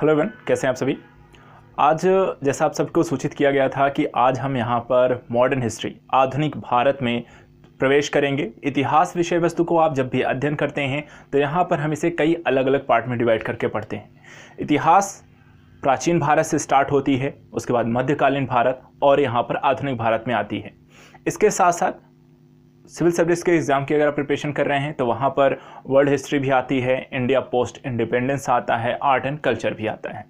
hello Avon कैसे हैं आप सभी आज जैसा आप सबको सूचित किया गया था कि आज हम यहाँ पर मॉडर्न हिस्ट्री आधुनिक भारत में प्रवेश करेंगे इतिहास विषय वस्तु को आप जब भी अध्ययन करते हैं तो यहाँ पर हम इसे कई अलग अलग पार्ट में डिवाइड करके पढ़ते हैं इतिहास प्राचीन भारत से स्टार्ट होती है उसके बाद मध्यकालीन भारत और यहाँ पर आधुनिक भारत में आती है इसके साथ साथ सिविल सर्विस के एग्ज़ाम की अगर आप प्रिपरेशन कर रहे हैं तो वहाँ पर वर्ल्ड हिस्ट्री भी आती है इंडिया पोस्ट इंडिपेंडेंस आता है आर्ट एंड कल्चर भी आता है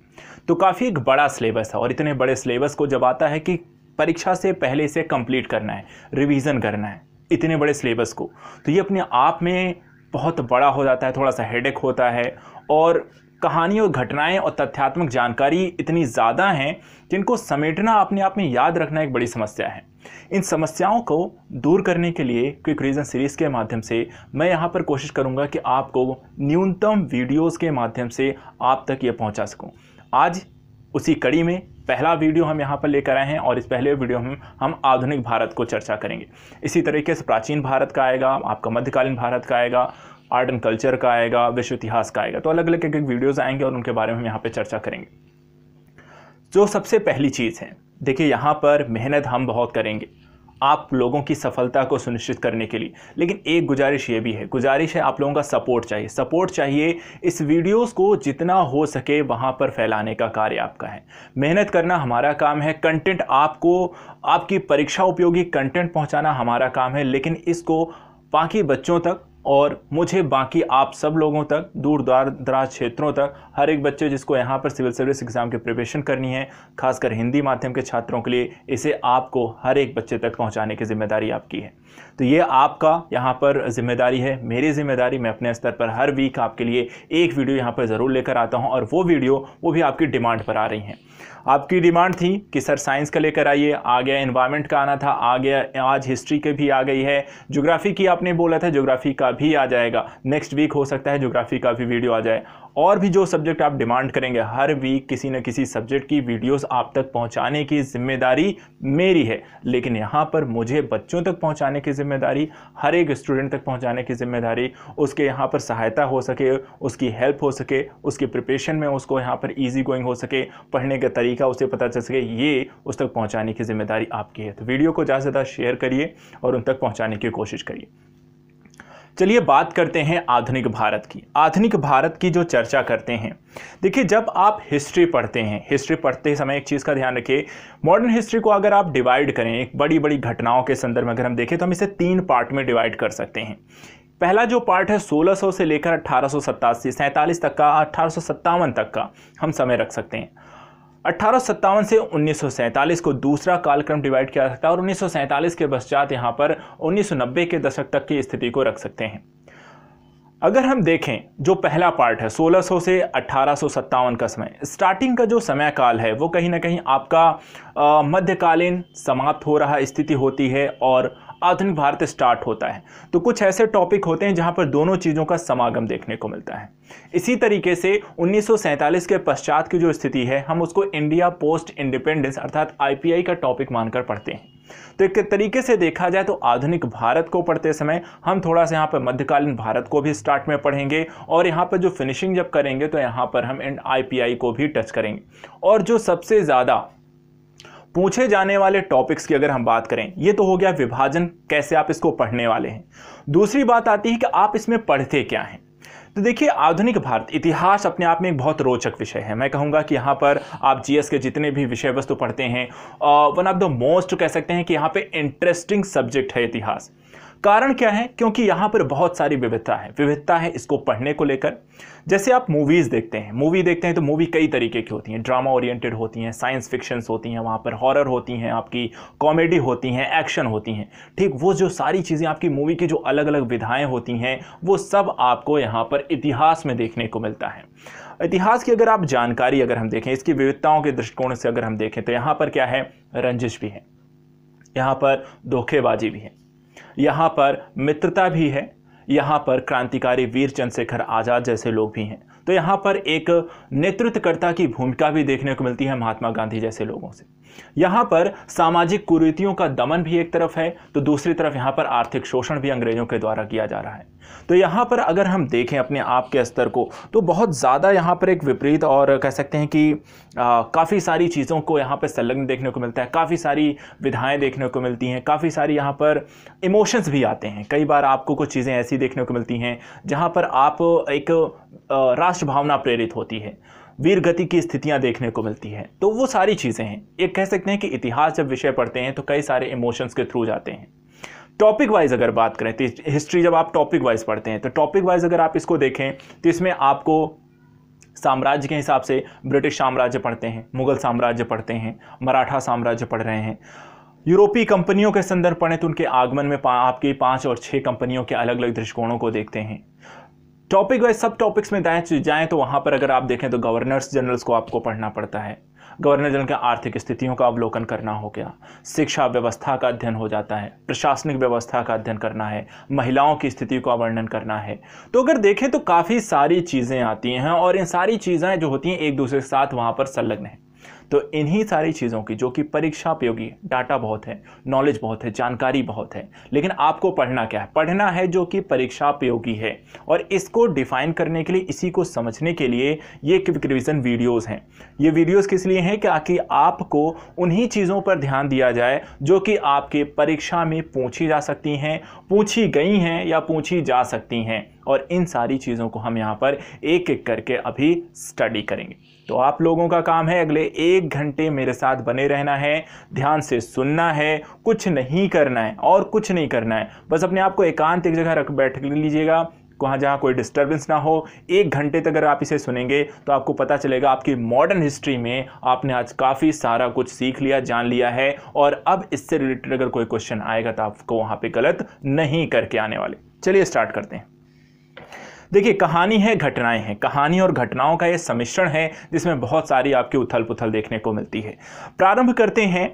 तो काफ़ी एक बड़ा सिलेबस है और इतने बड़े सिलेबस को जब आता है कि परीक्षा से पहले इसे कंप्लीट करना है रिवीजन करना है इतने बड़े सिलेबस को तो ये अपने आप में बहुत बड़ा हो जाता है थोड़ा सा हेडेक होता है और कहानी और घटनाएं और तथ्यात्मक जानकारी इतनी ज़्यादा हैं जिनको समेटना अपने आप में याद रखना एक बड़ी समस्या है इन समस्याओं को दूर करने के लिए क्विक रीजन सीरीज़ के माध्यम से मैं यहाँ पर कोशिश करूँगा कि आपको न्यूनतम वीडियोज़ के माध्यम से आप तक ये पहुँचा सकूँ आज उसी कड़ी में पहला वीडियो हम यहाँ पर लेकर आए हैं और इस पहले वीडियो में हम आधुनिक भारत को चर्चा करेंगे इसी तरीके से प्राचीन भारत का आएगा आपका मध्यकालीन भारत का आएगा आर्ट एंड कल्चर का आएगा विश्व इतिहास का आएगा तो अलग अलग एक एक वीडियोज़ आएंगे और उनके बारे में हम यहाँ पर चर्चा करेंगे जो सबसे पहली चीज़ है देखिए यहाँ पर मेहनत हम बहुत करेंगे आप लोगों की सफलता को सुनिश्चित करने के लिए लेकिन एक गुजारिश ये भी है गुजारिश है आप लोगों का सपोर्ट चाहिए सपोर्ट चाहिए इस वीडियोस को जितना हो सके वहाँ पर फैलाने का कार्य आपका है मेहनत करना हमारा काम है कंटेंट आपको आपकी परीक्षा उपयोगी कंटेंट पहुँचाना हमारा काम है लेकिन इसको बाकी बच्चों तक और मुझे बाकी आप सब लोगों तक दूर दराज क्षेत्रों तक हर एक बच्चे जिसको यहाँ पर सिविल सर्विस एग्ज़ाम की प्रिपरेशन करनी है खासकर हिंदी माध्यम के छात्रों के लिए इसे आपको हर एक बच्चे तक पहुँचाने की जिम्मेदारी आपकी है तो ये आपका यहाँ पर जिम्मेदारी है मेरी जिम्मेदारी मैं अपने स्तर पर हर वीक आपके लिए एक वीडियो यहाँ पर ज़रूर लेकर आता हूँ और वो वीडियो वो भी आपकी डिमांड पर आ रही हैं आपकी डिमांड थी कि सर साइंस का लेकर आइए आ गया इन्वायरमेंट का आना था आ गया आज हिस्ट्री के भी आ गई है जोग्राफी की आपने बोला था जोग्राफी का भी आ जाएगा नेक्स्ट वीक हो सकता है जोग्राफी का भी वीडियो आ जाए और भी जो सब्जेक्ट आप डिमांड करेंगे हर वीक किसी न किसी सब्जेक्ट की वीडियोस आप तक पहुंचाने की जिम्मेदारी मेरी है लेकिन यहाँ पर मुझे बच्चों तक पहुंचाने की जिम्मेदारी हर एक स्टूडेंट तक पहुंचाने की जिम्मेदारी उसके यहाँ पर सहायता हो सके उसकी हेल्प हो सके उसकी प्रिपरेशन में उसको यहाँ पर ईजी गोइंग हो सके पढ़ने का तरीका उसे पता चल सके ये उस तक पहुँचाने की जिम्मेदारी आपकी है तो वीडियो को ज़्यादा से ज़्यादा शेयर करिए और उन तक पहुँचाने की कोशिश करिए चलिए बात करते हैं आधुनिक भारत की आधुनिक भारत की जो चर्चा करते हैं देखिए जब आप हिस्ट्री पढ़ते हैं हिस्ट्री पढ़ते समय एक चीज़ का ध्यान रखिए मॉडर्न हिस्ट्री को अगर आप डिवाइड करें एक बड़ी बड़ी घटनाओं के संदर्भ में अगर हम देखें तो हम इसे तीन पार्ट में डिवाइड कर सकते हैं पहला जो पार्ट है 1600 से लेकर अठारह सौ तक का अठारह तक का हम समय रख सकते हैं अट्ठारह से उन्नीस को दूसरा कालक्रम डिवाइड किया जा सकता है और उन्नीस के पश्चात यहाँ पर 1990 के दशक तक की स्थिति को रख सकते हैं अगर हम देखें जो पहला पार्ट है 1600 से अट्ठारह का समय स्टार्टिंग का जो समय काल है वो कहीं ना कहीं आपका मध्यकालीन समाप्त हो रहा स्थिति होती है और आधुनिक भारत स्टार्ट होता है तो कुछ ऐसे टॉपिक होते हैं जहां पर दोनों चीज़ों का समागम देखने को मिलता है इसी तरीके से उन्नीस के पश्चात की जो स्थिति है हम उसको इंडिया पोस्ट इंडिपेंडेंस अर्थात आईपीआई का टॉपिक मानकर पढ़ते हैं तो एक तरीके से देखा जाए तो आधुनिक भारत को पढ़ते समय हम थोड़ा सा यहाँ पर मध्यकालीन भारत को भी स्टार्ट में पढ़ेंगे और यहाँ पर जो फिनिशिंग जब करेंगे तो यहाँ पर हम एंड आईपीआई को भी टच करेंगे और जो सबसे ज़्यादा पूछे जाने वाले टॉपिक्स की अगर हम बात करें ये तो हो गया विभाजन कैसे आप इसको पढ़ने वाले हैं दूसरी बात आती है कि आप इसमें पढ़ते क्या हैं तो देखिए आधुनिक भारत इतिहास अपने आप में एक बहुत रोचक विषय है मैं कहूँगा कि यहाँ पर आप जीएस के जितने भी विषय वस्तु पढ़ते हैं वन ऑफ द मोस्ट कह सकते हैं कि यहाँ पे इंटरेस्टिंग सब्जेक्ट है इतिहास कारण क्या है क्योंकि यहाँ पर बहुत सारी विविधता है विविधता है इसको पढ़ने को लेकर जैसे आप मूवीज़ देखते हैं मूवी देखते हैं तो मूवी कई तरीके की होती हैं ड्रामा ओरिएंटेड होती हैं साइंस फिक्शंस होती हैं वहाँ पर हॉरर होती हैं आपकी कॉमेडी होती हैं एक्शन होती हैं ठीक वो जो सारी चीज़ें आपकी मूवी की जो अलग अलग विधाएँ होती हैं वो सब आपको यहाँ पर इतिहास में देखने को मिलता है इतिहास की अगर आप जानकारी अगर हम देखें इसकी विविधताओं के दृष्टिकोण से अगर हम देखें तो यहाँ पर क्या है रंजिश भी है यहाँ पर धोखेबाजी भी है यहाँ पर मित्रता भी है यहाँ पर क्रांतिकारी वीर चंद्रशेखर आज़ाद जैसे लोग भी हैं तो यहाँ पर एक नेतृत्वकर्ता की भूमिका भी देखने को मिलती है महात्मा गांधी जैसे लोगों से यहां पर सामाजिक कुरीतियों का दमन भी एक तरफ है तो दूसरी तरफ यहां पर आर्थिक शोषण भी अंग्रेजों के द्वारा किया जा रहा है तो यहां पर अगर हम देखें अपने आप के स्तर को तो बहुत ज़्यादा यहां पर एक विपरीत और कह सकते हैं कि काफ़ी सारी चीज़ों को यहां पर संलग्न देखने को मिलता है काफ़ी सारी विधाएं देखने को मिलती हैं काफ़ी सारी यहां पर इमोशंस भी आते हैं कई बार आपको कुछ चीज़ें ऐसी देखने को मिलती हैं जहां पर आप एक राष्ट्र भावना प्रेरित होती है वीर गति की स्थितियां देखने को मिलती हैं तो वो सारी चीज़ें हैं एक कह सकते हैं कि इतिहास जब विषय पढ़ते हैं तो कई सारे इमोशंस के थ्रू जाते हैं टॉपिक वाइज अगर बात करें तो हिस्ट्री जब आप टॉपिक वाइज पढ़ते हैं तो टॉपिक वाइज अगर आप इसको देखें तो इसमें आपको साम्राज्य के हिसाब से ब्रिटिश साम्राज्य पढ़ते हैं मुगल साम्राज्य पढ़ते हैं मराठा साम्राज्य पढ़ रहे हैं यूरोपीय कंपनियों के संदर्भ पढ़ें तो उनके आगमन में पा, आपकी पाँच और छः कंपनियों के अलग अलग दृष्टिकोणों को देखते हैं टॉपिक वाइज सब टॉपिक्स में दाएँ जाएँ तो वहाँ पर अगर आप देखें तो गवर्नर्स जनरल्स को आपको पढ़ना पड़ता है गवर्नर जनरल के आर्थिक स्थितियों का अवलोकन करना हो गया शिक्षा व्यवस्था का अध्ययन हो जाता है प्रशासनिक व्यवस्था का अध्ययन करना है महिलाओं की स्थिति का वर्णन करना है तो अगर देखें तो काफ़ी सारी चीज़ें आती हैं और इन सारी चीज़ें जो होती हैं एक दूसरे के साथ वहाँ पर संलग्न हैं तो इन्हीं सारी चीज़ों की जो कि परीक्षा उपयोगी डाटा बहुत है नॉलेज बहुत है जानकारी बहुत है लेकिन आपको पढ़ना क्या है पढ़ना है जो कि परीक्षा उपयोगी है और इसको डिफाइन करने के लिए इसी को समझने के लिए ये क्विक रिविज़न वीडियोज़ हैं ये वीडियोज़ किस लिए हैं ताकि आपको उन्हीं चीज़ों पर ध्यान दिया जाए जो कि आपके परीक्षा में पूछी जा सकती हैं पूछी गई हैं या पूछी जा सकती हैं और इन सारी चीज़ों को हम यहाँ पर एक एक करके अभी स्टडी करेंगे तो आप लोगों का काम है अगले एक घंटे मेरे साथ बने रहना है ध्यान से सुनना है कुछ नहीं करना है और कुछ नहीं करना है बस अपने आप को एकांत एक जगह रख बैठ लीजिएगा वहाँ जहाँ कोई डिस्टर्बेंस ना हो एक घंटे तक अगर आप इसे सुनेंगे तो आपको पता चलेगा आपकी मॉडर्न हिस्ट्री में आपने आज काफ़ी सारा कुछ सीख लिया जान लिया है और अब इससे रिलेटेड अगर कोई क्वेश्चन आएगा तो आपको वहाँ पे गलत नहीं करके आने वाले चलिए स्टार्ट करते हैं देखिए कहानी है घटनाएं हैं कहानी और घटनाओं का यह सम्मिश्रण है जिसमें बहुत सारी आपकी उथल पुथल देखने को मिलती है प्रारंभ करते हैं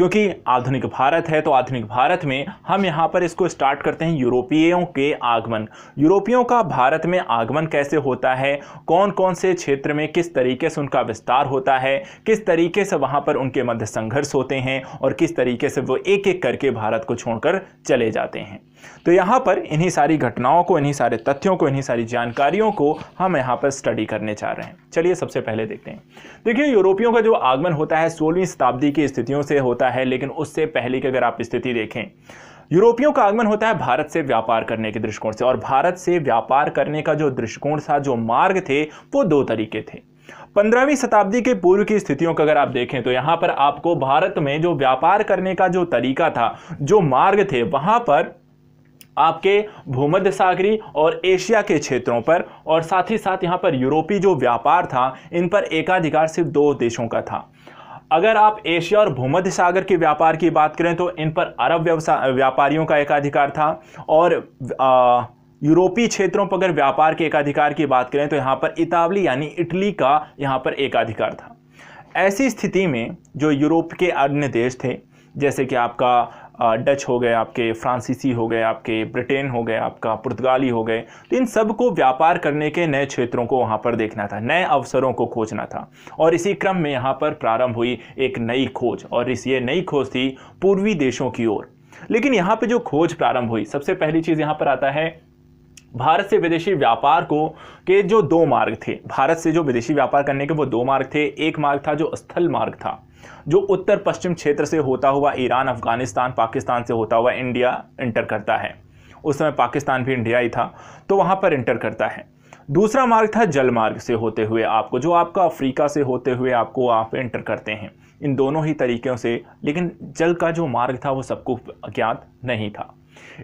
क्योंकि आधुनिक भारत है तो आधुनिक भारत में हम यहाँ पर इसको स्टार्ट करते हैं यूरोपीयों के आगमन यूरोपियों का भारत में आगमन कैसे होता है कौन कौन से क्षेत्र में किस तरीके से उनका विस्तार होता है किस तरीके से वहाँ पर उनके मध्य संघर्ष होते हैं और किस तरीके से वो एक एक करके भारत को छोड़कर चले जाते हैं तो यहाँ पर इन्हीं सारी घटनाओं को इन्हीं सारे तथ्यों को इन्हीं सारी जानकारियों को हम यहाँ पर स्टडी करने चाह रहे हैं चलिए सबसे पहले देखते हैं देखिए यूरोपियों का जो आगमन होता है सोलहवीं शताब्दी की स्थितियों से होता है लेकिन उससे पहले की अगर आप स्थिति देखें यूरोपियों का आगमन होता है भारत से व्यापार करने के दृष्टिकोण से और भारत से व्यापार करने का जो दृष्टिकोण था जो मार्ग थे वो दो तरीके थे पंद्रहवीं शताब्दी के पूर्व की स्थितियों का अगर आप देखें तो यहां पर आपको भारत में जो व्यापार करने का जो तरीका था जो मार्ग थे वहां पर आपके भूमध्य सागरी और एशिया के क्षेत्रों पर और साथ ही साथ यहाँ पर यूरोपीय जो व्यापार था इन पर एकाधिकार सिर्फ दो देशों का था अगर आप एशिया और भूमध्य सागर के व्यापार की बात करें तो इन पर अरब व्यापारियों का एकाधिकार था और आ, यूरोपीय क्षेत्रों पर अगर व्यापार के एकाधिकार की बात करें तो यहाँ पर इतावली यानी इटली का यहाँ पर एकाधिकार था ऐसी स्थिति में जो यूरोप के अन्य देश थे जैसे कि आपका डच हो गए आपके फ्रांसीसी हो गए आपके ब्रिटेन हो गए आपका पुर्तगाली हो गए तो इन सब को व्यापार करने के नए क्षेत्रों को वहाँ पर देखना था नए अवसरों को खोजना था और इसी क्रम में यहाँ पर प्रारंभ हुई एक नई खोज और इस ये नई खोज थी पूर्वी देशों की ओर लेकिन यहाँ पर जो खोज प्रारंभ हुई सबसे पहली चीज़ यहाँ पर आता है भारत से विदेशी व्यापार को के जो दो मार्ग थे भारत से जो विदेशी व्यापार करने के वो दो मार्ग थे एक मार्ग था जो स्थल मार्ग था जो उत्तर पश्चिम क्षेत्र से होता हुआ ईरान अफगानिस्तान पाकिस्तान से होता हुआ इंडिया इंटर करता है उस समय पाकिस्तान भी इंडिया ही था तो वहाँ पर इंटर करता है दूसरा मार्ग था जल मार्ग से होते हुए आपको जो आपका अफ्रीका से होते हुए आपको आप इंटर करते हैं इन दोनों ही तरीक़ों से लेकिन जल का जो मार्ग था वो सबको ज्ञात नहीं था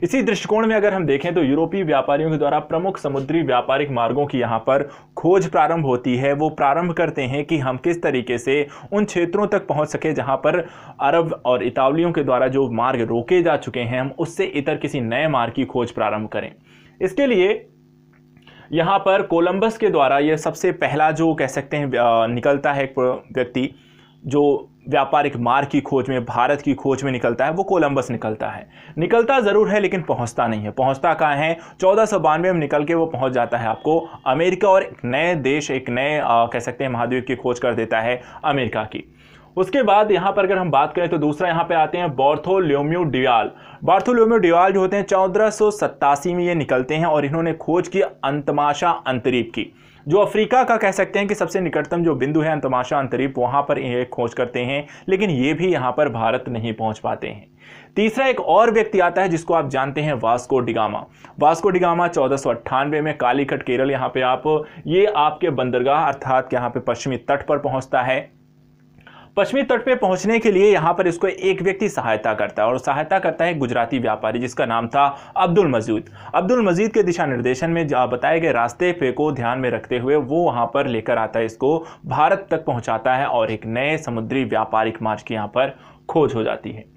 इसी दृष्टिकोण में अगर हम देखें तो यूरोपीय व्यापारियों के द्वारा प्रमुख समुद्री व्यापारिक मार्गों की यहाँ पर खोज प्रारंभ होती है वो प्रारंभ करते हैं कि हम किस तरीके से उन क्षेत्रों तक पहुँच सके जहाँ पर अरब और इतावलियों के द्वारा जो मार्ग रोके जा चुके हैं हम उससे इतर किसी नए मार्ग की खोज प्रारंभ करें इसके लिए यहाँ पर कोलंबस के द्वारा यह सबसे पहला जो कह सकते हैं निकलता है व्यक्ति जो व्यापारिक मार्ग की खोज में भारत की खोज में निकलता है वो कोलंबस निकलता है निकलता ज़रूर है लेकिन पहुंचता नहीं है पहुंचता कहाँ है चौदह सौ बानवे में निकल के वो पहुंच जाता है आपको अमेरिका और एक नए देश एक नए कह सकते हैं महाद्वीप की खोज कर देता है अमेरिका की उसके बाद यहाँ पर अगर हम बात करें तो दूसरा यहाँ पे आते हैं बॉर्थोल्योम्यू डिवाल बॉर्थोल्योम्यू डिवाल जो होते हैं चौदह में ये निकलते हैं और इन्होंने खोज की अंतमाशा अंतरीप की जो अफ्रीका का कह सकते हैं कि सबसे निकटतम जो बिंदु है अंतमाशा अंतरिप वहाँ पर खोज करते हैं लेकिन ये भी यहाँ पर भारत नहीं पहुँच पाते हैं तीसरा एक और व्यक्ति आता है जिसको आप जानते हैं वास्को डिगामा वास्को डिगामा चौदह में कालीखट केरल यहाँ पे आप ये आपके बंदरगाह अर्थात यहाँ पे पश्चिमी तट पर पहुंचता है पश्चिमी तट पे पहुंचने के लिए यहाँ पर इसको एक व्यक्ति सहायता करता है और सहायता करता है गुजराती व्यापारी जिसका नाम था अब्दुल मजीद अब्दुल मजीद के दिशा निर्देशन में बताए गए रास्ते पे को ध्यान में रखते हुए वो वहाँ पर लेकर आता है इसको भारत तक पहुँचाता है और एक नए समुद्री व्यापारिक मार्च की यहाँ पर खोज हो जाती है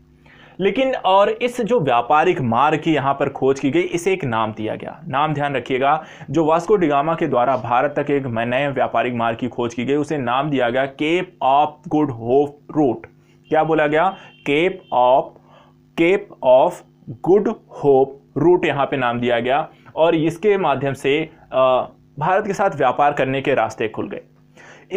लेकिन और इस जो व्यापारिक मार्ग की यहाँ पर खोज की गई इसे एक नाम दिया गया नाम ध्यान रखिएगा जो वास्को डिगामा के द्वारा भारत तक एक नए व्यापारिक मार्ग की खोज की गई उसे नाम दिया गया Cape of Good Hope route क्या बोला गया Cape of Cape of Good Hope route यहाँ पे नाम दिया गया और इसके माध्यम से भारत के साथ व्यापार करने के रास्ते खुल गए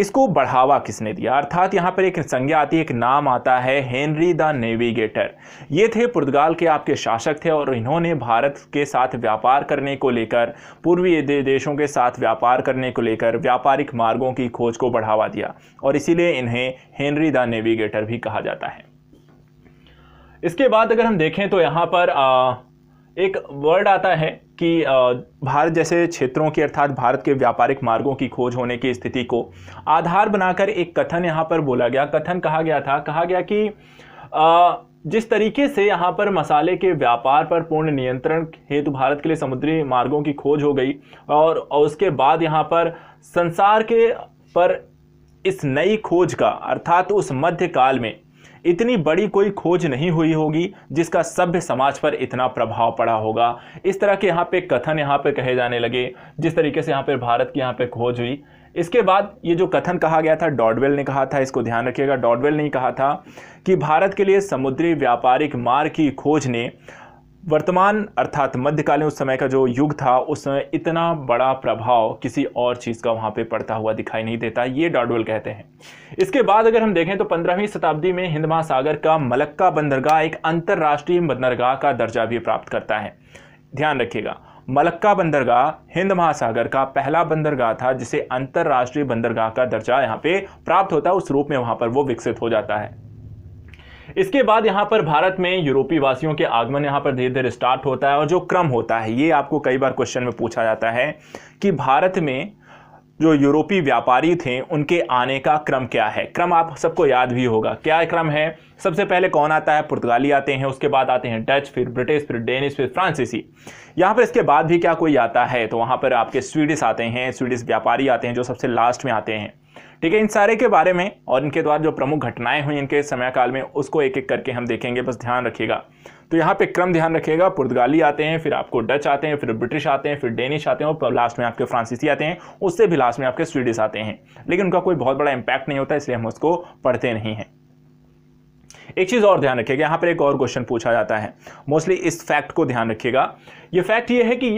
इसको बढ़ावा किसने दिया अर्थात यहाँ पर एक संज्ञा आती है एक नाम आता है हेनरी द नेविगेटर ये थे पुर्तगाल के आपके शासक थे और इन्होंने भारत के साथ व्यापार करने को लेकर पूर्वी देशों के साथ व्यापार करने को लेकर व्यापारिक मार्गों की खोज को बढ़ावा दिया और इसीलिए इन्हें हेनरी द नेविगेटर भी कहा जाता है इसके बाद अगर हम देखें तो यहाँ पर आ, एक वर्ड आता है कि भारत जैसे क्षेत्रों की अर्थात भारत के व्यापारिक मार्गों की खोज होने की स्थिति को आधार बनाकर एक कथन यहाँ पर बोला गया कथन कहा गया था कहा गया कि जिस तरीके से यहाँ पर मसाले के व्यापार पर पूर्ण नियंत्रण हेतु भारत के लिए समुद्री मार्गों की खोज हो गई और उसके बाद यहाँ पर संसार के पर इस नई खोज का अर्थात उस मध्यकाल में इतनी बड़ी कोई खोज नहीं हुई होगी जिसका सभ्य समाज पर इतना प्रभाव पड़ा होगा इस तरह के यहाँ पे कथन यहाँ पे कहे जाने लगे जिस तरीके से यहाँ पे भारत की यहाँ पे खोज हुई इसके बाद ये जो कथन कहा गया था डॉडवेल ने कहा था इसको ध्यान रखिएगा डॉडवेल ने कहा था कि भारत के लिए समुद्री व्यापारिक मार्ग की खोज ने वर्तमान अर्थात मध्यकालीन उस समय का जो युग था उस इतना बड़ा प्रभाव किसी और चीज़ का वहाँ पे पड़ता हुआ दिखाई नहीं देता ये डॉडवेल कहते हैं इसके बाद अगर हम देखें तो पंद्रहवीं शताब्दी में हिंद महासागर का मलक्का बंदरगाह एक अंतर्राष्ट्रीय बंदरगाह का दर्जा भी प्राप्त करता है ध्यान रखिएगा मलक्का बंदरगाह हिंद महासागर का पहला बंदरगाह था जिसे अंतर्राष्ट्रीय बंदरगाह का दर्जा यहाँ पे प्राप्त होता है उस रूप में वहाँ पर वो विकसित हो जाता है इसके बाद यहाँ पर भारत में यूरोपीय वासियों के आगमन यहाँ पर धीरे धीरे स्टार्ट होता है और जो क्रम होता है ये आपको कई बार क्वेश्चन में पूछा जाता है कि भारत में जो यूरोपीय व्यापारी थे उनके आने का क्रम क्या है क्रम आप सबको याद भी होगा क्या क्रम है सबसे पहले कौन आता है पुर्तगाली आते हैं उसके बाद आते हैं डच फिर ब्रिटिश फिर डेनिश फिर फ्रांसीसी यहाँ पर इसके बाद भी क्या कोई आता है तो वहाँ पर आपके स्वीडिश आते हैं स्वीडिश व्यापारी आते हैं जो सबसे लास्ट में आते हैं ठीक है इन सारे के बारे में और इनके द्वारा जो प्रमुख घटनाएं हुई इनके समय काल में उसको एक एक करके हम देखेंगे बस ध्यान रखिएगा तो यहाँ पे क्रम ध्यान रखिएगा पुर्तगाली आते हैं फिर आपको डच आते हैं फिर ब्रिटिश आते हैं फिर डेनिश आते हैं और लास्ट में आपके फ्रांसीसी आते हैं उससे भी लास्ट में आपके स्वीडिश आते हैं लेकिन उनका कोई बहुत बड़ा इंपैक्ट नहीं होता इसलिए हम उसको पढ़ते नहीं हैं एक चीज़ और ध्यान रखिएगा यहाँ पर एक और क्वेश्चन पूछा जाता है मोस्टली इस फैक्ट को ध्यान रखिएगा ये फैक्ट ये है कि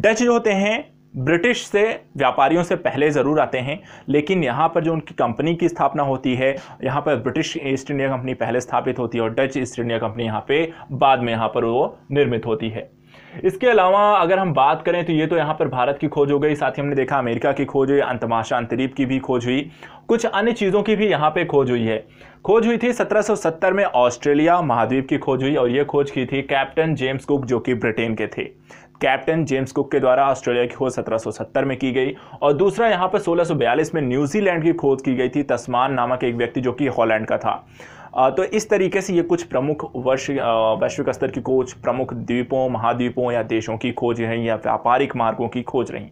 डच जो होते हैं ब्रिटिश से व्यापारियों से पहले ज़रूर आते हैं लेकिन यहाँ पर जो उनकी कंपनी की स्थापना होती है यहाँ पर ब्रिटिश ईस्ट इंडिया कंपनी पहले स्थापित होती है और डच ईस्ट इंडिया कंपनी यहाँ पे बाद में यहाँ पर वो निर्मित होती है इसके अलावा अगर हम बात करें तो ये तो यहाँ पर भारत की खोज हो गई साथ ही हमने देखा अमेरिका की खोज हुई अंतमाशा अंतरीप की भी खोज हुई कुछ अन्य चीज़ों की भी यहाँ पे खोज हुई है खोज हुई थी 1770 में ऑस्ट्रेलिया महाद्वीप की खोज हुई और ये खोज की थी कैप्टन जेम्स कुक जो कि ब्रिटेन के थे कैप्टन जेम्स कुक के द्वारा ऑस्ट्रेलिया की खोज 1770 में की गई और दूसरा यहाँ पर 1642 में न्यूजीलैंड की खोज की गई थी तस्मान नामक एक व्यक्ति जो कि हॉलैंड का था तो इस तरीके से ये कुछ प्रमुख वर्ष वैश्विक स्तर की खोज प्रमुख द्वीपों महाद्वीपों या देशों की खोज रही या व्यापारिक मार्गों की खोज रही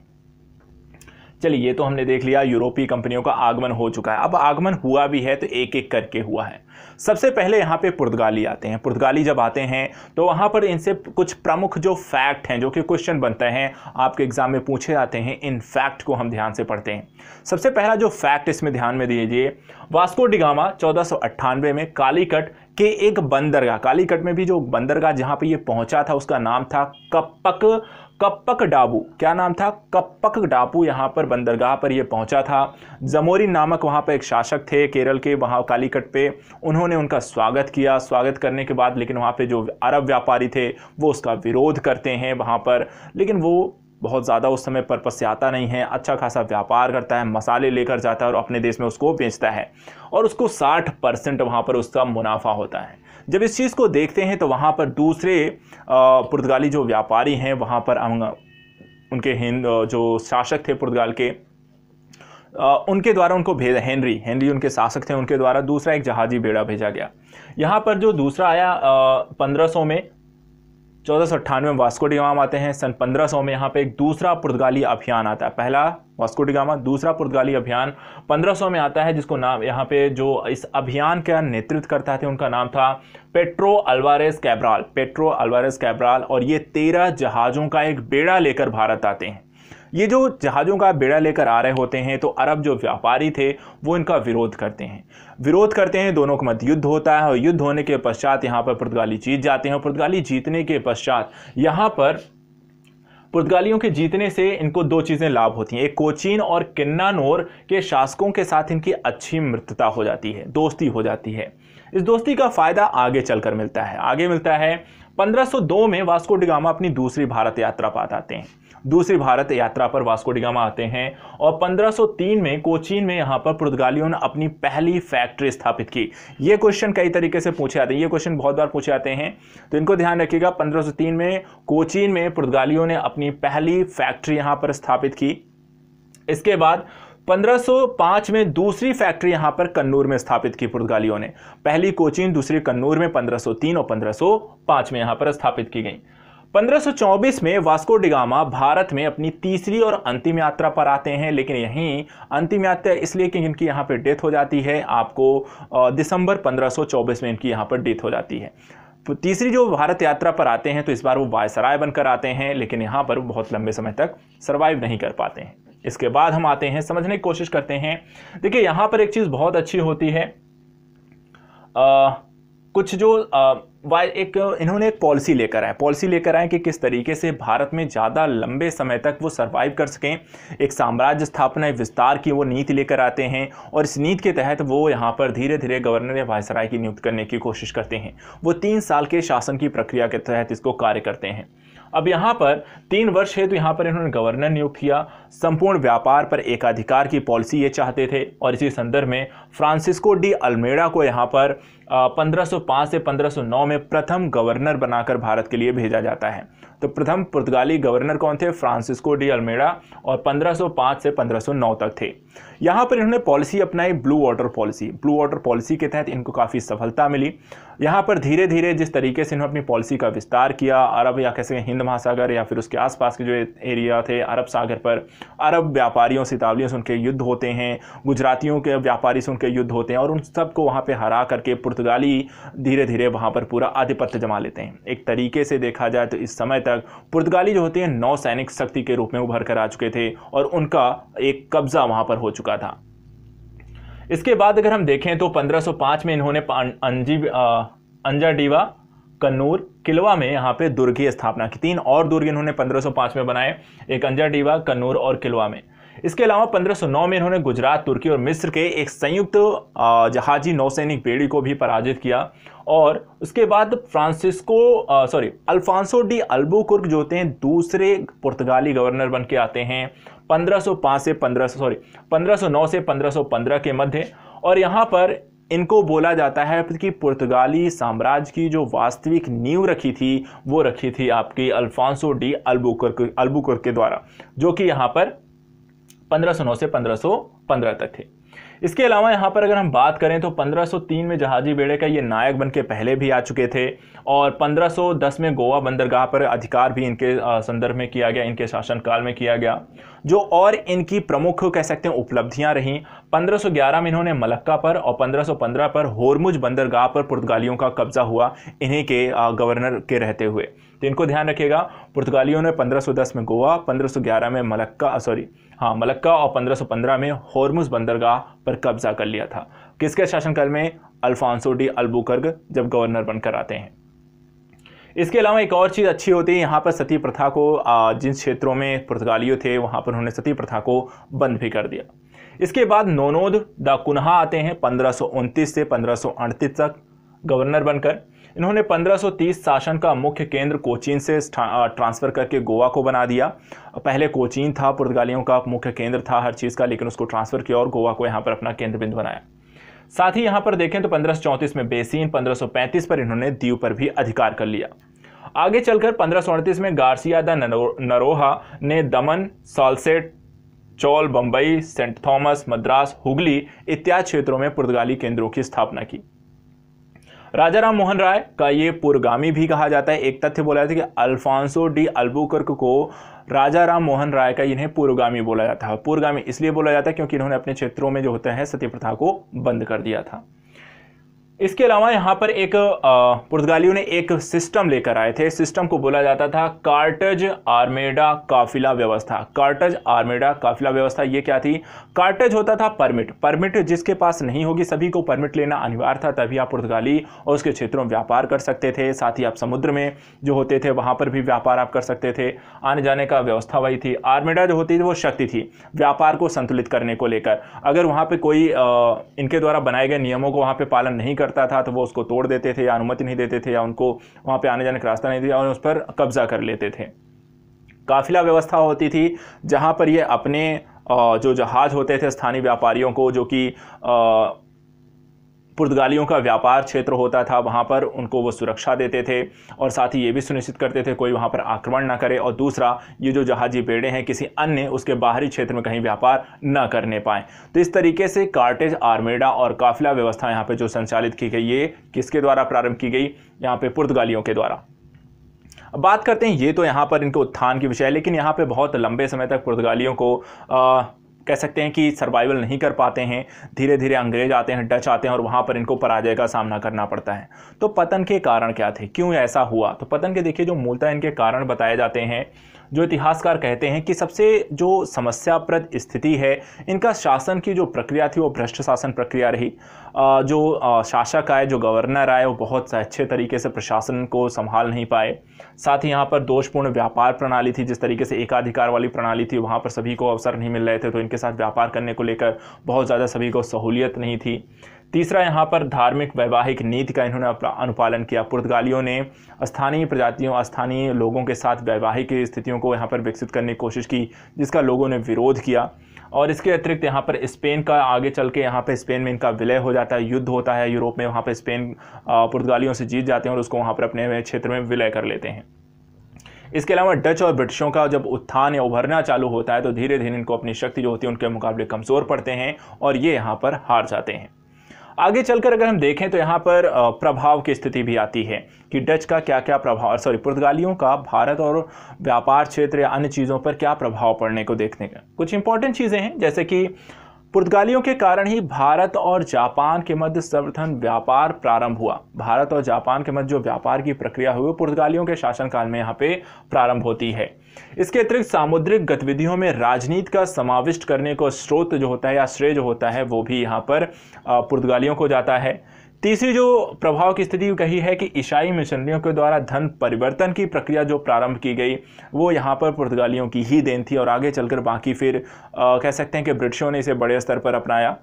चलिए ये तो हमने देख लिया यूरोपीय कंपनियों का आगमन हो चुका है अब आगमन हुआ भी है तो एक एक करके हुआ है सबसे पहले यहाँ पे पुर्तगाली आते हैं पुर्तगाली जब आते हैं तो वहाँ पर इनसे कुछ प्रमुख जो फैक्ट हैं जो कि क्वेश्चन बनते हैं आपके एग्जाम में पूछे जाते हैं इन फैक्ट को हम ध्यान से पढ़ते हैं सबसे पहला जो फैक्ट इसमें ध्यान में दीजिए वास्को डिगामा चौदह में कालीकट के एक बंदरगाह कालीकट में भी जो बंदरगाह जहाँ पर ये पहुंचा था उसका नाम था कपक कप्पक डाबू क्या नाम था कप्पक डाबू यहाँ पर बंदरगाह पर यह पहुंचा था जमोरी नामक वहाँ पर एक शासक थे केरल के वहाँ कालीकट पे उन्होंने उनका स्वागत किया स्वागत करने के बाद लेकिन वहाँ पे जो अरब व्यापारी थे वो उसका विरोध करते हैं वहाँ पर लेकिन वो बहुत ज़्यादा उस समय पर्पज़ से आता नहीं है अच्छा खासा व्यापार करता है मसाले लेकर जाता है और अपने देश में उसको बेचता है और उसको साठ परसेंट वहाँ पर उसका मुनाफा होता है जब इस चीज़ को देखते हैं तो वहाँ पर दूसरे पुर्तगाली जो व्यापारी हैं वहाँ पर उनके हिंद जो शासक थे पुर्तगाल के उनके द्वारा उनको भेजा हेनरी हेनरी उनके शासक थे उनके द्वारा दूसरा एक जहाजी बेड़ा भेजा गया यहाँ पर जो दूसरा आया पंद्रह सौ में चौदह सौ अट्ठानवे में वास्कोडिगामा आते हैं सन 1500 में यहाँ पे एक दूसरा पुर्तगाली अभियान आता है पहला वास्को डिगामा दूसरा पुर्तगाली अभियान 1500 में आता है जिसको नाम यहाँ पे जो इस अभियान का नेतृत्व करता थे तो उनका नाम था Pedro Alvares Cabral Pedro Alvares Cabral और ये तेरह जहाज़ों का एक बेड़ा लेकर भारत आते हैं ये जो जहाज़ों का बेड़ा लेकर आ रहे होते हैं तो अरब जो व्यापारी थे वो इनका विरोध करते हैं विरोध करते हैं दोनों के मध्य युद्ध होता है और युद्ध होने के पश्चात यहाँ पर पुर्तगाली जीत जाते हैं और पुर्तगाली जीतने के पश्चात यहाँ पर पुर्तगालियों के जीतने से इनको दो चीज़ें लाभ होती हैं एक कोचीन और किन्नानोर के शासकों के साथ इनकी अच्छी मृतता हो जाती है दोस्ती हो जाती है इस दोस्ती का फ़ायदा आगे चलकर मिलता है आगे मिलता है 1502 में वास्को डिगामा अपनी दूसरी भारत यात्रा पात आते हैं दूसरी भारत यात्रा पर वास्कोडिगामा आते हैं और 1503 में कोचीन में यहाँ पर पुर्तगालियों ने अपनी पहली फैक्ट्री स्थापित की ये क्वेश्चन कई तरीके से पूछे जाते हैं ये क्वेश्चन बहुत बार पूछे जाते हैं तो इनको ध्यान रखिएगा पंद्रह में कोचीन में पुर्तगालियों ने अपनी पहली फैक्ट्री यहाँ पर स्थापित की इसके बाद 1505 में दूसरी फैक्ट्री यहां पर कन्नूर में स्थापित की पुर्तगालियों ने पहली कोचीन दूसरी कन्नूर में 1503 और 1505 में यहां पर स्थापित की गई 1524 में वास्को डिगामा भारत में अपनी तीसरी और अंतिम यात्रा पर आते हैं लेकिन यहीं अंतिम यात्रा इसलिए कि इनकी यहाँ पर डेथ हो जाती है आपको दिसंबर 1524 में इनकी यहाँ पर डेथ हो जाती है तो तीसरी जो भारत यात्रा पर आते हैं तो इस बार वो वायसराय बनकर आते हैं लेकिन यहाँ पर बहुत लंबे समय तक सर्वाइव नहीं कर पाते हैं इसके बाद हम आते हैं समझने की कोशिश करते हैं देखिए यहाँ पर एक चीज़ बहुत अच्छी होती है आ, कुछ जो आ, वाई एक इन्होंने एक पॉलिसी लेकर आए पॉलिसी लेकर आए कि किस तरीके से भारत में ज़्यादा लंबे समय तक वो सर्वाइव कर सकें एक साम्राज्य स्थापना विस्तार की वो नीति लेकर आते हैं और इस नीति के तहत वो यहाँ पर धीरे धीरे गवर्नर या वायसराय की नियुक्त करने की कोशिश करते हैं वो तीन साल के शासन की प्रक्रिया के तहत इसको कार्य करते हैं अब यहाँ पर तीन वर्ष है तो यहाँ पर इन्होंने गवर्नर नियुक्त किया संपूर्ण व्यापार पर एकाधिकार की पॉलिसी ये चाहते थे और इसी संदर्भ में फ्रांसिस्को डी अल्मेडा को यहाँ पर 1505 से 1509 में प्रथम गवर्नर बनाकर भारत के लिए भेजा जाता है तो प्रथम पुर्तगाली गवर्नर कौन थे फ्रांसिस्को डी अल्मेडा और 1505 से 1509 तक थे यहाँ पर इन्होंने पॉलिसी अपनाई blue water policy blue water policy के तहत इनको काफ़ी सफलता मिली यहाँ पर धीरे धीरे जिस तरीके से इन्होंने अपनी पॉलिसी का विस्तार किया अरब या कह सकें हिंद महासागर या फिर उसके आसपास के जो एरिया थे अरब सागर पर अरब व्यापारियों से तावलियों से उनके युद्ध होते हैं गुजरातियों के व्यापारी से उनके युद्ध होते हैं और उन सबको वहाँ पर हरा करके पुर्तगाली धीरे धीरे वहाँ पर पूरा आधिपत्य जमा लेते हैं एक तरीके से देखा जाए तो इस समय तक पुर्तगाली जो होते हैं सैनिक शक्ति के रूप में उभर कर आ चुके थे और उनका एक कब्जा वहाँ पर हो चुका चुका था इसके बाद अगर हम देखें तो 1505 में इन्होंने अंजी अंजा डीवा कन्नूर किलवा में यहाँ पे दुर्ग की स्थापना की तीन और दुर्ग इन्होंने 1505 में बनाए एक अंजा डीवा कन्नूर और किलवा में इसके अलावा 1509 में इन्होंने गुजरात तुर्की और मिस्र के एक संयुक्त जहाजी नौसैनिक बेड़ी को भी पराजित किया और उसके बाद Francisco sorry Alfonso de Albuquerque जो होते हैं दूसरे पुर्तगाली गवर्नर बन के आते हैं 1505 से 1500 सॉरी 1509 से 1515 के मध्य और यहाँ पर इनको बोला जाता है कि पुर्तगाली साम्राज्य की जो वास्तविक नींव रखी थी वो रखी थी आपकी अल्फांसो डी अल्बुकर अल्बुकर के द्वारा जो कि यहाँ पर 1509 से 1515 तक थे इसके अलावा यहाँ पर अगर हम बात करें तो 1503 में जहाजी बेड़े का ये नायक बन के पहले भी आ चुके थे और 1510 में गोवा बंदरगाह पर अधिकार भी इनके संदर्भ में किया गया इनके शासनकाल में किया गया जो और इनकी प्रमुख कह सकते हैं उपलब्धियां रहीं 1511 में इन्होंने मलक्का पर और 1515 पर होरमुज बंदरगाह पर पुर्तगालियों का कब्जा हुआ इन्हीं के गवर्नर के रहते हुए तो इनको ध्यान रखिएगा पुर्तगालियों ने 1510 में गोवा 1511 में मलक्का सॉरी हाँ मलक्का और 1515 में होरमुज बंदरगाह पर कब्जा कर लिया था किसके शासनकाल में अल्फांसो डी अल्बुकर्ग जब गवर्नर बनकर आते हैं इसके अलावा एक और चीज़ अच्छी होती है यहाँ पर सती प्रथा को जिन क्षेत्रों में पुर्तगालियों थे वहाँ पर उन्होंने सती प्रथा को बंद भी कर दिया इसके बाद नोनोद द कुन्हा आते हैं पंद्रह से पंद्रह तक गवर्नर बनकर इन्होंने 1530 शासन का मुख्य केंद्र कोचीन से ट्रांसफ़र करके गोवा को बना दिया पहले कोचीन था पुर्तगालियों का मुख्य केंद्र था हर चीज़ का लेकिन उसको ट्रांसफ़र किया और गोवा को यहाँ पर अपना केंद्र बिंदु बनाया साथ ही यहाँ पर देखें तो पंद्रह में बेसिन पंद्रह पर इन्होंने दीव पर भी अधिकार कर लिया आगे चलकर पंद्रह में गार्सिया द नरोहा ने दमन सालसेट चौल बम्बई सेंट थॉमस मद्रास हुगली इत्यादि क्षेत्रों में पुर्तगाली केंद्रों की स्थापना की राजा राम मोहन राय का ये पुरगामी भी कहा जाता है एक तथ्य बोला जाता है कि अल्फांसो डी अल्बुकर्क को राजा राम मोहन राय का इन्हें पुरगामी बोला जाता है पुरगामी इसलिए बोला जाता है क्योंकि इन्होंने अपने क्षेत्रों में जो होते हैं सती प्रथा को बंद कर दिया था इसके अलावा यहाँ पर एक पुर्तगालियों ने एक सिस्टम लेकर आए थे सिस्टम को बोला जाता था कार्टज आर्मेडा काफिला व्यवस्था कार्टज आर्मेडा काफिला व्यवस्था ये क्या थी कार्टज होता था परमिट परमिट जिसके पास नहीं होगी सभी को परमिट लेना अनिवार्य था तभी आप पुर्तगाली और उसके क्षेत्रों में व्यापार कर सकते थे साथ ही आप समुद्र में जो होते थे वहाँ पर भी व्यापार आप कर सकते थे आने जाने का व्यवस्था वही थी आर्मेडा जो होती थी वो शक्ति थी व्यापार को संतुलित करने को लेकर अगर वहाँ पर कोई इनके द्वारा बनाए गए नियमों को वहाँ पर पालन नहीं करता था तो वो उसको तोड़ देते थे या अनुमति नहीं देते थे या उनको वहाँ पर आने जाने का रास्ता नहीं दिया और उस पर कब्जा कर लेते थे काफिला व्यवस्था होती थी जहाँ पर ये अपने जो जहाज़ होते थे स्थानीय व्यापारियों को जो कि पुर्तगालियों का व्यापार क्षेत्र होता था वहाँ पर उनको वो सुरक्षा देते थे और साथ ही ये भी सुनिश्चित करते थे कोई वहाँ पर आक्रमण ना करे और दूसरा ये जो जहाजी बेड़े हैं किसी अन्य उसके बाहरी क्षेत्र में कहीं व्यापार ना करने पाए तो इस तरीके से कार्टेज आर्मेडा और काफिला व्यवस्था यहाँ पर जो संचालित की गई ये किसके द्वारा प्रारंभ की गई यहाँ पर पुर्तगालियों के द्वारा बात करते हैं ये तो यहाँ पर इनके उत्थान की विषय है लेकिन यहाँ पे बहुत लंबे समय तक पुर्तगालियों को कह सकते हैं कि सर्वाइवल नहीं कर पाते हैं धीरे धीरे अंग्रेज आते हैं डच आते हैं और वहाँ पर इनको पराजय का सामना करना पड़ता है तो पतन के कारण क्या थे क्यों ऐसा हुआ तो पतन के देखिए जो मूलतः इनके कारण बताए जाते हैं जो इतिहासकार कहते हैं कि सबसे जो समस्याप्रद स्थिति है इनका शासन की जो प्रक्रिया थी वो भ्रष्ट शासन प्रक्रिया रही जो शासक आए जो गवर्नर आए वो बहुत अच्छे तरीके से प्रशासन को संभाल नहीं पाए साथ ही यहाँ पर दोषपूर्ण व्यापार प्रणाली थी जिस तरीके से एकाधिकार वाली प्रणाली थी वहाँ पर सभी को अवसर नहीं मिल रहे थे तो इनके साथ व्यापार करने को लेकर बहुत ज़्यादा सभी को सहूलियत नहीं थी तीसरा यहाँ पर धार्मिक वैवाहिक नीति का इन्होंने अनुपालन किया पुर्तगालियों ने स्थानीय प्रजातियों स्थानीय लोगों के साथ वैवाहिक स्थितियों को यहाँ पर विकसित करने की कोशिश की जिसका लोगों ने विरोध किया और इसके अतिरिक्त यहाँ पर स्पेन का आगे चल के यहाँ पर स्पेन में इनका विलय हो जाता है युद्ध होता है यूरोप में वहाँ पर स्पेन पुर्तगालियों से जीत जाते हैं और उसको वहाँ पर अपने क्षेत्र में विलय कर लेते हैं इसके अलावा डच और ब्रिटिशों का जब उत्थान या उभरना चालू होता है तो धीरे धीरे इनको अपनी शक्ति जो होती है उनके मुकाबले कमज़ोर पड़ते हैं और ये यहाँ पर हार जाते हैं आगे चलकर अगर हम देखें तो यहाँ पर प्रभाव की स्थिति भी आती है कि डच का क्या क्या प्रभाव सॉरी पुर्तगालियों का भारत और व्यापार क्षेत्र या अन्य चीज़ों पर क्या प्रभाव पड़ने को देखने का कुछ इंपॉर्टेंट चीज़ें हैं जैसे कि पुर्तगालियों के कारण ही भारत और जापान के मध्य समर्थन व्यापार प्रारंभ हुआ भारत और जापान के मध्य जो व्यापार की प्रक्रिया हुई पुर्तगालियों के शासनकाल में यहाँ पे प्रारंभ होती है इसके अतिरिक्त सामुद्रिक गतिविधियों में राजनीति का समाविष्ट करने को स्रोत जो होता है या श्रेय जो होता है वो भी यहाँ पर पुर्तगालियों को जाता है तीसरी जो प्रभाव की स्थिति कही है कि ईसाई मिशनरियों के द्वारा धन परिवर्तन की प्रक्रिया जो प्रारंभ की गई वो यहाँ पर पुर्तगालियों की ही देन थी और आगे चलकर बाकी फिर आ, कह सकते हैं कि ब्रिटिशों ने इसे बड़े स्तर पर अपनाया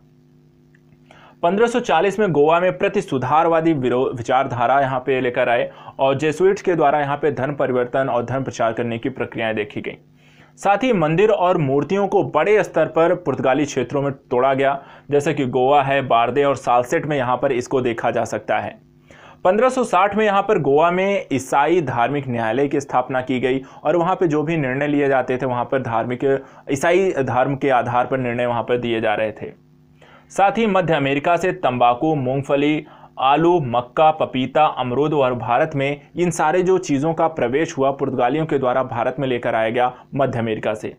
1540 में गोवा में प्रति सुधारवादी विचारधारा यहाँ पे लेकर आए और जेसुइट्स के द्वारा यहाँ पे धन परिवर्तन और धन प्रचार करने की प्रक्रियाएं देखी गई साथ ही मंदिर और मूर्तियों को बड़े स्तर पर पुर्तगाली क्षेत्रों में तोड़ा गया जैसे कि गोवा है बारदे और सालसेट में यहाँ पर इसको देखा जा सकता है 1560 में यहाँ पर गोवा में ईसाई धार्मिक न्यायालय की स्थापना की गई और वहाँ पर जो भी निर्णय लिए जाते थे वहाँ पर धार्मिक ईसाई धर्म के आधार पर निर्णय वहाँ पर दिए जा रहे थे साथ ही मध्य अमेरिका से तंबाकू मूंगफली आलू मक्का पपीता अमरूद और भारत में इन सारे जो चीज़ों का प्रवेश हुआ पुर्तगालियों के द्वारा भारत में लेकर आया गया मध्य अमेरिका से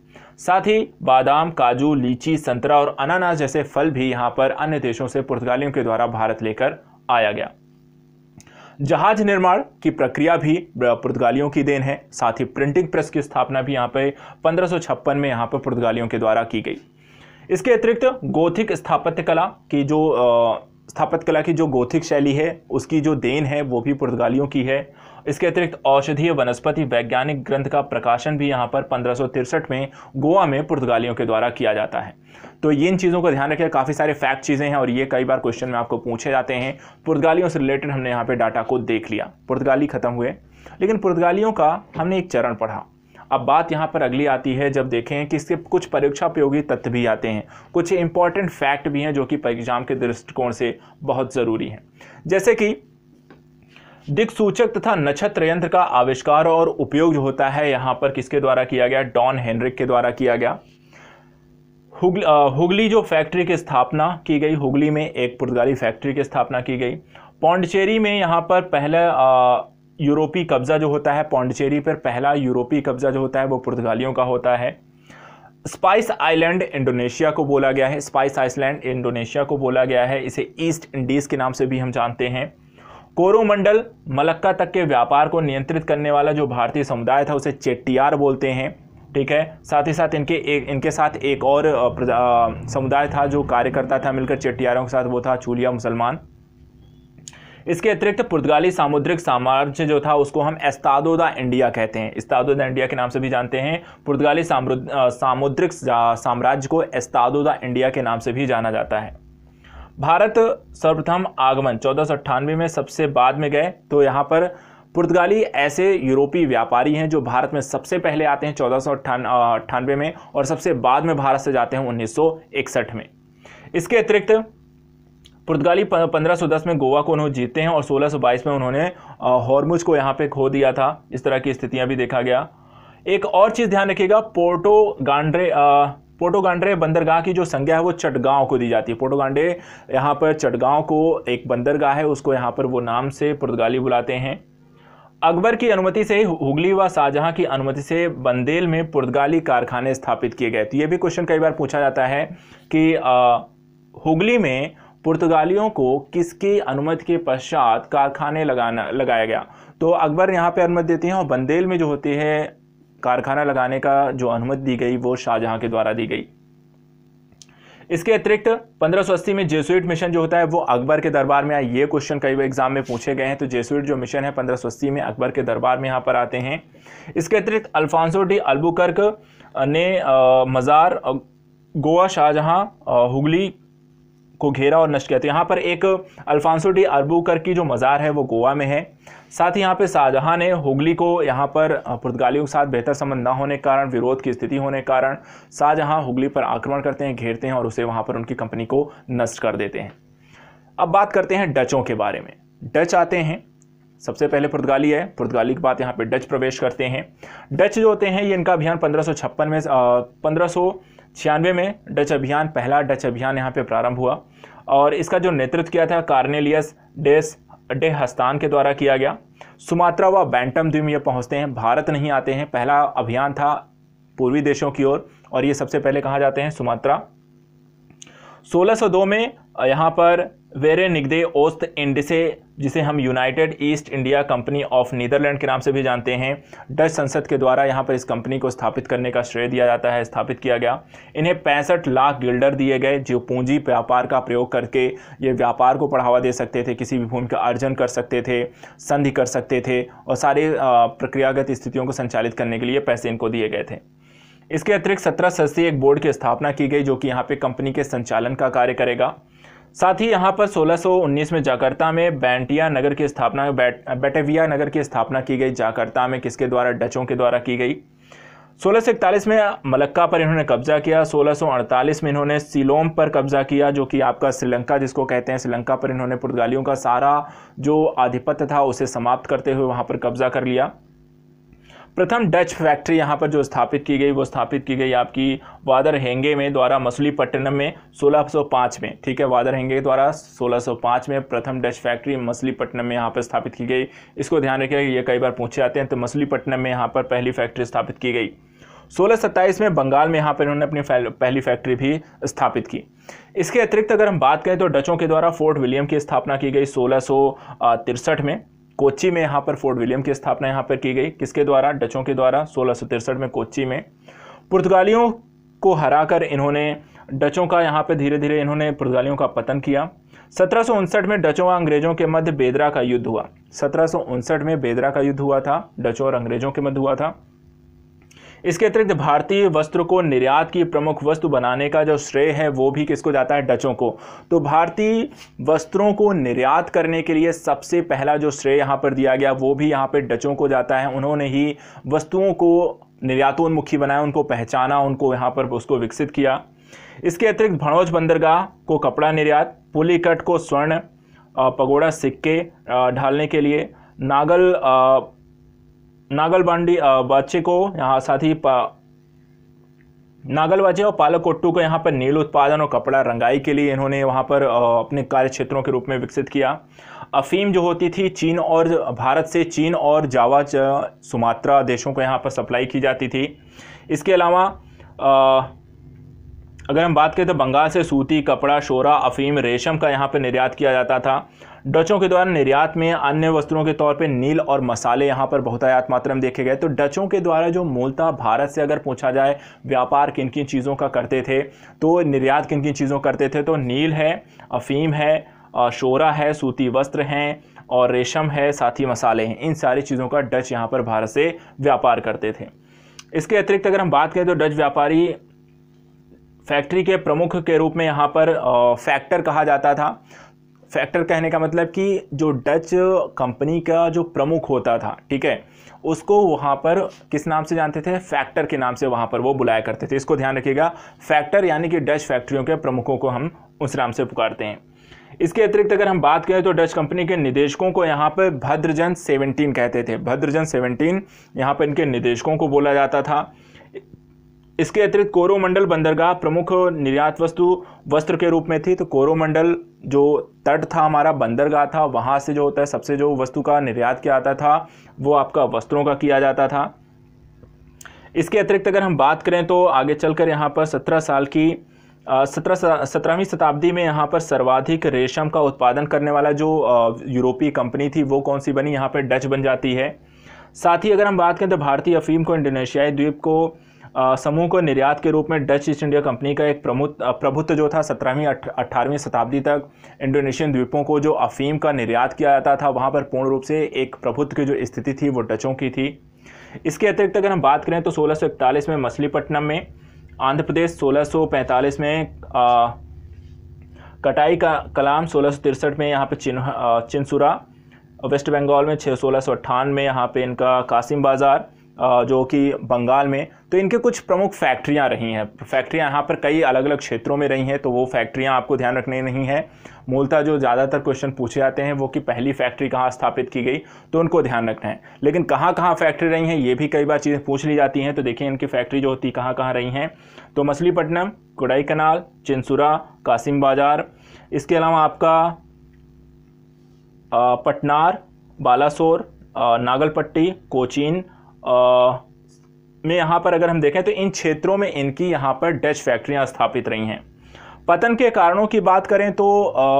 साथ ही बादाम काजू लीची संतरा और अनानास जैसे फल भी यहाँ पर अन्य देशों से पुर्तगालियों के द्वारा भारत लेकर आया गया जहाज निर्माण की प्रक्रिया भी पुर्तगालियों की देन है साथ ही प्रिंटिंग प्रेस की स्थापना भी यहाँ पर पंद्रह में यहाँ पर पुर्तगालियों के द्वारा की गई इसके अतिरिक्त गोथिक स्थापत्य कला की जो स्थापत्य कला की जो गोथिक शैली है उसकी जो देन है वो भी पुर्तगालियों की है इसके अतिरिक्त औषधीय वनस्पति वैज्ञानिक ग्रंथ का प्रकाशन भी यहाँ पर पंद्रह में गोवा में पुर्तगालियों के द्वारा किया जाता है तो ये इन चीज़ों का ध्यान रखें काफ़ी सारे फैक्ट चीज़ें हैं और ये कई बार क्वेश्चन में आपको पूछे जाते हैं पुर्तगालियों से रिलेटेड हमने यहाँ पर डाटा को देख लिया पुर्तगाली खत्म हुए लेकिन पुर्तगालियों का हमने एक चरण पढ़ा अब बात यहाँ पर अगली आती है जब देखें कि इसके कुछ परीक्षा उपयोगी तत्व भी आते हैं कुछ इंपॉर्टेंट फैक्ट भी हैं जो कि एग्जाम के दृष्टिकोण से बहुत ज़रूरी हैं जैसे कि दिक्सूचक तथा नक्षत्र यंत्र का आविष्कार और उपयोग जो होता है यहाँ पर किसके द्वारा किया गया डॉन हेनरिक के द्वारा किया गया हुगली, जो फैक्ट्री की स्थापना की गई हुगली में एक पुर्तगाली फैक्ट्री की स्थापना की गई पौंडचेरी में यहाँ पर पहले यूरोपीय कब्ज़ा जो होता है पौंडचेरी पर पहला यूरोपीय कब्ज़ा जो होता है वो पुर्तगालियों का होता है स्पाइस आइलैंड इंडोनेशिया को बोला गया है स्पाइस आइसलैंड इंडोनेशिया को बोला गया है इसे ईस्ट इंडीज़ के नाम से भी हम जानते हैं कोरोमंडल मलक्का तक के व्यापार को नियंत्रित करने वाला जो भारतीय समुदाय था उसे चेट्टियार बोलते हैं ठीक है साथ ही साथ इनके एक इनके साथ एक और समुदाय था जो कार्य करता था मिलकर चेट्टियारों के साथ वो था चूलिया मुसलमान इसके अतिरिक्त पुर्तगाली सामुद्रिक साम्राज्य जो था उसको हम एस्तादोदा इंडिया कहते हैं एस्तादोदा इंडिया के नाम से भी जानते हैं पुर्तगाली सामुद्रिक साम्राज्य को एस्तादोदा इंडिया के नाम से भी जाना जाता है भारत सर्वप्रथम आगमन चौदह में सबसे बाद में गए तो यहाँ पर पुर्तगाली ऐसे यूरोपीय व्यापारी हैं जो भारत में सबसे पहले आते हैं चौदह में और सबसे बाद में भारत से जाते हैं उन्नीस में इसके अतिरिक्त पुर्तगाली पंद्रह सौ दस में गोवा को उन्होंने जीते हैं और सोलह सौ बाईस में उन्होंने हॉर्मुज को यहाँ पे खो दिया था इस तरह की स्थितियाँ भी देखा गया एक और चीज़ ध्यान रखिएगा पोर्टो गांड्रे पोर्टो गांड्रे बंदरगाह की जो संज्ञा है वो चटगांव को दी जाती है पोर्टो यहाँ पर चटगांव को एक बंदरगाह है उसको यहाँ पर वो नाम से पुर्तगाली बुलाते हैं अकबर की अनुमति से ही हुगली व शाहजहाँ की अनुमति से बंदेल में पुर्तगाली कारखाने स्थापित किए गए तो ये भी क्वेश्चन कई बार पूछा जाता है कि हुगली में पुर्तगालियों को किसकी अनुमति के पश्चात कारखाने लगाना लगाया गया तो अकबर यहाँ पे अनुमति देते हैं और बंदेल में जो होते हैं कारखाना लगाने का जो अनुमति दी गई वो शाहजहां के द्वारा दी गई इसके अतिरिक्त अस्सी में जेसुइट मिशन जो होता है वो अकबर के दरबार में आए ये क्वेश्चन कई बार एग्जाम में पूछे गए हैं तो जेसुइट जो मिशन है अस्सी में अकबर के दरबार में यहाँ पर आते हैं इसके अतिरिक्त अल्फांसो डी अल्बुकर्क ने मज़ार गोवा शाहजहां हुगली को घेरा और नष्ट किया तो यहाँ पर एक अल्फांसो डी अरबूकर की जो मज़ार है वो गोवा में है साथ ही यहाँ पे शाहजहाँ ने हुगली को यहाँ पर पुर्तगालियों के साथ बेहतर संबंध न होने के कारण विरोध की स्थिति होने के कारण शाहजहाँ हुगली पर आक्रमण करते हैं घेरते हैं और उसे वहाँ पर उनकी कंपनी को नष्ट कर देते हैं अब बात करते हैं डचों के बारे में डच आते हैं सबसे पहले पुर्तगाली है पुर्तगाली के बाद यहाँ पे डच प्रवेश करते हैं डच जो होते हैं ये इनका अभियान पंद्रह में पंद्रह छियानवे में डच अभियान पहला डच अभियान यहाँ पे प्रारंभ हुआ और इसका जो नेतृत्व किया था कार्नेलियस डेस डे हस्तान के द्वारा किया गया सुमात्रा व बैंटम द्वीप ये पहुँचते हैं भारत नहीं आते हैं पहला अभियान था पूर्वी देशों की ओर और, और ये सबसे पहले कहा जाते हैं सुमात्रा 1602 में यहाँ पर वेरे निगदे ओस्त इंडिसे जिसे हम United East India Company of Netherland के नाम से भी जानते हैं डच संसद के द्वारा यहाँ पर इस कंपनी को स्थापित करने का श्रेय दिया जाता है स्थापित किया गया इन्हें पैंसठ लाख गिल्डर दिए गए जो पूंजी व्यापार का प्रयोग करके ये व्यापार को बढ़ावा दे सकते थे किसी भी भूमि का अर्जन कर सकते थे संधि कर सकते थे और सारे प्रक्रियागत स्थितियों को संचालित करने के लिए पैसे इनको दिए गए थे इसके अतिरिक्त सत्रह सदस्यीय एक बोर्ड की स्थापना की गई जो कि यहाँ पे कंपनी के संचालन का कार्य करेगा साथ ही यहाँ पर 1619 में जाकर्ता में बैंटिया नगर की स्थापना बैटेविया नगर की स्थापना की गई जाकर्ता में किसके द्वारा डचों के द्वारा की गई 1641 में मलक्का पर इन्होंने कब्जा किया 1648 में इन्होंने सिलोम पर कब्जा किया जो कि आपका श्रीलंका जिसको कहते हैं श्रीलंका पर इन्होंने पुर्तगालियों का सारा जो आधिपत्य था उसे समाप्त करते हुए वहाँ पर कब्जा कर लिया प्रथम डच फैक्ट्री यहाँ पर जो स्थापित की गई वो स्थापित की गई आपकी वादर हेंगे में द्वारा मसलीपट्टनम में 1605 में ठीक है वादर हेंगे द्वारा 1605 में प्रथम डच फैक्ट्री मसलीपट्टनम में यहाँ पर स्थापित की गई इसको ध्यान रखिएगा ये कई बार पूछे जाते हैं तो मसलीपट्टनम में यहाँ पर पहली फैक्ट्री स्थापित की गई सोलह सत्ताईस में बंगाल में यहाँ पर इन्होंने अपनी पहली फैक्ट्री भी स्थापित की इसके अतिरिक्त अगर हम बात करें तो डचों के द्वारा फोर्ट विलियम की स्थापना की गई सोलह में कोच्ची में यहाँ पर फोर्ट विलियम की स्थापना यहाँ पर की गई किसके द्वारा डचों के द्वारा सोलह में कोच्ची में पुर्तगालियों को हराकर इन्होंने डचों का यहाँ पर धीरे धीरे इन्होंने पुर्तगालियों का पतन किया सत्रह में डचों और अंग्रेजों के मध्य बेदरा का युद्ध हुआ सत्रह में बेदरा का युद्ध हुआ था डचों और अंग्रेजों के मध्य हुआ था इसके अतिरिक्त भारतीय वस्त्र को निर्यात की प्रमुख वस्तु बनाने का जो श्रेय है वो भी किसको जाता है डचों को तो भारतीय वस्त्रों को निर्यात करने के लिए सबसे पहला जो श्रेय यहाँ पर दिया गया वो भी यहाँ पर डचों को जाता है उन्होंने ही वस्तुओं को निर्यातोन्मुखी बनाया उनको पहचाना उनको यहाँ पर उसको विकसित किया इसके अतिरिक्त भणोज बंदरगाह को कपड़ा निर्यात पुलिकट को स्वर्ण पगोड़ा सिक्के ढालने के लिए नागल नागलबांडी बच्चे को यहाँ साथ ही नागलबाजे और पालकोट्टू को यहाँ पर नील उत्पादन और कपड़ा रंगाई के लिए इन्होंने वहाँ पर अपने कार्य क्षेत्रों के रूप में विकसित किया अफीम जो होती थी चीन और भारत से चीन और जावा सुमात्रा देशों को यहाँ पर सप्लाई की जाती थी इसके अलावा अगर हम बात करें तो बंगाल से सूती कपड़ा शोरा अफीम रेशम का यहाँ पर निर्यात किया जाता था डचों के द्वारा निर्यात में अन्य वस्तुओं के तौर पर नील और मसाले यहाँ पर बहुत आयात मात्रा में देखे गए तो डचों के द्वारा जो मूलतः भारत से अगर पूछा जाए व्यापार किन किन चीज़ों का करते थे तो निर्यात किन किन चीज़ों करते थे तो नील है अफीम है शोरा है सूती वस्त्र हैं और रेशम है साथ ही मसाले हैं इन सारी चीज़ों का डच यहाँ पर भारत से व्यापार करते थे इसके अतिरिक्त अगर हम बात करें तो डच व्यापारी फैक्ट्री के प्रमुख के रूप में यहाँ पर फैक्टर कहा जाता था फैक्टर कहने का मतलब कि जो डच कंपनी का जो प्रमुख होता था ठीक है उसको वहाँ पर किस नाम से जानते थे फैक्टर के नाम से वहाँ पर वो बुलाया करते थे इसको ध्यान रखिएगा फैक्टर यानी कि डच फैक्ट्रियों के प्रमुखों को हम उस नाम से पुकारते हैं इसके अतिरिक्त अगर हम बात करें तो डच कंपनी के निदेशकों को यहाँ पर भद्रजन सेवनटीन कहते थे भद्रजन सेवनटीन यहाँ पर इनके निदेशकों को बोला जाता था इसके अतिरिक्त कोरोमंडल बंदरगाह प्रमुख निर्यात वस्तु वस्त्र के रूप में थी तो कोरोमंडल जो तट था हमारा बंदरगाह था वहाँ से जो होता है सबसे जो वस्तु का निर्यात किया जाता था वो आपका वस्त्रों का किया जाता था इसके अतिरिक्त अगर हम बात करें तो आगे चलकर यहाँ पर सत्रह साल की सत्रह सत्रहवीं शताब्दी में यहाँ पर सर्वाधिक रेशम का उत्पादन करने वाला जो यूरोपीय कंपनी थी वो कौन सी बनी यहाँ पर डच बन जाती है साथ ही अगर हम बात करें तो भारतीय अफीम को इंडोनेशियाई द्वीप को समूह को निर्यात के रूप में डच ईस्ट इंडिया कंपनी का एक प्रमुख प्रभुत्व जो था सत्रहवीं अट्ठारहवीं शताब्दी तक इंडोनेशियन द्वीपों को जो अफीम का निर्यात किया जाता था वहाँ पर पूर्ण रूप से एक प्रभुत्व की जो स्थिति थी वो डचों की थी इसके अतिरिक्त अगर हम बात करें तो सोलह में मछलीपट्टनम में आंध्र प्रदेश सोलह में आ, कटाई का कलाम सोलह में यहाँ पर चिन चिनसुरा वेस्ट बंगाल में छः सोलह सौ अट्ठानवे यहाँ पर इनका कासिम बाज़ार जो कि बंगाल में तो इनके कुछ प्रमुख फैक्ट्रियाँ रही हैं फैक्ट्रियाँ यहाँ पर कई अलग अलग क्षेत्रों में रही हैं तो वो फैक्ट्रियाँ आपको ध्यान रखने नहीं है मूलतः जो ज़्यादातर क्वेश्चन पूछे जाते हैं वो कि पहली फैक्ट्री कहाँ स्थापित की गई तो उनको ध्यान रखना है लेकिन कहाँ कहाँ फैक्ट्री रही हैं ये भी कई बार चीज़ें पूछ ली जाती हैं तो देखिए इनकी फैक्ट्री जो होती है कहाँ कहाँ रही हैं तो मछलीपट्टनम कुड़ाई कनाल चिंसुरा कासिम बाजार इसके अलावा आपका पटनार बालासोर नागलपट्टी कोचीन में यहाँ पर अगर हम देखें तो इन क्षेत्रों में इनकी यहाँ पर डच फैक्ट्रियाँ स्थापित रही हैं पतन के कारणों की बात करें तो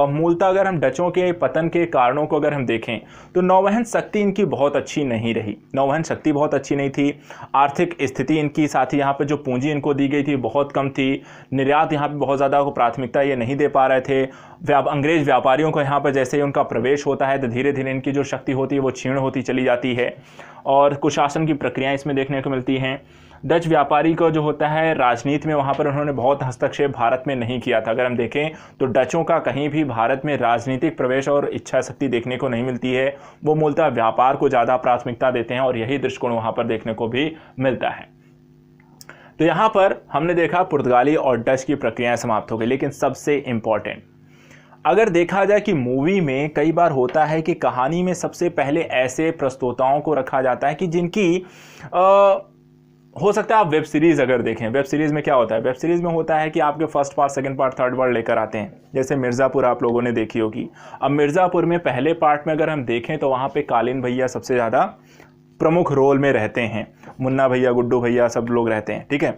मूलतः अगर हम डचों के पतन के कारणों को अगर हम देखें तो नौवहन शक्ति इनकी बहुत अच्छी नहीं रही नौवहन शक्ति बहुत अच्छी नहीं थी आर्थिक स्थिति इनकी साथ ही यहाँ पर जो पूंजी इनको दी गई थी बहुत कम थी निर्यात यहाँ पर बहुत ज़्यादा प्राथमिकता ये नहीं दे पा रहे थे व्याप अंग्रेज व्यापारियों को यहाँ पर जैसे ही उनका प्रवेश होता है तो धीरे धीरे इनकी जो शक्ति होती है वो क्षीण होती चली जाती है और कुशासन की प्रक्रियाएँ इसमें देखने को मिलती हैं डच व्यापारी का जो होता है राजनीति में वहाँ पर उन्होंने बहुत हस्तक्षेप भारत में नहीं किया था अगर हम देखें तो डचों का कहीं भी भारत में राजनीतिक प्रवेश और इच्छा शक्ति देखने को नहीं मिलती है वो मूलतः व्यापार को ज़्यादा प्राथमिकता देते हैं और यही दृष्टिकोण वहाँ पर देखने को भी मिलता है तो यहाँ पर हमने देखा पुर्तगाली और डच की प्रक्रियाएं समाप्त हो गई लेकिन सबसे इम्पॉर्टेंट अगर देखा जाए कि मूवी में कई बार होता है कि कहानी में सबसे पहले ऐसे प्रस्तोताओं को रखा जाता है कि जिनकी आ, हो सकता है आप वेब सीरीज़ अगर देखें वेब सीरीज़ में क्या होता है वेब सीरीज़ में होता है कि आपके first part second part third part लेकर आते हैं जैसे मिर्ज़ापुर आप लोगों ने देखी होगी अब मिर्ज़ापुर में पहले पार्ट में अगर हम देखें तो वहाँ पे कालीन भैया सबसे ज़्यादा प्रमुख रोल में रहते हैं मुन्ना भैया गुड्डू भैया सब लोग रहते हैं ठीक है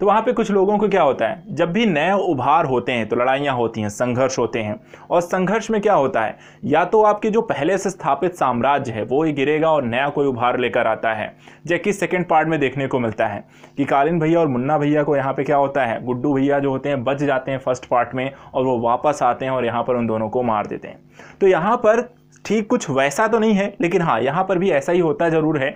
तो वहाँ पे कुछ लोगों को क्या होता है जब भी नए उभार होते हैं तो लड़ाइयाँ होती हैं संघर्ष होते हैं और संघर्ष में क्या होता है या तो आपके जो पहले से स्थापित साम्राज्य है वो ही गिरेगा और नया कोई उभार लेकर आता है जैकि सेकेंड पार्ट में देखने को मिलता है कि कालीन भैया और मुन्ना भैया को यहाँ पर क्या होता है गुड्डू भैया जो होते हैं बच जाते हैं फर्स्ट पार्ट में और वो वापस आते हैं और यहाँ पर उन दोनों को मार देते हैं तो यहाँ पर ठीक कुछ वैसा तो नहीं है लेकिन हाँ यहाँ पर भी ऐसा ही होता ज़रूर है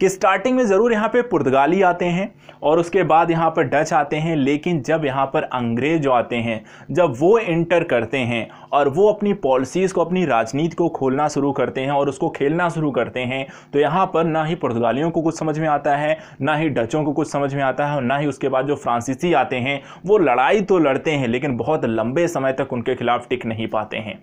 कि स्टार्टिंग में ज़रूर यहाँ पे पुर्तगाली आते हैं और उसके बाद यहाँ पर डच आते हैं लेकिन जब यहाँ पर अंग्रेज जो आते हैं जब वो इंटर करते हैं और वो अपनी पॉलिसीज़ को अपनी राजनीति को खोलना शुरू करते हैं और उसको खेलना शुरू करते हैं तो यहाँ पर ना ही पुर्तगालियों को कुछ समझ में आता है ना ही डचों को कुछ समझ में आता है और ना ही उसके बाद जो फ्रांसीसी आते हैं वो लड़ाई तो लड़ते हैं लेकिन बहुत लंबे समय तक उनके खिलाफ टिक नहीं पाते हैं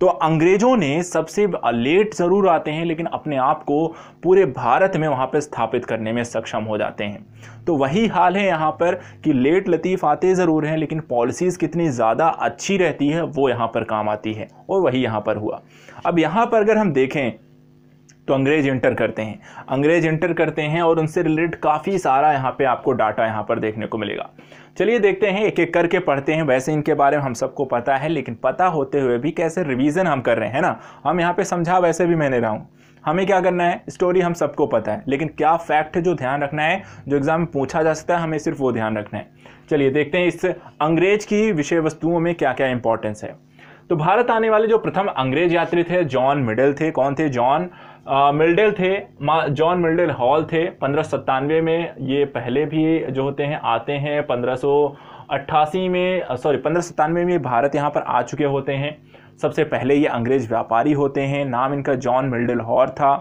तो अंग्रेजों ने सबसे लेट ज़रूर आते हैं लेकिन अपने आप को पूरे भारत में वहां पर स्थापित करने में सक्षम हो जाते हैं तो वही हाल है यहां पर कि लेट लतीफ़ आते ज़रूर हैं लेकिन पॉलिसीज़ कितनी ज़्यादा अच्छी रहती है वो यहां पर काम आती है और वही यहां पर हुआ अब यहां पर अगर हम देखें तो अंग्रेज इंटर करते हैं अंग्रेज इंटर करते हैं और उनसे रिलेटेड काफ़ी सारा यहां पे आपको डाटा यहां पर देखने को मिलेगा चलिए देखते हैं एक एक करके पढ़ते हैं वैसे इनके बारे में हम सबको पता है लेकिन पता होते हुए भी कैसे रिवीजन हम कर रहे हैं ना हम यहाँ पे समझा वैसे भी मैंने रहा हूँ हमें क्या करना है स्टोरी हम सबको पता है लेकिन क्या फैक्ट है जो ध्यान रखना है जो एग्जाम में पूछा जा सकता है हमें सिर्फ वो ध्यान रखना है चलिए देखते हैं इस अंग्रेज की विषय वस्तुओं में क्या क्या इंपॉर्टेंस है तो भारत आने वाले जो प्रथम अंग्रेज यात्री थे जॉन मिडल थे कौन थे जॉन मिल्डेल थे जॉन मिल्डेल हॉल थे पंद्रह में ये पहले भी जो होते हैं आते हैं पंद्रह अट्ठासी में सॉरी पंद्रह सत्तानवे में भारत यहाँ पर आ चुके होते हैं सबसे पहले ये अंग्रेज व्यापारी होते हैं नाम इनका जॉन मिल्डल हॉर था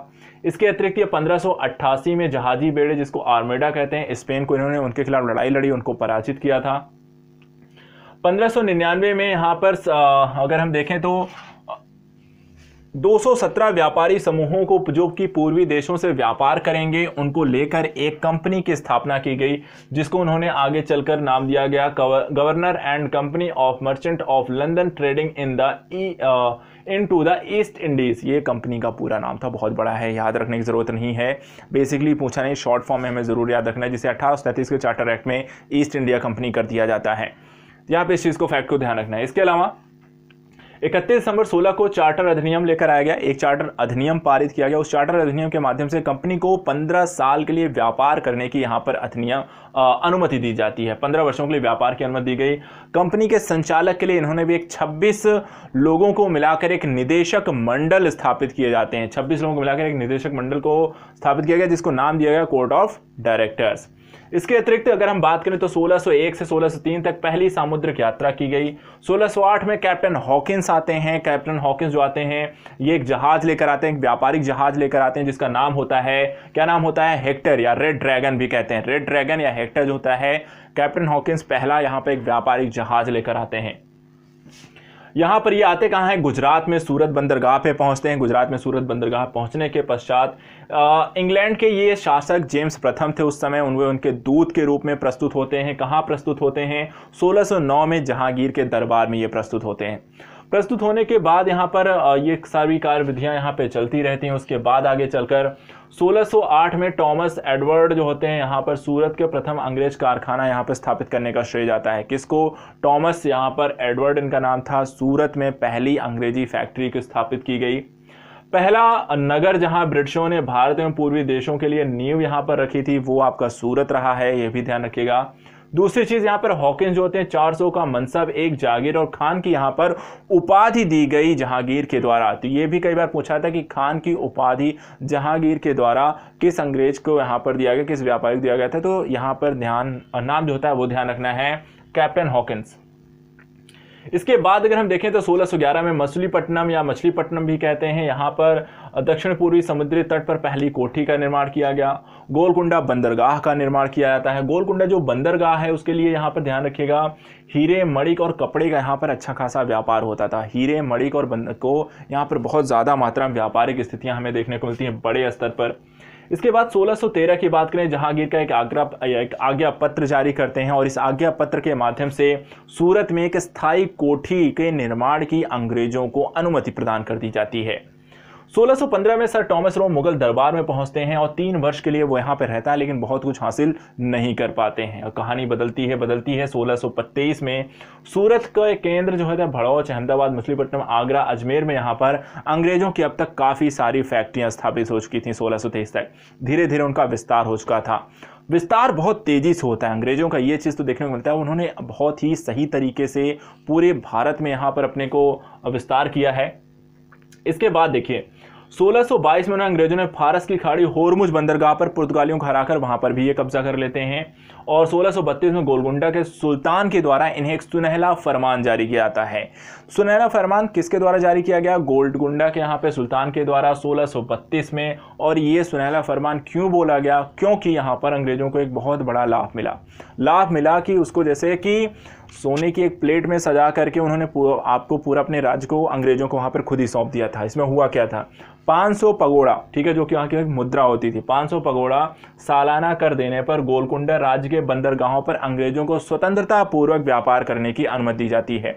इसके अतिरिक्त ये पंद्रह सौ अट्ठासी में जहाजी बेड़े जिसको आर्मेडा कहते हैं स्पेन को इन्होंने उनके खिलाफ लड़ाई लड़ी उनको पराजित किया था पंद्रह सौ निन्यानवे में यहाँ पर अगर हम देखें तो 217 व्यापारी समूहों को जो कि पूर्वी देशों से व्यापार करेंगे उनको लेकर एक कंपनी की स्थापना की गई जिसको उन्होंने आगे चलकर नाम दिया गया governor and company of merchant of London trading in the into the East Indies ये कंपनी का पूरा नाम था बहुत बड़ा है याद रखने की ज़रूरत नहीं है बेसिकली पूछा नहीं शॉर्ट फॉर्म में हमें ज़रूर याद रखना है जिसे अठारह के चार्टर एक्ट में ईस्ट इंडिया कंपनी कर दिया जाता है यहाँ पे इस चीज़ को फैक्ट को ध्यान रखना है इसके अलावा इकतीस दिसंबर 16 को चार्टर अधिनियम लेकर आया गया एक चार्टर अधिनियम पारित किया गया उस चार्टर अधिनियम के माध्यम से कंपनी को 15 साल के लिए व्यापार करने की यहाँ पर अधिनियम अनुमति दी जाती है 15 वर्षों के लिए व्यापार की अनुमति दी गई कंपनी के संचालक के लिए इन्होंने भी एक छब्बीस लोगों को मिलाकर एक निदेशक मंडल स्थापित किए जाते हैं छब्बीस लोगों को मिलाकर एक निदेशक मंडल को स्थापित किया गया जिसको नाम दिया गया कोर्ट ऑफ डायरेक्टर्स इसके अतिरिक्त अगर हम बात करें तो 1601 से 1603 तक पहली सामुद्रिक यात्रा की गई 1608 में कैप्टन हॉकिंस आते हैं कैप्टन हॉकिंस जो आते हैं ये एक जहाज लेकर आते हैं एक व्यापारिक जहाज लेकर आते हैं जिसका नाम होता है क्या नाम होता है हेक्टर या रेड ड्रैगन भी कहते हैं रेड ड्रैगन या हेक्टर जो होता है कैप्टन हॉकिंस पहला यहाँ पर एक व्यापारिक जहाज लेकर आते हैं यहाँ पर ये आते कहाँ हैं गुजरात में सूरत बंदरगाह पे पहुँचते हैं गुजरात में सूरत बंदरगाह पहुँचने के पश्चात इंग्लैंड के ये शासक जेम्स प्रथम थे उस समय उनवे उनके दूत के रूप में प्रस्तुत होते हैं कहाँ प्रस्तुत होते हैं 1609 में जहांगीर के दरबार में ये प्रस्तुत होते हैं प्रस्तुत होने के बाद यहाँ पर ये सारी कार्य विधियाँ यहाँ पर चलती रहती हैं उसके बाद आगे चलकर 1608 में टॉमस एडवर्ड जो होते हैं यहाँ पर सूरत के प्रथम अंग्रेज कारखाना यहाँ पर स्थापित करने का श्रेय जाता है किसको टॉमस यहाँ पर एडवर्ड इनका नाम था सूरत में पहली अंग्रेजी फैक्ट्री की स्थापित की गई पहला नगर जहाँ ब्रिटिशों ने भारत एवं पूर्वी देशों के लिए नींव यहाँ पर रखी थी वो आपका सूरत रहा है ये भी ध्यान रखिएगा दूसरी चीज यहाँ पर हॉकिंस जो होते हैं सौ का मनसब एक जागीर और खान की यहाँ पर उपाधि दी गई जहांगीर के द्वारा तो ये भी कई बार पूछा था कि खान की उपाधि जहांगीर के द्वारा किस अंग्रेज को यहां पर दिया गया किस व्यापारी को दिया गया था तो यहाँ पर ध्यान नाम जो होता है वो ध्यान रखना है कैप्टन हॉकिंस इसके बाद अगर हम देखें तो 1611 में मछलीपट्टनम या मछलीपट्टनम भी कहते हैं यहाँ पर दक्षिण पूर्वी समुद्री तट पर पहली कोठी का निर्माण किया गया गोलकुंडा बंदरगाह का निर्माण किया जाता है गोलकुंडा जो बंदरगाह है उसके लिए यहाँ पर ध्यान रखिएगा हीरे मणिक और कपड़े का यहाँ पर अच्छा खासा व्यापार होता था हीरे मणिक और बंद को यहाँ पर बहुत ज़्यादा मात्रा में व्यापारिक स्थितियाँ हमें देखने को मिलती हैं बड़े स्तर पर इसके बाद 1613 की बात करें जहांगीर का एक आग्रा एक आज्ञा पत्र जारी करते हैं और इस आज्ञा पत्र के माध्यम से सूरत में एक स्थायी कोठी के निर्माण की अंग्रेजों को अनुमति प्रदान कर दी जाती है 1615 में सर टॉमस रो मुगल दरबार में पहुंचते हैं और तीन वर्ष के लिए वो यहाँ पर रहता है लेकिन बहुत कुछ हासिल नहीं कर पाते हैं और कहानी बदलती है बदलती है सोलह में सूरत का केंद्र जो है भड़ौच अहमदाबाद मछलीपट्टनम आगरा अजमेर में यहाँ पर अंग्रेजों की अब तक काफ़ी सारी फैक्ट्रियाँ स्थापित हो चुकी थी सोलह तक धीरे धीरे उनका विस्तार हो चुका था विस्तार बहुत तेज़ी से होता है अंग्रेज़ों का ये चीज़ तो देखने को मिलता है उन्होंने बहुत ही सही तरीके से पूरे भारत में यहाँ पर अपने को विस्तार किया है इसके बाद देखिए 1622 में उन्हें अंग्रेजों ने फारस की खाड़ी होरमुज बंदरगाह पर पुर्तगालियों को हराकर वहां पर भी ये कब्जा कर लेते हैं और सोलह में गोलकुंडा के सुल्तान के द्वारा इन्हें एक सुनहला फरमान जारी किया जाता है सुनहरा फरमान किसके द्वारा जारी किया गया गोलकुंडा के यहाँ पे सुल्तान के द्वारा सोलह में और ये सुनहला फरमान क्यों बोला गया क्योंकि यहाँ पर अंग्रेज़ों को एक बहुत बड़ा लाभ मिला लाभ मिला कि उसको जैसे कि सोने की एक प्लेट में सजा करके उन्होंने आपको पूरा अपने राज्य को अंग्रेज़ों को वहाँ पर खुद ही सौंप दिया था इसमें हुआ क्या था 500 पगोड़ा ठीक है जो कि वहाँ की मुद्रा होती थी 500 पगोड़ा सालाना कर देने पर गोलकुंडा राज्य के बंदरगाहों पर अंग्रेजों को स्वतंत्रता पूर्वक व्यापार करने की अनुमति दी जाती है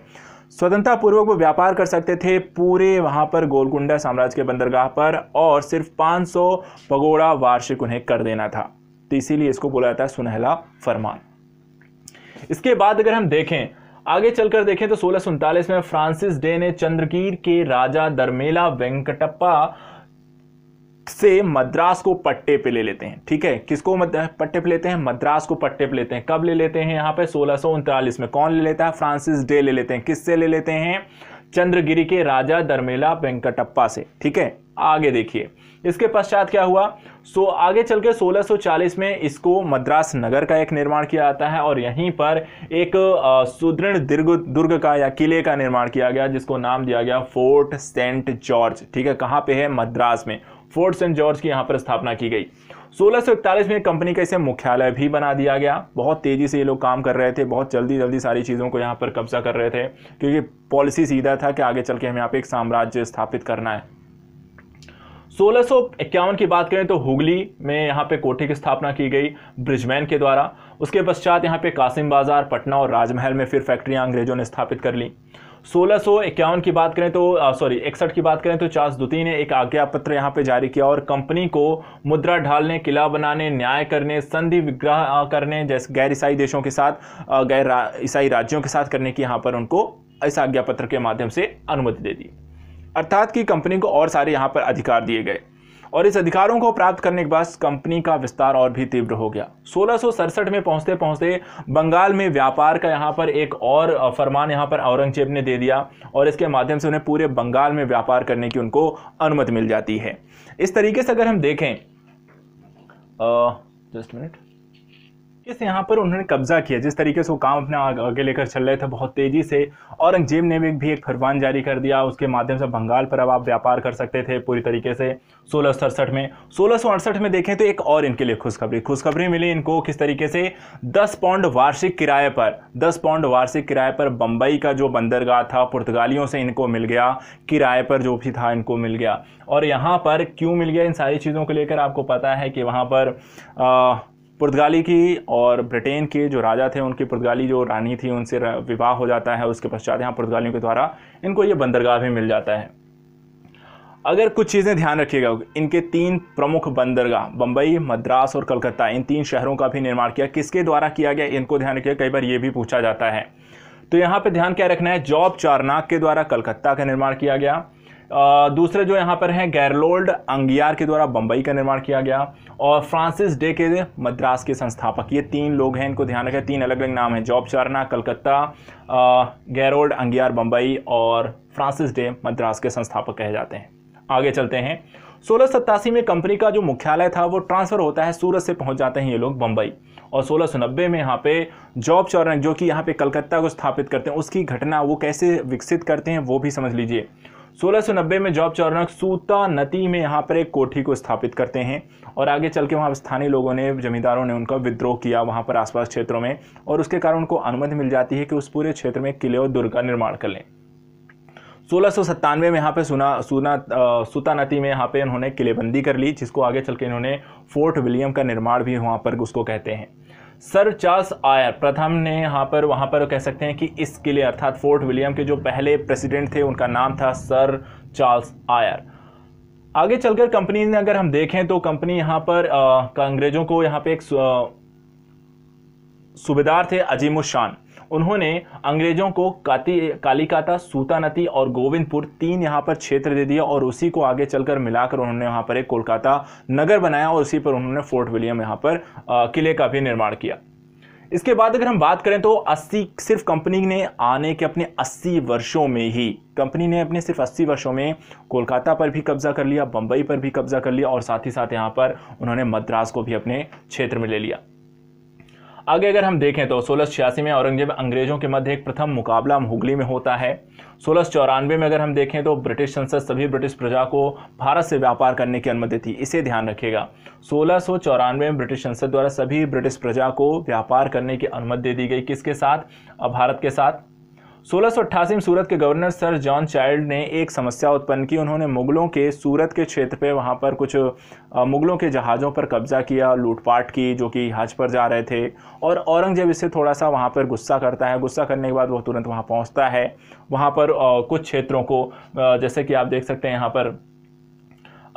स्वतंत्रता पूर्वक वो व्यापार कर सकते थे पूरे वहाँ पर गोलकुंडा साम्राज्य के बंदरगाह पर और सिर्फ 500 पगोड़ा वार्षिक उन्हें कर देना था तो इसीलिए इसको बोला जाता है सुनहला फरमान इसके बाद अगर हम देखें आगे चलकर देखें तो सोलह में फ्रांसिस डे ने चंद्रकीर के राजा दरमेला वेंकटप्पा से मद्रास को पट्टे पे ले लेते हैं ठीक है किसको पट्टे पे लेते हैं मद्रास को पट्टे पे लेते हैं कब ले लेते हैं यहाँ पे सोलह में कौन ले लेता है फ्रांसिस डे ले लेते हैं किससे ले लेते हैं चंद्रगिरी के राजा दरमेला वेंकटप्पा से ठीक है आगे देखिए इसके पश्चात क्या हुआ सो आगे चल के 1640 में इसको मद्रास नगर का एक निर्माण किया जाता है और यहीं पर एक सुदृढ़ दुर्ग दुर्ग का या किले का निर्माण किया गया जिसको नाम दिया गया फोर्ट सेंट जॉर्ज ठीक है कहाँ पे है मद्रास में फोर्ट सेंट जॉर्ज की यहाँ पर स्थापना की गई सोलह में कंपनी का इसे मुख्यालय भी बना दिया गया बहुत तेज़ी से ये लोग काम कर रहे थे बहुत जल्दी जल्दी सारी चीज़ों को यहाँ पर कब्जा कर रहे थे क्योंकि पॉलिसी सीधा था कि आगे चल के हमें यहाँ पे एक साम्राज्य स्थापित करना है सोलह की बात करें तो हुगली में यहाँ पे कोठी की स्थापना की गई ब्रिजमैन के द्वारा उसके पश्चात यहाँ पे कासिम बाजार पटना और राजमहल में फिर फैक्ट्रियाँ अंग्रेजों ने स्थापित कर ली सोलह की बात करें तो सॉरी इकसठ की बात करें तो चार्ल्स दुती ने एक आज्ञा पत्र यहाँ पे जारी किया और कंपनी को मुद्रा ढालने किला बनाने न्याय करने संधि विग्रह करने जैसे गैर ईसाई देशों के साथ गैर ईसाई राज्यों के साथ करने की यहाँ पर उनको इस आज्ञा पत्र के माध्यम से अनुमति दे दी अर्थात कि कंपनी को और सारे यहाँ पर अधिकार दिए गए और इस अधिकारों को प्राप्त करने के बाद कंपनी का विस्तार और भी तीव्र हो गया सोलह में पहुंचते पहुंचते बंगाल में व्यापार का यहाँ पर एक और फरमान यहाँ पर औरंगजेब ने दे दिया और इसके माध्यम से उन्हें पूरे बंगाल में व्यापार करने की उनको अनुमति मिल जाती है इस तरीके से अगर हम देखें जस्ट मिनट तरीके से यहाँ पर उन्होंने कब्जा किया जिस तरीके से वो काम अपने आगे लेकर चल रहे थे बहुत तेज़ी से औरंगजेब ने भी, एक फरमान जारी कर दिया उसके माध्यम से बंगाल पर अब आप व्यापार कर सकते थे पूरी तरीके से सोलह में सोलह में देखें तो एक और इनके लिए खुशखबरी खुशखबरी मिली इनको किस तरीके से दस पाउंड वार्षिक किराए पर दस पाउंड वार्षिक किराए पर बम्बई का जो बंदरगाह था पुर्तगालियों से इनको मिल गया किराए पर जो भी था इनको मिल गया और यहाँ पर क्यों मिल गया इन सारी चीज़ों को लेकर आपको पता है कि वहाँ पर पुर्तगाली की और ब्रिटेन के जो राजा थे उनकी पुर्तगाली जो रानी थी उनसे विवाह हो जाता है उसके पश्चात यहाँ पुर्तगालियों के द्वारा इनको ये बंदरगाह भी मिल जाता है अगर कुछ चीज़ें ध्यान रखिएगा इनके तीन प्रमुख बंदरगाह बम्बई मद्रास और कलकत्ता इन तीन शहरों का भी निर्माण किया किसके द्वारा किया गया इनको ध्यान रखिएगा कई बार ये भी पूछा जाता है तो यहाँ पर ध्यान क्या रखना है जॉब चारनाक के द्वारा कलकत्ता का निर्माण किया गया दूसरे जो यहाँ पर हैं गैरलोल्ड अंगियार के द्वारा बम्बई का निर्माण किया गया और फ्रांसिस डे के मद्रास के संस्थापक ये तीन लोग हैं इनको ध्यान रखें तीन अलग अलग नाम हैं Job Charnock Calcutta Gerald Aungier Bombay और फ्रांसिस डे मद्रास के संस्थापक कहे जाते हैं आगे चलते हैं सोलह में कंपनी का जो मुख्यालय था वो ट्रांसफ़र होता है सूरत से पहुंच जाते हैं ये लोग बम्बई और सोलह सौ नब्बे में यहाँ पे जॉब चौरन जो कि यहाँ पे कलकत्ता को स्थापित करते हैं उसकी घटना वो कैसे विकसित करते हैं वो भी समझ लीजिए 1690 में जॉब चौरनक सूता नती में यहाँ पर एक कोठी को स्थापित करते हैं और आगे चल के वहाँ स्थानीय लोगों ने जमींदारों ने उनका विद्रोह किया वहाँ पर आसपास क्षेत्रों में और उसके कारण उनको अनुमति मिल जाती है कि उस पूरे क्षेत्र में किले और दुर्ग का निर्माण कर लें सोलह में यहाँ पे सुना सुना सूता नदी में यहाँ पे इन्होंने किलेबंदी कर ली जिसको आगे चल के इन्होंने फोर्ट विलियम का निर्माण भी वहाँ पर उसको कहते हैं सर चार्ल्स आयर प्रथम ने यहाँ पर वहाँ पर कह सकते हैं कि इस किले अर्थात फोर्ट विलियम के जो पहले प्रेसिडेंट थे उनका नाम था सर चार्ल्स आयर आगे चलकर कंपनी ने अगर हम देखें तो कंपनी यहाँ पर अंग्रेज़ों को यहाँ पे एक सूबेदार थे शान उन्होंने अंग्रेजों को काती कालीकाता सूतानती और गोविंदपुर तीन यहाँ पर क्षेत्र दे दिया और उसी को आगे चलकर मिलाकर उन्होंने यहाँ पर एक कोलकाता नगर बनाया और उसी पर उन्होंने फोर्ट विलियम यहाँ पर किले का भी निर्माण किया इसके बाद अगर हम बात करें तो 80 सिर्फ कंपनी ने आने के अपने 80 वर्षों में ही कंपनी ने अपने सिर्फ 80 वर्षों में कोलकाता पर भी कब्जा कर लिया बंबई पर भी कब्जा कर लिया और साथ ही साथ यहाँ पर उन्होंने मद्रास को भी अपने क्षेत्र में ले लिया आगे अगर हम देखें तो सोलह में औरंगजेब अंग्रेजों के मध्य एक प्रथम मुकाबला हुगली में होता है सोलह में अगर हम देखें तो ब्रिटिश संसद सभी ब्रिटिश प्रजा को भारत से व्यापार करने की अनुमति थी इसे ध्यान रखिएगा सोलह में ब्रिटिश संसद द्वारा सभी ब्रिटिश प्रजा को व्यापार करने की अनुमति दे दी गई किसके साथ भारत के साथ सोलह में सूरत के गवर्नर सर जॉन चाइल्ड ने एक समस्या उत्पन्न की उन्होंने मुगलों के सूरत के क्षेत्र पे वहाँ पर कुछ मुगलों के जहाज़ों पर कब्जा किया लूटपाट की जो कि हज पर जा रहे थे और औरंगजेब इससे थोड़ा सा वहाँ पर गुस्सा करता है गुस्सा करने के बाद वो तुरंत वहाँ पहुँचता है वहाँ पर कुछ क्षेत्रों को जैसे कि आप देख सकते हैं यहाँ पर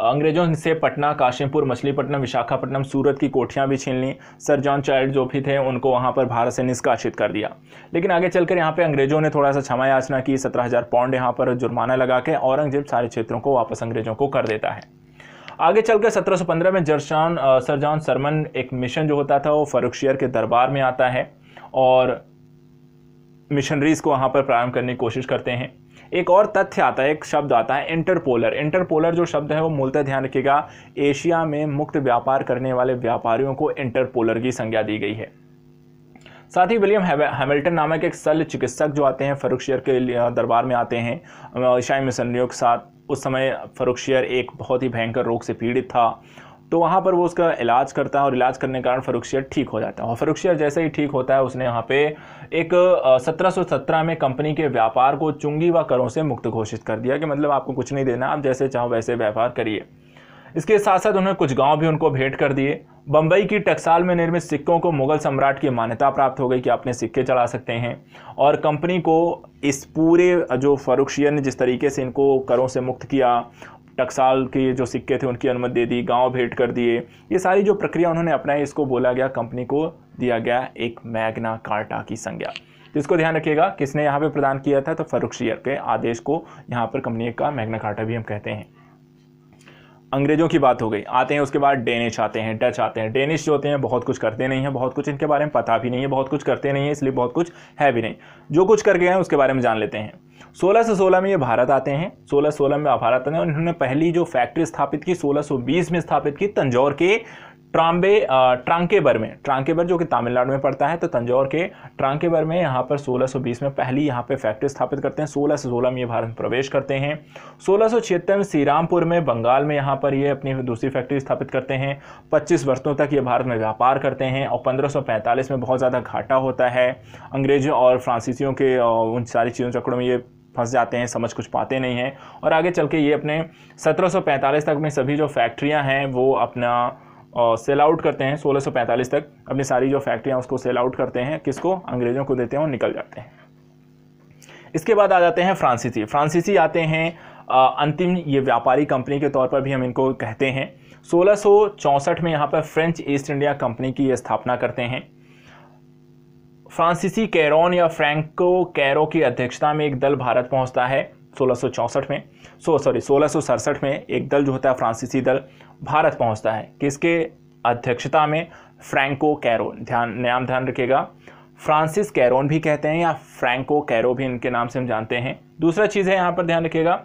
अंग्रेजों से पटना काशीमपुर मछलीपट्टनम विशाखापट्टनम सूरत की कोठियाँ भी छीन लीं सर जॉन चाइल्ड जो भी थे उनको वहाँ पर भारत से निष्कासित कर दिया लेकिन आगे चलकर यहाँ पर अंग्रेजों ने थोड़ा सा क्षमा याचना की सत्रह हज़ार पाउंड यहाँ पर जुर्माना लगा के औरंगजेब सारे क्षेत्रों को वापस अंग्रेजों को कर देता है आगे चलकर 1715 में जर्शान सर जॉन सरमन एक मिशन जो होता था वो फरुखशियर के दरबार में आता है और मिशनरीज को वहाँ पर प्रारंभ करने की कोशिश करते हैं एक और तथ्य आता है एक शब्द आता है इंटरपोलर इंटरपोलर जो शब्द है वो मूलतः ध्यान रखिएगा एशिया में मुक्त व्यापार करने वाले व्यापारियों को इंटरपोलर की संज्ञा दी गई है साथ ही विलियम हैमिल्टन नामक एक शल्य चिकित्सक जो आते हैं फरुखशियर के दरबार में आते हैं ईशाई मिशनरियों के साथ उस समय फरुखशियर एक बहुत ही भयंकर रोग से पीड़ित था तो वहाँ पर वो उसका इलाज करता है और इलाज करने के कारण फरुखशियर ठीक हो जाता है और फरुखशियर जैसे ही ठीक होता है उसने यहाँ पे एक 1717 में कंपनी के व्यापार को चुंगी व करों से मुक्त घोषित कर दिया कि मतलब आपको कुछ नहीं देना आप जैसे चाहो वैसे व्यापार करिए इसके साथ साथ उन्होंने कुछ गांव भी उनको भेंट कर दिए बम्बई की टकसाल में निर्मित सिक्कों को मुगल सम्राट की मान्यता प्राप्त हो गई कि आपने सिक्के चला सकते हैं और कंपनी को इस पूरे जो फरुखशियर ने जिस तरीके से इनको करों से मुक्त किया टकसाल के जो सिक्के थे उनकी अनुमति दे दी गांव भेंट कर दिए ये सारी जो प्रक्रिया उन्होंने अपनाई इसको बोला गया कंपनी को दिया गया एक मैग्ना कार्टा की संज्ञा जिसको तो ध्यान रखिएगा किसने यहाँ पे प्रदान किया था तो फरुख शेयर के आदेश को यहाँ पर कंपनी का मैग्ना कार्टा भी हम कहते हैं अंग्रेज़ों की बात हो गई आते हैं उसके बाद डेनिश आते हैं डच आते हैं डेनिश जो होते हैं बहुत कुछ करते नहीं हैं बहुत कुछ इनके बारे में पता भी नहीं है बहुत कुछ करते नहीं है इसलिए बहुत कुछ है भी नहीं जो कुछ कर हैं उसके बारे में जान लेते हैं सोलह से सोलह में ये भारत आते हैं सोलह सोलह में भारत आते हैं उन्होंने पहली जो फैक्ट्री स्थापित की सोलह बीस में स्थापित की तंजौर के ट्राम्बे ट्रांकेबर में ट्रांकेबर जो कि तमिलनाडु में पड़ता है तो तंजौर के ट्रांकेबर में यहाँ पर 1620 में पहली यहाँ पे फैक्ट्री स्थापित करते हैं 1616 से सोलह में ये भारत में प्रवेश करते हैं सोलह में श्रीरामपुर में बंगाल में यहाँ पर ये अपनी दूसरी फैक्ट्री स्थापित करते हैं 25 वर्षों तक ये भारत में व्यापार करते हैं और पंद्रह में बहुत ज़्यादा घाटा होता है अंग्रेजों और फ्रांसीसियों के उन सारी चीज़ों चक्रों में ये फंस जाते हैं समझ कुछ पाते नहीं हैं और आगे चल के ये अपने सत्रह तक में सभी जो फैक्ट्रियाँ हैं वो अपना सेल आउट करते हैं 1645 तक अपनी सारी जो फैक्ट्रियाँ उसको सेल आउट करते हैं किसको अंग्रेज़ों को देते हैं और निकल जाते हैं इसके बाद आ जाते हैं फ्रांसीसी फ्रांसीसी आते हैं अंतिम ये व्यापारी कंपनी के तौर पर भी हम इनको कहते हैं 1664 में यहाँ पर फ्रेंच ईस्ट इंडिया कंपनी की स्थापना करते हैं फ्रांसीसी कैरोन या फ्रैंको कैरो की अध्यक्षता में एक दल भारत पहुँचता है सोलह में सो सॉरी सोलह में एक दल जो होता है फ्रांसीसी दल भारत पहुंचता है किसके अध्यक्षता में फ्रैंको कैरोन ध्यान नाम ध्यान रखिएगा फ्रांसिस कैरोन भी कहते हैं या फ्रैंको कैरो भी इनके नाम से हम जानते हैं दूसरा चीज़ है यहाँ पर ध्यान रखिएगा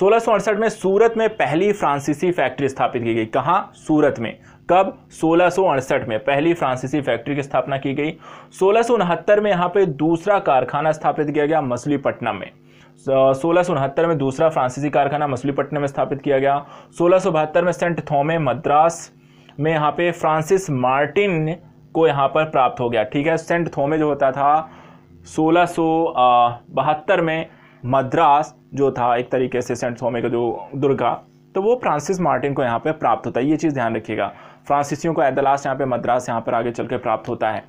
सोलह में सूरत में पहली फ्रांसीसी फैक्ट्री स्थापित की गई कहाँ सूरत में कब सोलह में पहली फ्रांसीसी फैक्ट्री की स्थापना की गई सोलह में यहाँ पे दूसरा कारखाना स्थापित किया गया मछलीपट्टनम में सोलह में दूसरा फ्रांसीसी कारखाना मछलीपट्टनम में स्थापित किया गया सोलह में सेंट थोमे मद्रास में यहाँ पे फ्रांसिस मार्टिन को यहाँ पर प्राप्त हो गया ठीक है सेंट थोमे जो होता था सोलह में मद्रास जो था एक तरीके से सेंट थोमे का जो दुर्गा तो वो फ्रांसिस मार्टिन को यहाँ पर प्राप्त होता है ये चीज़ ध्यान रखिएगा फ्रांसिसियों को एट द लास्ट यहाँ पर मद्रास यहाँ पर आगे चल के प्राप्त होता है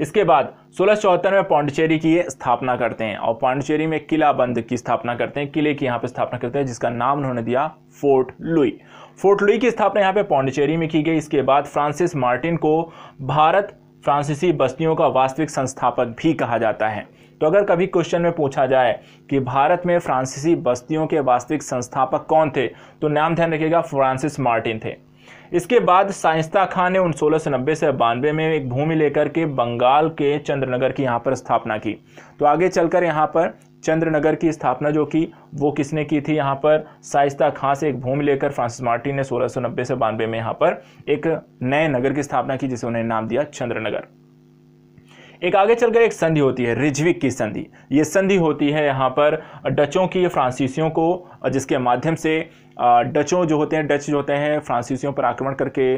इसके बाद सोलह में पांडिचेरी की स्थापना करते हैं और पांडिचेरी में किला बंद की स्थापना करते हैं किले की यहाँ पे स्थापना करते हैं जिसका नाम उन्होंने दिया फोर्ट लुई फोर्ट लुई की स्थापना यहाँ पे पांडिचेरी में की गई इसके बाद फ्रांसिस मार्टिन को भारत फ्रांसीसी बस्तियों का वास्तविक संस्थापक भी कहा जाता है तो अगर कभी क्वेश्चन में पूछा जाए कि भारत में फ्रांसीसी बस्तियों के वास्तविक संस्थापक कौन थे तो नाम ध्यान रखिएगा फ्रांसिस मार्टिन थे इसके बाद साइंसता खां ने उन सोलह सौ नब्बे से बानवे में एक भूमि लेकर के बंगाल के चंद्रनगर की यहाँ पर स्थापना की तो आगे चलकर यहाँ पर चंद्रनगर की स्थापना जो की वो किसने की थी यहाँ पर साइस्ता खां से एक भूमि लेकर फ्रांसिस मार्टिन ने सोलह सौ नब्बे से बानवे में यहाँ पर एक नए नगर की स्थापना की जिसे उन्हें नाम दिया चंद्रनगर एक आगे चलकर एक संधि होती है रिजविक की संधि ये संधि होती है यहाँ पर डचों की फ्रांसीसियों को जिसके माध्यम से डचों जो होते हैं डच जो होते हैं फ्रांसीसियों पर आक्रमण करके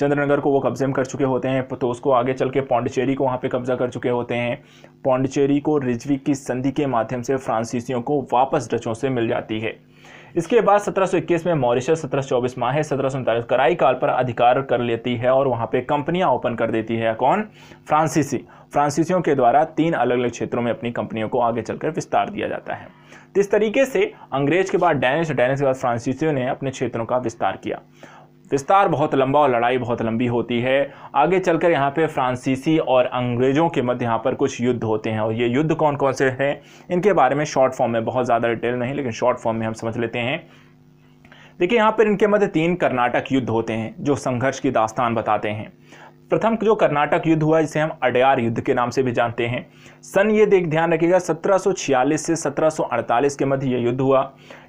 चंद्रनगर को वो कब्जे में कर चुके होते हैं तो उसको आगे चल के पौंडचेरी को वहाँ पे कब्जा कर चुके होते हैं पौंडचेरी को रिजवी की संधि के माध्यम से फ्रांसीसियों को वापस डचों से मिल जाती है इसके बाद 1721 में मॉरिशस 1724 है सत्रह सौ कराई काल पर अधिकार कर लेती है और वहाँ पे कंपनियाँ ओपन कर देती है कौन फ्रांसीसी फ्रांसीसियों के द्वारा तीन अलग अलग क्षेत्रों में अपनी कंपनियों को आगे चलकर विस्तार दिया जाता है तो इस तरीके से अंग्रेज के बाद डैनिश डैनिश के बाद फ्रांसीसियों ने अपने क्षेत्रों का विस्तार किया विस्तार बहुत लंबा और लड़ाई बहुत लंबी होती है आगे चलकर यहाँ पे फ्रांसीसी और अंग्रेज़ों के मध्य यहाँ पर कुछ युद्ध होते हैं और ये युद्ध कौन कौन से हैं इनके बारे में शॉर्ट फॉर्म में बहुत ज़्यादा डिटेल नहीं लेकिन शॉर्ट फॉर्म में हम समझ लेते हैं देखिए यहाँ पर इनके मध्य तीन कर्नाटक युद्ध होते हैं जो संघर्ष की दास्तान बताते हैं प्रथम जो कर्नाटक युद्ध हुआ जिसे हम अडयार युद्ध के नाम से भी जानते हैं सन ये देख ध्यान रखिएगा 1746 से 1748 के मध्य ये युद्ध हुआ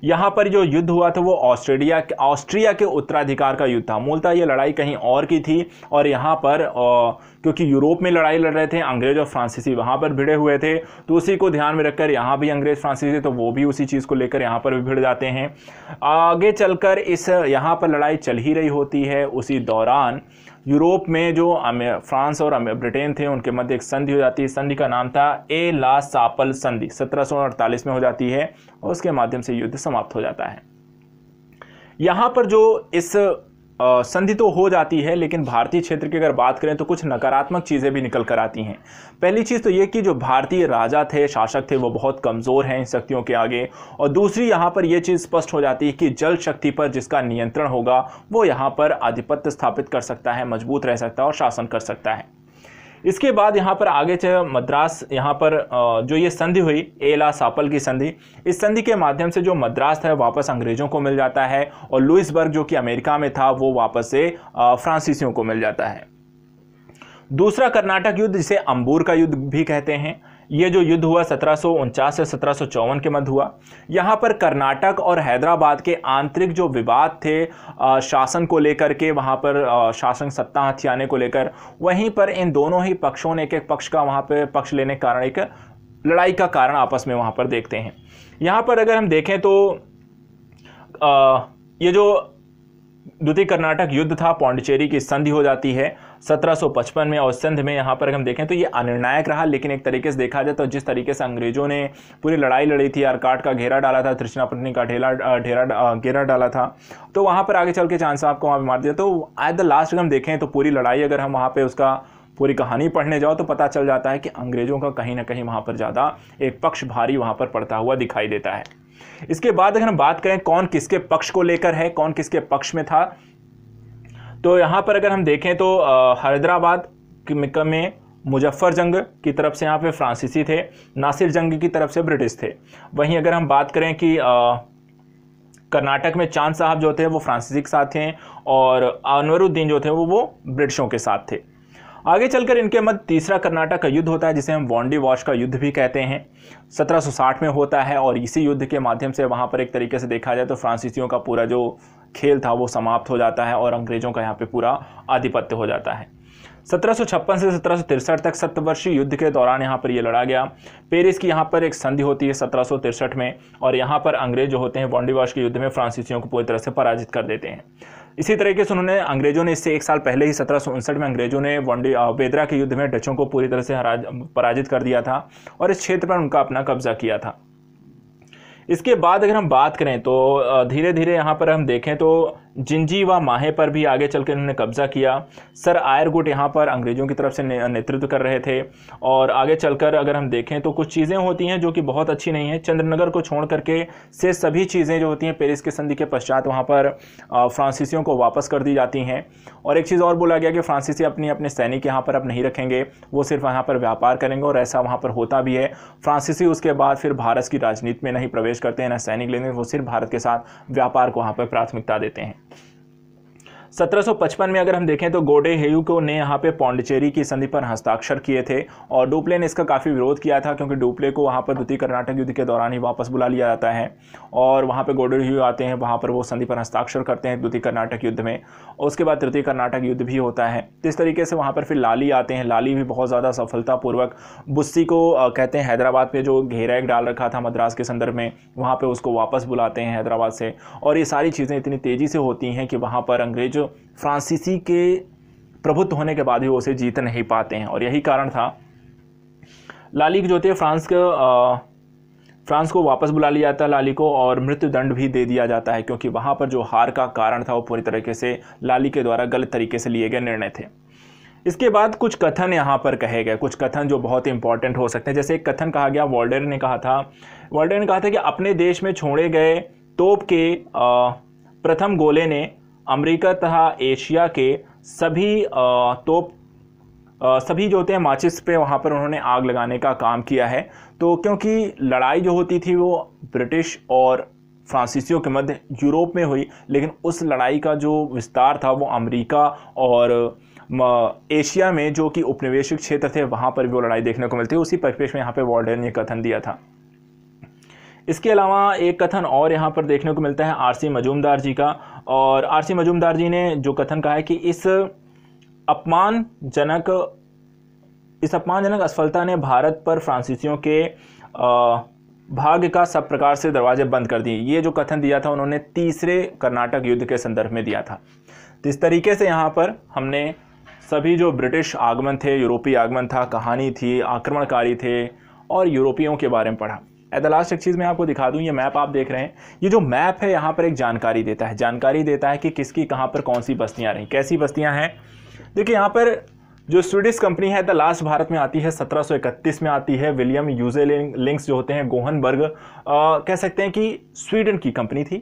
यहाँ पर जो युद्ध हुआ था वो ऑस्ट्रेलिया ऑस्ट्रिया के उत्तराधिकार का युद्ध था मूलतः ये लड़ाई कहीं और की थी और यहाँ पर क्योंकि यूरोप में लड़ाई लड़ रहे थे अंग्रेज और फ्रांसीसी वहाँ पर भिड़े हुए थे तो उसी को ध्यान में रखकर यहाँ भी अंग्रेज फ्रांसीसी तो वो भी उसी चीज़ को लेकर यहाँ पर भी भिड़ जाते हैं आगे चलकर इस यहाँ पर लड़ाई चल ही रही होती है उसी दौरान यूरोप में जो फ्रांस और ब्रिटेन थे उनके मध्य एक संधि हो जाती है संधि का नाम था ए ला सापल संधि 1748 में हो जाती है और उसके माध्यम से युद्ध समाप्त हो जाता है यहाँ पर जो इस संधि तो हो जाती है लेकिन भारतीय क्षेत्र की अगर बात करें तो कुछ नकारात्मक चीज़ें भी निकल कर आती हैं पहली चीज़ तो ये कि जो भारतीय राजा थे शासक थे वो बहुत कमज़ोर हैं इन शक्तियों के आगे और दूसरी यहाँ पर ये चीज़ स्पष्ट हो जाती है कि जल शक्ति पर जिसका नियंत्रण होगा वो यहाँ पर आधिपत्य स्थापित कर सकता है मजबूत रह सकता है और शासन कर सकता है इसके बाद यहाँ पर आगे चले मद्रास यहाँ पर जो ये संधि हुई एला सापल की संधि इस संधि के माध्यम से जो मद्रास था वापस अंग्रेजों को मिल जाता है और लुइसबर्ग जो कि अमेरिका में था वो वापस से फ्रांसीसियों को मिल जाता है दूसरा कर्नाटक युद्ध जिसे अंबूर का युद्ध भी कहते हैं ये जो युद्ध हुआ सत्रह से सत्रह के मध्य हुआ यहाँ पर कर्नाटक और हैदराबाद के आंतरिक जो विवाद थे शासन को लेकर के वहाँ पर शासन सत्ता हथियाने को लेकर वहीं पर इन दोनों ही पक्षों ने एक एक पक्ष का वहाँ पर पक्ष लेने के कारण एक लड़ाई का कारण आपस में वहाँ पर देखते हैं यहाँ पर अगर हम देखें तो आ, ये जो द्वितीय कर्नाटक युद्ध था पौंडचेरी की संधि हो जाती है 1755 में और सिंध में यहाँ पर हम देखें तो ये अनिर्णायक रहा लेकिन एक तरीके से देखा जाए तो जिस तरीके से अंग्रेजों ने पूरी लड़ाई लड़ी थी आरकाट का घेरा डाला था त्रिशनापत्नी का ढेला ढेरा घेरा डाला था तो वहाँ पर आगे चल के चांस आपको वहाँ पर मार दिया तो एट द लास्ट हम देखें तो पूरी लड़ाई अगर हम वहाँ पर उसका पूरी कहानी पढ़ने जाओ तो पता चल जाता है कि अंग्रेज़ों का कहीं ना कहीं वहाँ पर ज़्यादा एक पक्ष भारी वहाँ पर पड़ता हुआ दिखाई देता है इसके बाद अगर हम बात करें कौन किसके पक्ष को लेकर है कौन किसके पक्ष में था तो यहाँ पर अगर हम देखें तो हैदराबाद में मुजफ्फर जंग की तरफ से यहाँ पे फ्रांसीसी थे नासिर जंग की तरफ से ब्रिटिश थे वहीं अगर हम बात करें कि कर्नाटक में चांद साहब जो थे वो फ्रांसीसी के साथ थे और अनवरुद्दीन जो थे वो वो ब्रिटिशों के साथ थे आगे चलकर इनके मध्य तीसरा कर्नाटक का युद्ध होता है जिसे हम वॉन्डी वॉश का युद्ध भी कहते हैं 1760 में होता है और इसी युद्ध के माध्यम से वहाँ पर एक तरीके से देखा जाए तो फ्रांसीसियों का पूरा जो खेल था वो समाप्त हो जाता है और अंग्रेज़ों का यहाँ पे पूरा आधिपत्य हो जाता है सत्रह से सत्रह तक सत्तवर्षीय युद्ध के दौरान यहाँ पर ये लड़ा गया पेरिस की यहाँ पर एक संधि होती है सत्रह में और यहाँ पर अंग्रेज जो होते हैं वॉन्डीवाश के युद्ध में फ्रांसीसियों को पूरी तरह से पराजित कर देते हैं इसी तरीके से उन्होंने अंग्रेजों ने इससे एक साल पहले ही सत्रह में अंग्रेजों ने वनडे वेदरा के युद्ध में डचों को पूरी तरह से हरा पराजित कर दिया था और इस क्षेत्र पर उनका अपना कब्जा किया था इसके बाद अगर हम बात करें तो धीरे धीरे यहाँ पर हम देखें तो जिंजी व माहे पर भी आगे चल इन्होंने कब्जा किया सर आयर गुट यहाँ पर अंग्रेज़ों की तरफ से नेतृत्व कर रहे थे और आगे चलकर अगर हम देखें तो कुछ चीज़ें होती हैं जो कि बहुत अच्छी नहीं है चंद्रनगर को छोड़ करके से सभी चीज़ें जो होती हैं पेरिस के संधि के पश्चात वहाँ पर फ्रांसीसियों को वापस कर दी जाती हैं और एक चीज़ और बोला गया कि फ्रांसीसी अपने अपने सैनिक यहाँ पर अब नहीं रखेंगे वो सिर्फ यहाँ पर व्यापार करेंगे और ऐसा वहाँ पर होता भी है फ्रांसीसी उसके बाद फिर भारत की राजनीति में नहीं प्रवेश करते हैं ना सैनिक लेने वो सिर्फ भारत के साथ व्यापार को वहाँ पर प्राथमिकता देते हैं 1755 में अगर हम देखें तो गोडे हेयुको ने यहाँ पे पौंडचेरी की संधि पर हस्ताक्षर किए थे और डुप्ले ने इसका काफ़ी विरोध किया था क्योंकि डुप्ले को वहाँ पर द्वितीय कर्नाटक युद्ध के दौरान ही वापस बुला लिया जाता है और वहाँ पर गोडे हेयू आते हैं वहाँ पर वो संधि पर हस्ताक्षर करते हैं द्वितीय कर्नाटक युद्ध में उसके बाद तृतीय कर्नाटक युद्ध भी होता है तो इस तरीके से वहाँ पर फिर लाली आते हैं लाली भी बहुत ज़्यादा सफलतापूर्वक बुस्सी को कहते हैं हैदराबाद पर जो घेरा एक डाल रखा था मद्रास के संदर्भ में वहाँ पर उसको वापस बुलाते हैं हैदराबाद से और ये सारी चीज़ें इतनी तेज़ी से होती हैं कि वहाँ पर अंग्रेजों फ्रांसीसी के प्रभुत्व होने के बाद भी उसे जीत नहीं पाते हैं और यही कारण था लाली जो थे फ्रांस के फ्रांस को वापस बुला लिया जाता है लाली को और मृत्युदंड भी दे दिया जाता है क्योंकि वहाँ पर जो हार का कारण था वो पूरी तरीके से लाली के द्वारा गलत तरीके से लिए गए निर्णय थे इसके बाद कुछ कथन यहाँ पर कहे गए कुछ कथन जो बहुत इंपॉर्टेंट हो सकते हैं जैसे एक कथन कहा गया वॉल्डेर ने कहा था वॉल्डेर ने कहा था कि अपने देश में छोड़े गए तोप के प्रथम गोले ने अमेरिका तथा एशिया के सभी तोप सभी जो होते हैं माचिस पे वहाँ पर उन्होंने आग लगाने का काम किया है तो क्योंकि लड़ाई जो होती थी वो ब्रिटिश और फ्रांसीसियों के मध्य यूरोप में हुई लेकिन उस लड़ाई का जो विस्तार था वो अमेरिका और एशिया में जो कि उपनिवेशिक क्षेत्र थे वहाँ पर भी वो लड़ाई देखने को मिलती है उसी परिप्रेक्ष्य में यहाँ पर वॉल्डर ने कथन दिया था इसके अलावा एक कथन और यहाँ पर देखने को मिलता है आरसी मजूमदार जी का और आरसी मजूमदार जी ने जो कथन कहा है कि इस अपमानजनक इस अपमानजनक असफलता ने भारत पर फ्रांसीसियों के भाग्य का सब प्रकार से दरवाजे बंद कर दिए ये जो कथन दिया था उन्होंने तीसरे कर्नाटक युद्ध के संदर्भ में दिया था तो इस तरीके से यहाँ पर हमने सभी जो ब्रिटिश आगमन थे यूरोपीय आगमन था कहानी थी आक्रमणकारी थे और यूरोपियों के बारे में पढ़ा एट द लास्ट एक चीज़ मैं आपको दिखा दूँ ये मैप आप देख रहे हैं ये जो मैप है यहाँ पर एक जानकारी देता है जानकारी देता है कि किसकी कहाँ पर कौन सी बस्तियाँ रहीं कैसी बस्तियाँ हैं देखिए यहाँ पर जो स्वीडिश कंपनी है द लास्ट भारत में आती है 1731 में आती है विलियम यूजे लिंक्स जो होते हैं गोहनबर्ग कह सकते हैं कि स्वीडन की कंपनी थी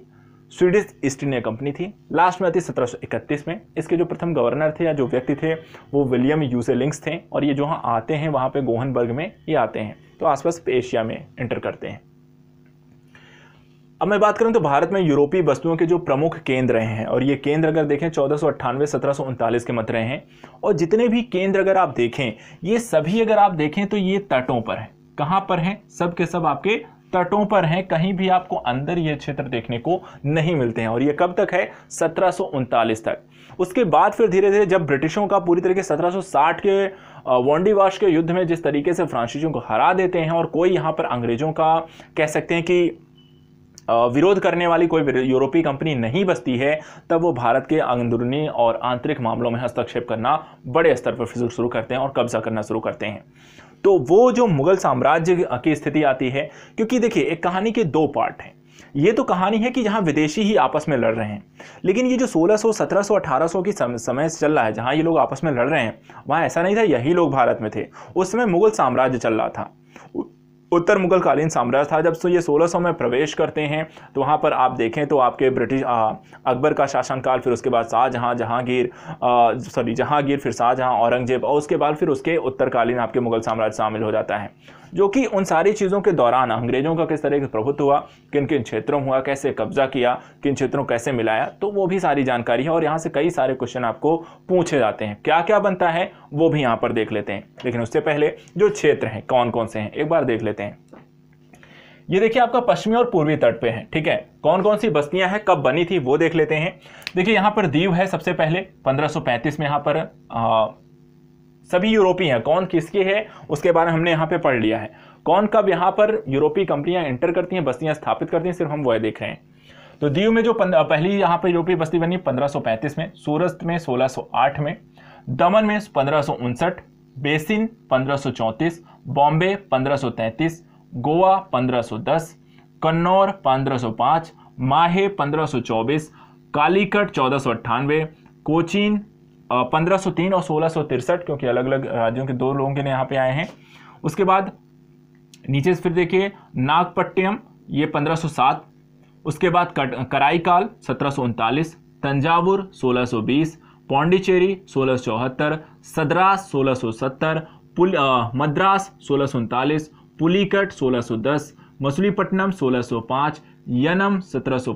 स्वीडिश ईस्ट इंडिया कंपनी थी लास्ट में आती 1731 में इसके जो प्रथम गवर्नर थे या जो व्यक्ति थे वो विलियम यूजे लिंक्स थे और ये जो आते हैं वहाँ पे गोहनबर्ग में ये आते हैं तो आसपास एशिया में एंटर करते हैं अब मैं बात करूं तो भारत में यूरोपीय वस्तुओं के जो प्रमुख केंद्र रहे हैं और ये केंद्र अगर देखें चौदह सौ अट्ठानवे सत्रह सौ उनतालीस के मत रहे हैं और जितने भी केंद्र अगर आप देखें ये सभी अगर आप देखें तो ये तटों पर है कहाँ पर हैं सब के सब आपके तटों पर हैं कहीं भी आपको अंदर ये क्षेत्र देखने को नहीं मिलते हैं और ये कब तक है सत्रह तक उसके बाद फिर धीरे धीरे जब ब्रिटिशों का पूरी तरीके 1760 के वॉन्डी वाश के युद्ध में जिस तरीके से फ्रांसीसियों को हरा देते हैं और कोई यहाँ पर अंग्रेज़ों का कह सकते हैं कि विरोध करने वाली कोई यूरोपीय कंपनी नहीं बसती है तब वो भारत के अंदरूनी और आंतरिक मामलों में हस्तक्षेप करना बड़े स्तर पर फिजूल शुरू करते हैं और कब्जा करना शुरू करते हैं तो वो जो मुगल साम्राज्य की स्थिति आती है क्योंकि देखिए एक कहानी के दो पार्ट हैं ये तो कहानी है कि जहाँ विदेशी ही आपस में लड़ रहे हैं लेकिन ये जो 1600, 1700, 1800 की समय चल रहा है जहाँ ये लोग आपस में लड़ रहे हैं वहाँ ऐसा नहीं था यही लोग भारत में थे उस समय मुगल साम्राज्य चल रहा था उत्तर मुगल कालीन साम्राज्य था जब तो ये 1600 में प्रवेश करते हैं तो वहाँ पर आप देखें तो आपके ब्रिटिश अकबर का शासनकाल फिर उसके बाद शाहजहाँ जहांगीर सॉरी जहांगीर फिर शाहजहाँ औरंगजेब और उसके बाद फिर उसके उत्तरकालीन आपके मुगल साम्राज्य शामिल हो जाता है जो कि उन सारी चीज़ों के दौरान अंग्रेजों का किस तरह का प्रभुत्व हुआ किन किन क्षेत्रों हुआ कैसे कब्जा किया किन क्षेत्रों कैसे मिलाया तो वो भी सारी जानकारी है और यहाँ से कई सारे क्वेश्चन आपको पूछे जाते हैं क्या क्या बनता है वो भी यहाँ पर देख लेते हैं लेकिन उससे पहले जो क्षेत्र हैं कौन कौन से हैं एक बार देख लेते हैं ये देखिए आपका पश्चिमी और पूर्वी तट पे है ठीक है कौन कौन सी बस्तियां हैं कब बनी थी वो देख लेते हैं देखिए यहाँ पर दीव है सबसे पहले 1535 में यहाँ पर आ, सभी यूरोपीय हैं कौन किसके है उसके बारे में हमने यहाँ पे पढ़ लिया है कौन कब यहाँ पर यूरोपीय कंपनियाँ एंटर करती हैं बस्तियाँ स्थापित करती हैं सिर्फ हम वह देख रहे हैं तो दीव में जो पहली यहाँ पर यूरोपीय बस्ती बनी 1535 में सूरत में 1608 में दमन में पंद्रह बेसिन पंद्रह बॉम्बे पंद्रह गोवा पंद्रह कन्नौर पंद्रह माहे चौबीस कालीकट चौदह कोचीन 1503 और सोलह क्योंकि अलग अलग राज्यों के दो लोगों के यहाँ पे आए हैं उसके बाद नीचे फिर देखिए नागपट्टिनम ये 1507 उसके बाद कराईकाल सत्रह तंजावुर 1620 पौंडीचेरी सोलह सदरास सोलह पुल मद्रास सोलह पुलिकट दस मसूलीपट्टनम 1605 यनम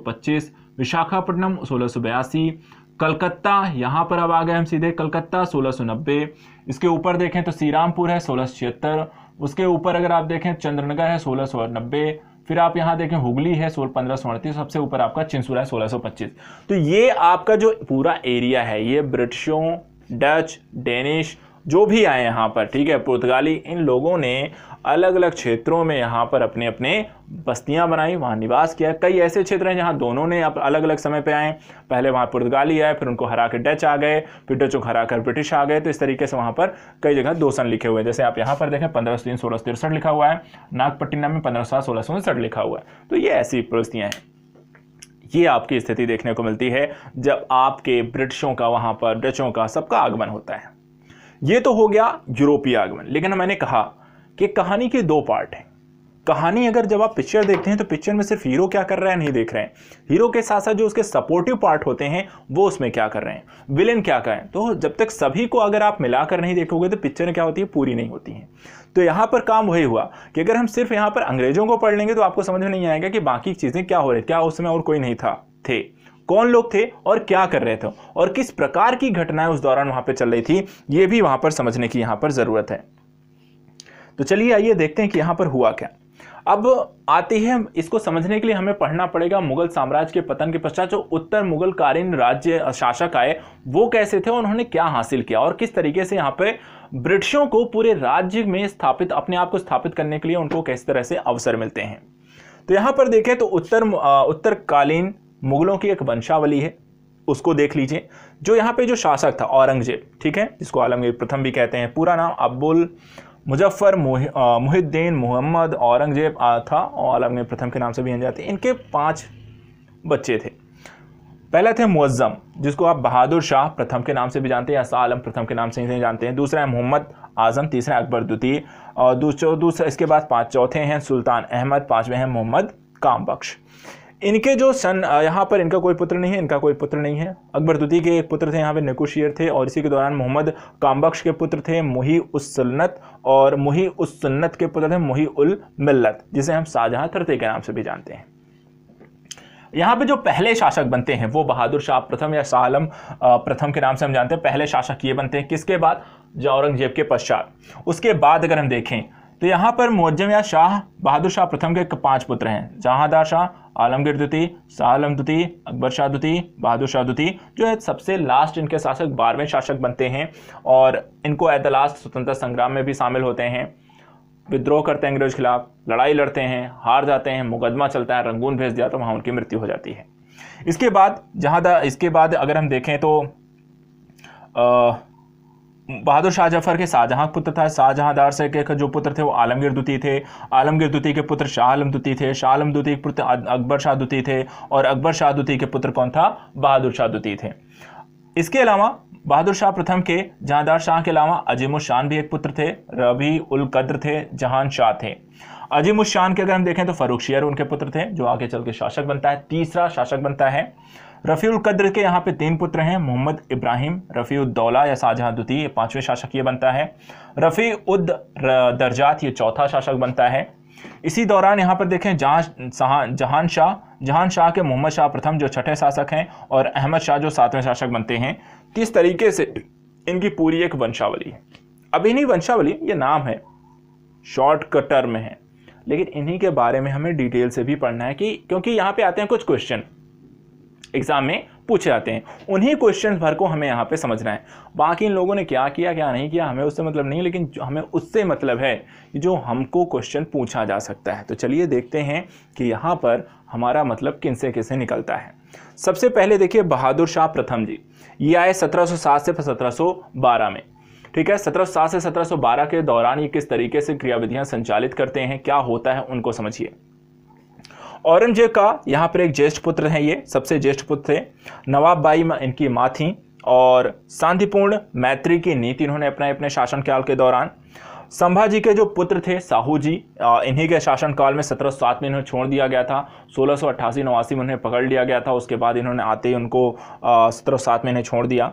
पच्चीस विशाखापट्टनम सोलह कलकत्ता यहाँ पर अब आ गए हम सीधे कलकत्ता सोलह इसके ऊपर देखें तो सीरामपुर है सोलह उसके ऊपर अगर आप देखें चंद्रनगर है सोलह फिर आप यहाँ देखें हुगली है सोलह पंद्रह सौ अड़तीस सबसे ऊपर आपका चिंसूरा है सोलह सौ पच्चीस तो ये आपका जो पूरा एरिया है ये ब्रिटिशों डच डेनिश जो भी आए यहाँ पर ठीक है पुर्तगाली इन लोगों ने अलग अलग क्षेत्रों में यहाँ पर अपने अपने बस्तियाँ बनाई वहाँ निवास किया कई ऐसे क्षेत्र हैं जहाँ दोनों ने अलग अलग समय पर आए पहले वहाँ पुर्तगाली आए फिर उनको हरा के डच आ गए फिर डचों को हरा कर ब्रिटिश आ गए तो इस तरीके से वहाँ पर कई जगह सन लिखे हुए हैं जैसे आप यहाँ पर देखें पंद्रह सौ तीन सोलह सौ तिरसठ लिखा हुआ है नागपट्टिनम में पंद्रह सौ सोलह सौ उनसठ लिखा हुआ है तो ये ऐसी परिस्थितियाँ हैं ये आपकी स्थिति देखने को मिलती है जब आपके ब्रिटिशों का वहाँ पर डचों का सबका आगमन होता है ये तो हो गया यूरोपीय आगमन लेकिन मैंने कहा कि कहानी के दो पार्ट हैं कहानी अगर जब आप पिक्चर देखते हैं तो पिक्चर में सिर्फ हीरो क्या कर रहा है नहीं देख रहे हैं हीरो के साथ साथ जो उसके सपोर्टिव पार्ट होते हैं वो उसमें क्या कर रहे हैं विलेन क्या कर रहे हैं तो जब तक सभी को अगर आप मिलाकर नहीं देखोगे तो पिक्चर क्या होती है पूरी नहीं होती है तो यहाँ पर काम वही हुआ कि अगर हम सिर्फ यहाँ पर अंग्रेजों को पढ़ लेंगे तो आपको समझ में नहीं आएगा कि बाकी चीज़ें क्या हो रही क्या उस समय और कोई नहीं था थे कौन लोग थे और क्या कर रहे थे और किस प्रकार की घटनाएं उस दौरान वहां पर चल रही थी ये भी वहां पर समझने की यहाँ पर ज़रूरत है तो चलिए आइए देखते हैं कि यहाँ पर हुआ क्या अब आते हैं इसको समझने के लिए हमें पढ़ना पड़ेगा मुगल साम्राज्य के पतन के पश्चात जो उत्तर मुगल कालीन राज्य शासक आए वो कैसे थे उन्होंने क्या हासिल किया और किस तरीके से यहाँ पे ब्रिटिशों को पूरे राज्य में स्थापित अपने आप को स्थापित करने के लिए उनको किस तरह से अवसर मिलते हैं तो यहाँ पर देखें तो उत्तर उत्तरकालीन मुगलों की एक वंशावली है उसको देख लीजिए जो यहाँ पे जो शासक था औरंगजेब ठीक है जिसको आलमगीर प्रथम भी कहते हैं पूरा नाम अब्बुल मुजफ्फर मुहिद्दीन मोहम्मद औरंगजेब आथा और आलमगीर प्रथम के नाम से भी जान जाते इनके पाँच बच्चे थे पहले थे मुअज़म जिसको आप बहादुर शाह प्रथम के नाम से भी जानते हैं या आलम प्रथम के नाम से ही जानते हैं दूसरा है मोहम्मद आज़म तीसरा अकबर द्वितीय और दूसरा दूसरा इसके बाद पाँच चौथे हैं सुल्तान अहमद पाँचवें हैं मोहम्मद कामबख्श इनके जो सन यहाँ पर इनका कोई पुत्र नहीं है इनका कोई पुत्र नहीं है अकबर दुदी के एक पुत्र थे यहाँ पे नकुशियर थे और इसी के दौरान मोहम्मद कामबख्श के पुत्र थे मुही उसन्नत और मुही उसन्नत के पुत्र थे मुही उल मिल्लत जिसे हम शाहजहाँ तरते के नाम से भी जानते हैं यहाँ पे जो पहले शासक बनते हैं वो बहादुर शाह प्रथम या शाह आलम प्रथम के नाम से हम जानते हैं पहले शासक ये बनते हैं किसके बाद औरंगजेब के पश्चात उसके बाद अगर हम देखें तो यहाँ पर मुअज्जम या शाह बहादुर शाह प्रथम के पांच पुत्र हैं जहादार शाह आलमगीर द्वितीय शाह आलम द्वितीय अकबर शाह द्वितीय बहादुर शाह द्वितीय जो है सबसे लास्ट इनके शासक बारहवें शासक बनते हैं और इनको एट द लास्ट स्वतंत्रता संग्राम में भी शामिल होते हैं विद्रोह करते हैं अंग्रेज खिलाफ लड़ाई लड़ते हैं हार जाते हैं मुकदमा चलता है रंगून भेज दिया तो वहाँ उनकी मृत्यु हो जाती है इसके बाद जहाँ इसके बाद अगर हम देखें तो आ, बहादुर शाह जफर के शाहजहां पुत्र था शाहजहां दार से के जो पुत्र थे वो आलमगीर द्वितीय थे आलमगीर द्वितीय के पुत्र शाह आलम द्वितीय थे शाह आलम द्वितीय के पुत्र अकबर शाह द्वितीय थे और अकबर शाह द्वितीय के पुत्र कौन था बहादुर शाह द्वितीय थे इसके अलावा बहादुर शाह प्रथम के जहांदार शाह के अलावा अजीमुशान भी एक पुत्र थे रवि उल कद्र थे जहान शाह थे अजीमुशान के अगर हम देखें तो फरूख शेयर उनके पुत्र थे जो आगे चल के शासक बनता है तीसरा शासक बनता है रफ़ील कद्र के यहाँ पे तीन पुत्र हैं मोहम्मद इब्राहिम रफ़ी उद्दौला या शाहजहाँ द्वितीय ये पाँचवें शासक ये बनता है रफ़ी उद दर्जात ये चौथा शासक बनता है इसी दौरान यहाँ पर देखें जहाँ जहान शाह जहान शाह के मोहम्मद शाह प्रथम जो छठे शासक हैं और अहमद शाह जो सातवें शासक बनते हैं किस तरीके से इनकी पूरी एक वंशावली है अब इन्हीं वंशावली ये नाम है शॉर्ट कटर में है लेकिन इन्हीं के बारे में हमें डिटेल से भी पढ़ना है कि क्योंकि यहाँ पे आते हैं कुछ क्वेश्चन एग्ज़ाम में पूछे जाते हैं उन्हीं क्वेश्चन भर को हमें यहाँ पे समझना है बाकी इन लोगों ने क्या किया क्या नहीं किया हमें उससे मतलब नहीं लेकिन हमें उससे मतलब है जो हमको क्वेश्चन पूछा जा सकता है तो चलिए देखते हैं कि यहाँ पर हमारा मतलब किन से किसे निकलता है सबसे पहले देखिए बहादुर शाह प्रथम जी ये आए सत्रह से सत्रह में ठीक है सत्रह से सत्रह के दौरान ये किस तरीके से क्रियाविधियां संचालित करते हैं क्या होता है उनको समझिए औरंगजेब का यहाँ पर एक ज्येष्ठ पुत्र हैं ये सबसे ज्येष्ठ पुत्र थे नवाब बाई इनकी माँ थी और शांतिपूर्ण मैत्री की नीति इन्होंने अपने अपने शासनकाल के दौरान संभाजी के जो पुत्र थे साहू जी इन्हीं के शासनकाल में सत्रह सात में इन्हें छोड़ दिया गया था सोलह सौ अट्ठासी नवासी में उन्हें पकड़ लिया गया था उसके बाद इन्होंने आते ही उनको सत्रह सात में इन्हें छोड़ दिया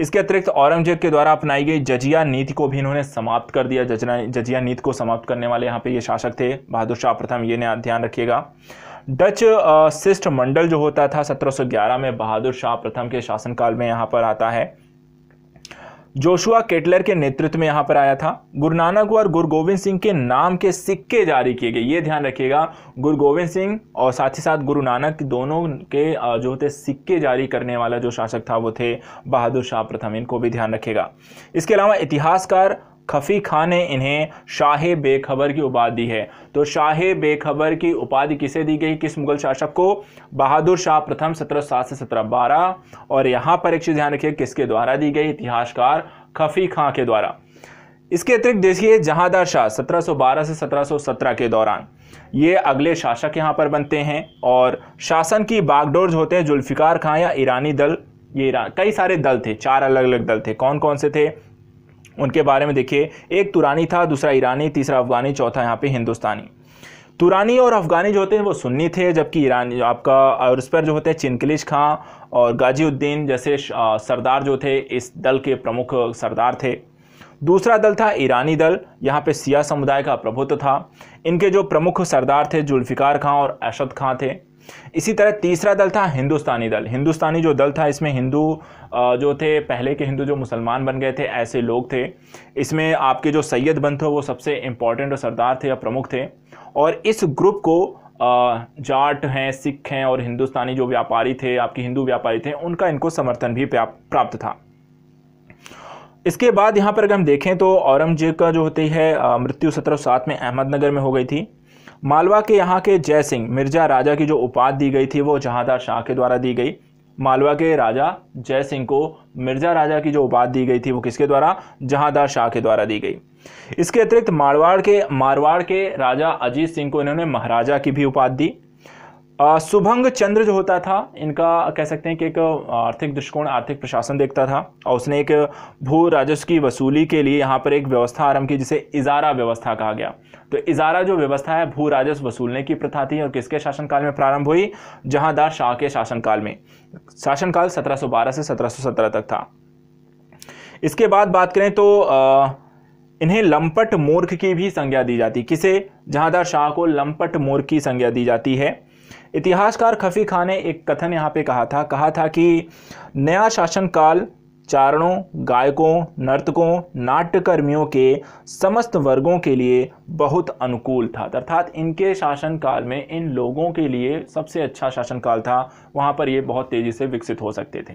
इसके अतिरिक्त औरंगजेब के द्वारा अपनाई गई जजिया नीति को भी इन्होंने समाप्त कर दिया जजिया नीति को समाप्त करने वाले यहाँ पे ये शासक थे बहादुर शाह प्रथम ये ध्यान रखिएगा डच शिष्टमंडल जो होता था 1711 में बहादुर शाह प्रथम के शासनकाल में यहाँ पर आता है जोशुआ केटलर के नेतृत्व में यहाँ पर आया था गुरु नानक और गुरु गोविंद सिंह के नाम के सिक्के जारी किए गए ये ध्यान रखिएगा गुरु गोविंद सिंह और साथ ही साथ गुरु नानक दोनों के जो थे सिक्के जारी करने वाला जो शासक था वो थे बहादुर शाह प्रथम इनको भी ध्यान रखेगा इसके अलावा इतिहासकार खफ़ी खां ने इन्हें शाह बेखबर की उपाधि है तो शाह बेखबर की उपाधि किसे दी गई किस मुगल शासक को बहादुर शाह प्रथम सत्रह सात से सत्रह बारह और यहाँ पर एक चीज़ ध्यान रखिए किसके द्वारा दी गई इतिहासकार खफ़ी खां के द्वारा इसके अतिरिक्त देखिए जहादार शाह 1712 से 1717 के दौरान ये अगले शासक यहाँ पर बनते हैं और शासन की बागडोर जो होते हैं जुल्फ़िकार खां या ईरानी दल ये ईरान कई सारे दल थे चार अलग अलग दल थे कौन कौन से थे उनके बारे में देखिए एक तुरानी था दूसरा ईरानी तीसरा अफगानी चौथा यहाँ पे हिंदुस्तानी तुरानी और अफगानी जो होते हैं वो सुन्नी थे जबकि ईरानी आपका और उस पर जो होते हैं चिनकलिश खां और गाजीउद्दीन जैसे सरदार जो थे इस दल के प्रमुख सरदार थे दूसरा दल था ईरानी दल यहाँ पे सिया समुदाय का प्रभुत्व था इनके जो प्रमुख सरदार थे जुल्फ़िकार खां और अरशद खां थे इसी तरह तीसरा दल था हिंदुस्तानी दल हिंदुस्तानी जो दल था इसमें हिंदू जो थे पहले के हिंदू जो मुसलमान बन गए थे ऐसे लोग थे इसमें आपके जो सैयद बन थे वो सबसे इम्पॉर्टेंट और सरदार थे या प्रमुख थे और इस ग्रुप को जाट हैं सिख हैं और हिंदुस्तानी जो व्यापारी थे आपके हिंदू व्यापारी थे उनका इनको समर्थन भी प्राप्त था इसके बाद यहाँ पर अगर हम देखें तो औरंगजेब का जो होती है मृत्यु सत्रह सात में अहमदनगर में हो गई थी मालवा के यहाँ के जय सिंह मिर्जा राजा की जो उपाधि दी गई थी वो जहादार शाह के द्वारा दी गई मालवा के राजा जय सिंह को मिर्जा राजा की जो उपाध दी गई थी वो किसके द्वारा जहांदार शाह के द्वारा दी गई इसके अतिरिक्त मारवाड़ के मारवाड़ के राजा अजीत सिंह को इन्होंने महाराजा की भी उपाधि दी शुभंग चंद्र जो होता था इनका कह सकते हैं कि एक आर्थिक दृष्टिकोण आर्थिक प्रशासन देखता था और उसने एक भू राजस्व की वसूली के लिए यहाँ पर एक व्यवस्था आरंभ की जिसे इजारा व्यवस्था कहा गया तो इजारा जो व्यवस्था है भू राजस्व वसूलने की प्रथा थी और किसके शासनकाल में प्रारंभ हुई जहांदार शाह के शासनकाल में शासनकाल 1712 से 1717 तक था इसके बाद बात करें तो आ, इन्हें लंपट मूर्ख की भी संज्ञा दी जाती किसे जहांदार शाह को लंपट मूर्ख की संज्ञा दी जाती है इतिहासकार खफी खान ने एक कथन यहाँ पे कहा था कहा था कि नया शासनकाल चारणों गायकों नर्तकों नाट्यकर्मियों के समस्त वर्गों के लिए बहुत अनुकूल था अर्थात इनके शासनकाल में इन लोगों के लिए सबसे अच्छा शासनकाल था वहाँ पर ये बहुत तेज़ी से विकसित हो सकते थे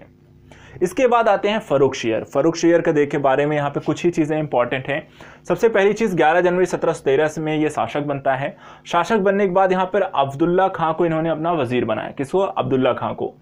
इसके बाद आते हैं फरूख शेयर फरूख शेयर के देख के बारे में यहाँ पे कुछ ही चीज़ें इंपॉर्टेंट हैं सबसे पहली चीज़ 11 जनवरी सत्रह में ये शासक बनता है शासक बनने के बाद यहाँ पर अब्दुल्ला खां को इन्होंने अपना वजीर बनाया किसको अब्दुल्ला खां को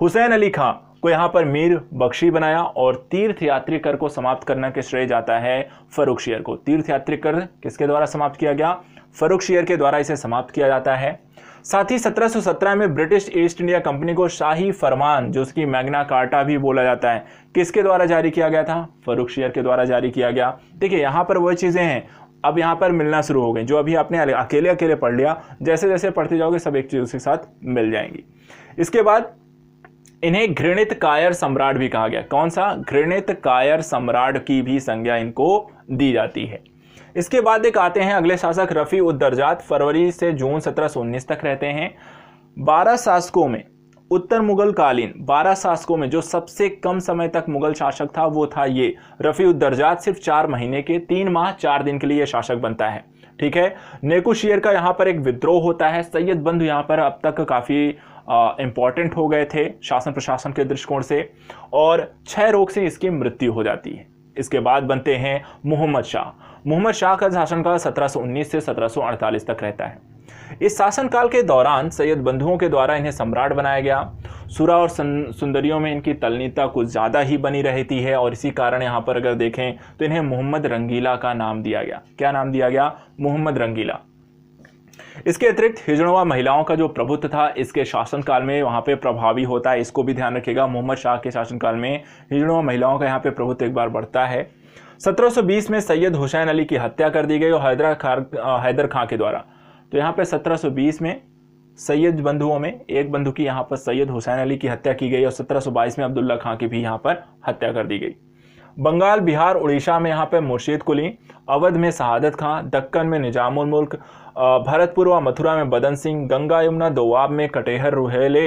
हुसैन अली खां को यहाँ पर मीर बख्शी बनाया और तीर्थ यात्री कर को समाप्त करने के श्रेय जाता है फरुख शेयर को तीर्थ यात्री कर किसके द्वारा समाप्त किया गया फरुख शेयर के द्वारा इसे समाप्त किया जाता है साथ ही 1717 में ब्रिटिश ईस्ट इंडिया कंपनी को शाही फरमान जो उसकी मैग्ना कार्टा भी बोला जाता है किसके द्वारा जारी किया गया था फरुख शेयर के द्वारा जारी किया गया देखिए यहाँ पर वह चीज़ें हैं अब यहाँ पर मिलना शुरू हो गई जो अभी आपने अकेले अकेले पढ़ लिया जैसे जैसे पढ़ते जाओगे सब एक चीज़ उसके साथ मिल जाएंगी इसके बाद इन्हें घृणित कायर सम्राट भी कहा गया कौन सा घृणित कायर सम्राट की भी संज्ञा इनको दी जाती है इसके बाद एक आते हैं अगले शासक रफ़ी उद्दरजात फरवरी से जून सत्रह तक रहते हैं बारह शासकों में उत्तर मुगल कालीन बारह शासकों में जो सबसे कम समय तक मुगल शासक था वो था ये रफ़ी उद्दरजात सिर्फ चार महीने के तीन माह चार दिन के लिए शासक बनता है ठीक है नेकुशियर का यहाँ पर एक विद्रोह होता है सैयद बंधु यहाँ पर अब तक काफ़ी इम्पॉर्टेंट हो गए थे शासन प्रशासन के दृष्टिकोण से और छह रोग से इसकी मृत्यु हो जाती है इसके बाद बनते हैं मोहम्मद शाह मोहम्मद शाह का शासनकाल 1719 से 1748 तक रहता है इस शासनकाल के दौरान सैयद बंधुओं के द्वारा इन्हें सम्राट बनाया गया सुरा और सुंदरियों में इनकी तलनीता कुछ ज़्यादा ही बनी रहती है और इसी कारण यहाँ पर अगर देखें तो इन्हें मोहम्मद रंगीला का नाम दिया गया क्या नाम दिया गया मोहम्मद रंगीला इसके अतिरिक्त हिजड़वा महिलाओं का जो प्रभुत्व था इसके शासनकाल में वहाँ पे प्रभावी होता है इसको भी ध्यान रखिएगा मोहम्मद शाह के शासनकाल में हिजड़वा महिलाओं का यहाँ पे प्रभुत्व एक बार बढ़ता है 1720 में सैयद हुसैन अली की हत्या कर दी गई और हैदरा खार हैदर खां के द्वारा तो यहाँ पे सत्रह में सैयद बंधुओं में एक बंधु की यहाँ पर सैयद हुसैन अली की हत्या की गई और सत्रह में अब्दुल्ला खां की भी यहाँ पर हत्या कर दी गई बंगाल बिहार उड़ीसा में यहाँ पर मुर्शीद कुली अवध में शहादत खां दक्कन में निजामुल मुल्क भरतपुर व मथुरा में बदन सिंह गंगा यमुना दोआब में कटेहर रुहेले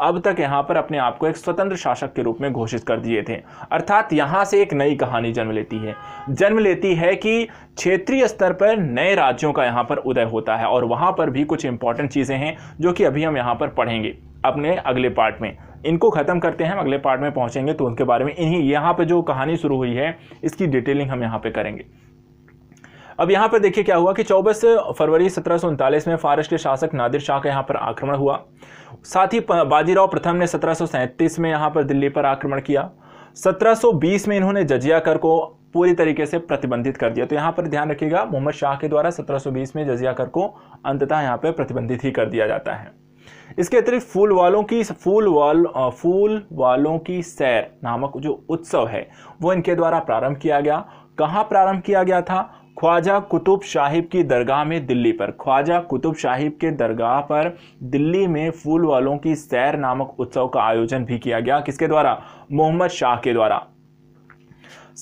अब तक यहाँ पर अपने आप को एक स्वतंत्र शासक के रूप में घोषित कर दिए थे अर्थात यहाँ से एक नई कहानी जन्म लेती है जन्म लेती है कि क्षेत्रीय स्तर पर नए राज्यों का यहाँ पर उदय होता है और वहाँ पर भी कुछ इंपॉर्टेंट चीज़ें हैं जो कि अभी हम यहाँ पर पढ़ेंगे अपने अगले पार्ट में इनको ख़त्म करते हैं हम अगले पार्ट में पहुंचेंगे तो उनके बारे में इन्हीं यहाँ पे जो कहानी शुरू हुई है इसकी डिटेलिंग हम यहाँ पे करेंगे अब यहाँ पर देखिए क्या हुआ कि चौबीस फरवरी सत्रह में फारस के शासक नादिर शाह का यहाँ पर आक्रमण हुआ साथ ही बाजीराव प्रथम ने सत्रह में यहाँ पर दिल्ली पर आक्रमण किया 1720 में इन्होंने जजिया कर को पूरी तरीके से प्रतिबंधित कर दिया तो यहाँ पर ध्यान रखिएगा मोहम्मद शाह के द्वारा 1720 में जजिया कर को अंततः यहाँ पर प्रतिबंधित ही कर दिया जाता है इसके अतिरिक्त फूल वालों की फूल वाल फूल वालों की सैर नामक जो उत्सव है वो इनके द्वारा प्रारंभ किया गया कहाँ प्रारंभ किया गया था ख्वाजा कुतुब साहिब की दरगाह में दिल्ली पर ख्वाजा कुतुब साहिब के दरगाह पर दिल्ली में फूल वालों की सैर नामक उत्सव का आयोजन भी किया गया किसके द्वारा मोहम्मद शाह के द्वारा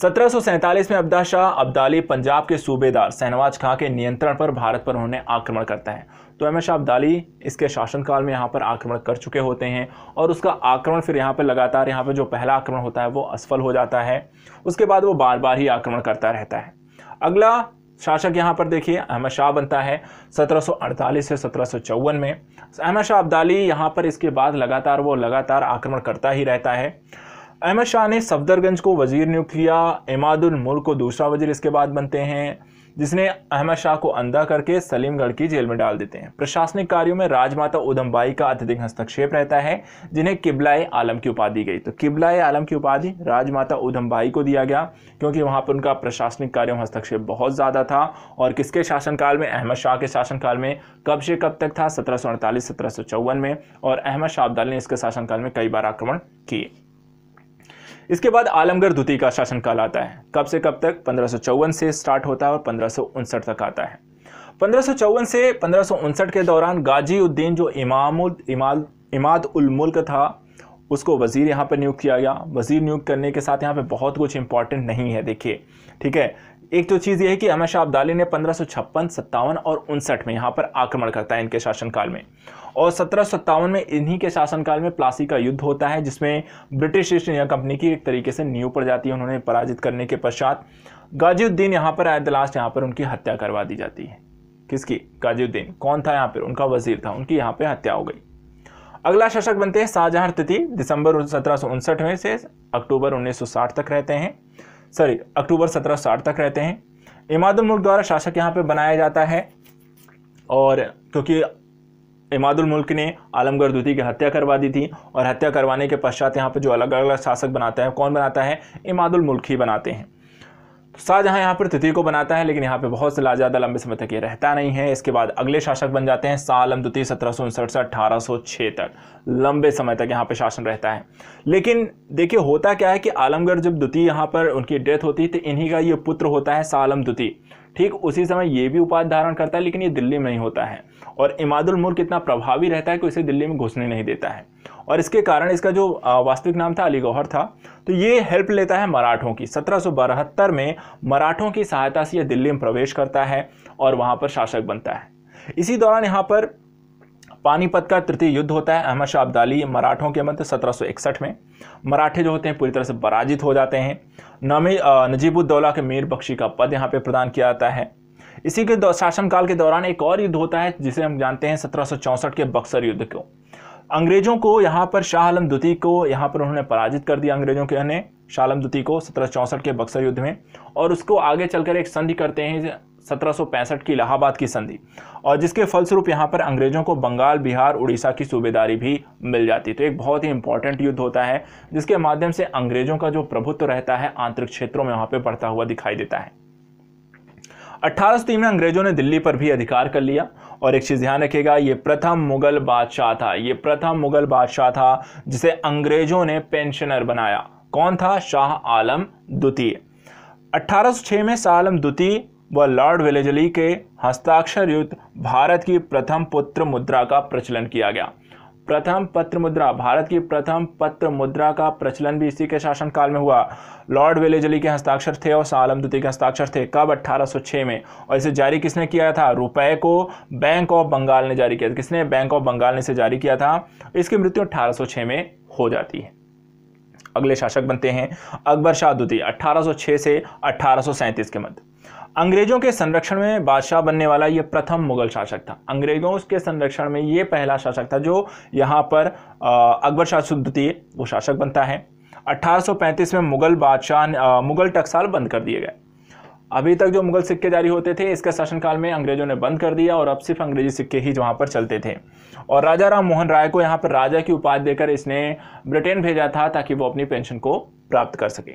सत्रह में अब्दा शाह अब्दाली पंजाब के सूबेदार सहनवाज खां के नियंत्रण पर भारत पर उन्होंने आक्रमण करता है तो अहमद शाह अब्दाली इसके शासनकाल में यहाँ पर आक्रमण कर चुके होते हैं और उसका आक्रमण फिर यहाँ पर लगातार यहाँ पर जो पहला आक्रमण होता है वो असफल हो जाता है उसके बाद वो बार बार ही आक्रमण करता रहता है अगला शासक यहाँ पर देखिए अहमद शाह बनता है 1748 से सत्रह में अहमद शाह अब्दाली यहाँ पर इसके बाद लगातार वो लगातार आक्रमण करता ही रहता है अहमद शाह ने सफदरगंज को वजीर नियुक्त किया इमादुल मुल्क को दूसरा वजीर इसके बाद बनते हैं जिसने अहमद शाह को अंधा करके सलीमगढ़ की जेल में डाल देते हैं प्रशासनिक कार्यों में राजमाता उधमबाई का अत्यधिक हस्तक्षेप रहता है जिन्हें किबलाए आलम की उपाधि गई तो किबलाए आलम की उपाधि राजमाता उधमबाई को दिया गया क्योंकि वहाँ पर उनका प्रशासनिक कार्यों में हस्तक्षेप बहुत ज़्यादा था और किसके शासनकाल में अहमद शाह के शासनकाल में कब से कब तक था सत्रह सौ में और अहमद शाह अब्दाली ने इसके शासनकाल में कई बार आक्रमण किए इसके बाद आलमगढ़ द्वितीय का शासनकाल आता है कब से कब तक पंद्रह से स्टार्ट होता है और पंद्रह तक आता है पंद्रह से पंद्रह के दौरान गाजी उद्दीन जो इमाम इमाद उल मुल्क था उसको वज़ीर यहाँ पर नियुक्त किया गया वज़ीर नियुक्त करने के साथ यहाँ पे बहुत कुछ इंपॉर्टेंट नहीं है देखिए ठीक है एक तो चीज़ यह है कि अहमद शाह अब्दाली ने पंद्रह सौ छप्पन सत्तावन और उनसठ में यहाँ पर आक्रमण करता है इनके शासनकाल में और सत्रह में इन्हीं के शासनकाल में प्लासी का युद्ध होता है जिसमें ब्रिटिश ईस्ट इंडिया कंपनी की एक तरीके से नींव पड़ जाती है उन्होंने पराजित करने के पश्चात गाजीउद्दीन यहाँ पर एट द लास्ट यहाँ पर उनकी हत्या करवा दी जाती है किसकी गाजीउद्दीन कौन था यहाँ पर उनका वजीर था उनकी यहाँ पर हत्या हो गई अगला शासक बनते हैं शाहजहां तिथि दिसंबर सत्रह में से अक्टूबर 1960 तक रहते हैं सॉरी अक्टूबर 1760 तक रहते हैं इमादुल मुल्क द्वारा शासक यहाँ पे बनाया जाता है और क्योंकि इमादुल मुल्क ने आलमगढ़ दूधी की हत्या करवा दी थी और हत्या करवाने के पश्चात यहाँ पर जो अलग अलग शासक बनाता है कौन बनाता है इमादुल मुल्क ही बनाते हैं तो शाहजहाँ यहाँ पर तृतीय को बनाता है लेकिन यहाँ पे बहुत से लाजादा लंबे समय तक ये रहता नहीं है इसके बाद अगले शासक बन जाते हैं सालम द्वितीय सत्रह सौ उनसठ से अठारह सौ छः तक लंबे समय तक यहाँ पे शासन रहता है लेकिन देखिए होता क्या है कि आलमगढ़ जब द्वितीय यहाँ पर उनकी डेथ होती है तो इन्हीं का ये पुत्र होता है सालम द्वितीय ठीक उसी समय ये भी उपाधि धारण करता है लेकिन ये दिल्ली में नहीं होता है और इमादुल मुल्क इतना प्रभावी रहता है कि उसे दिल्ली में घुसने नहीं देता है और इसके कारण इसका जो वास्तविक नाम था अली गौहर था तो ये हेल्प लेता है मराठों की सत्रह में मराठों की सहायता से यह दिल्ली में प्रवेश करता है और वहाँ पर शासक बनता है इसी दौरान यहाँ पर पानीपत का तृतीय युद्ध होता है अहमद शाह अब्दाली मराठों के मध्य 1761 में मराठे जो होते हैं पूरी तरह से पराजित हो जाते हैं नमी नजीबुद्दौला के मीर बख्शी का पद यहाँ पे प्रदान किया जाता है इसी के शासनकाल के दौरान एक और युद्ध होता है जिसे हम जानते हैं सत्रह के बक्सर युद्ध को अंग्रेजों को यहाँ पर शाह आलम द्वितीय को यहाँ पर उन्होंने पराजित कर दिया अंग्रेजों के ने शाह आलम द्वितीय को सत्रह के बक्सर युद्ध में और उसको आगे चलकर एक संधि करते हैं सत्रह की इलाहाबाद की संधि और जिसके फलस्वरूप यहाँ पर अंग्रेजों को बंगाल बिहार उड़ीसा की सूबेदारी भी मिल जाती तो एक बहुत ही इंपॉर्टेंट युद्ध होता है जिसके माध्यम से अंग्रेजों का जो प्रभुत्व रहता है आंतरिक क्षेत्रों में वहाँ पर बढ़ता हुआ दिखाई देता है अट्ठारह में अंग्रेजों ने दिल्ली पर भी अधिकार कर लिया और एक चीज़ ध्यान रखिएगा ये प्रथम मुगल बादशाह था ये प्रथम मुगल बादशाह था जिसे अंग्रेजों ने पेंशनर बनाया कौन था शाह आलम द्वितीय 1806 में शाह आलम द्वितीय व लॉर्ड विलेजली के हस्ताक्षर युक्त भारत की प्रथम पुत्र मुद्रा का प्रचलन किया गया प्रथम पत्र मुद्रा भारत की प्रथम पत्र मुद्रा का प्रचलन भी इसी के शासनकाल में हुआ लॉर्ड वेलेजली के हस्ताक्षर थे और सालम द्वितीय के हस्ताक्षर थे कब 1806 में और इसे जारी किसने किया था रुपए को बैंक ऑफ बंगाल ने जारी किया था किसने बैंक ऑफ बंगाल ने इसे जारी किया था इसकी मृत्यु 1806 में हो जाती है अगले शासक बनते हैं अकबर शाह द्वितीय 1806 से अठारह के मध्य अंग्रेजों के संरक्षण में बादशाह बनने वाला यह प्रथम मुगल शासक था अंग्रेजों के संरक्षण में यह पहला शासक था जो यहाँ पर अकबर शाह द्वितीय वो शासक बनता है 1835 में मुगल बादशाह मुगल टकसाल बंद कर दिए गए अभी तक जो मुगल सिक्के जारी होते थे इसके शासनकाल में अंग्रेजों ने बंद कर दिया और अब सिर्फ अंग्रेजी सिक्के ही वहाँ पर चलते थे और राजा राम मोहन राय को यहाँ पर राजा की उपाधि देकर इसने ब्रिटेन भेजा था ताकि वो अपनी पेंशन को प्राप्त कर सकें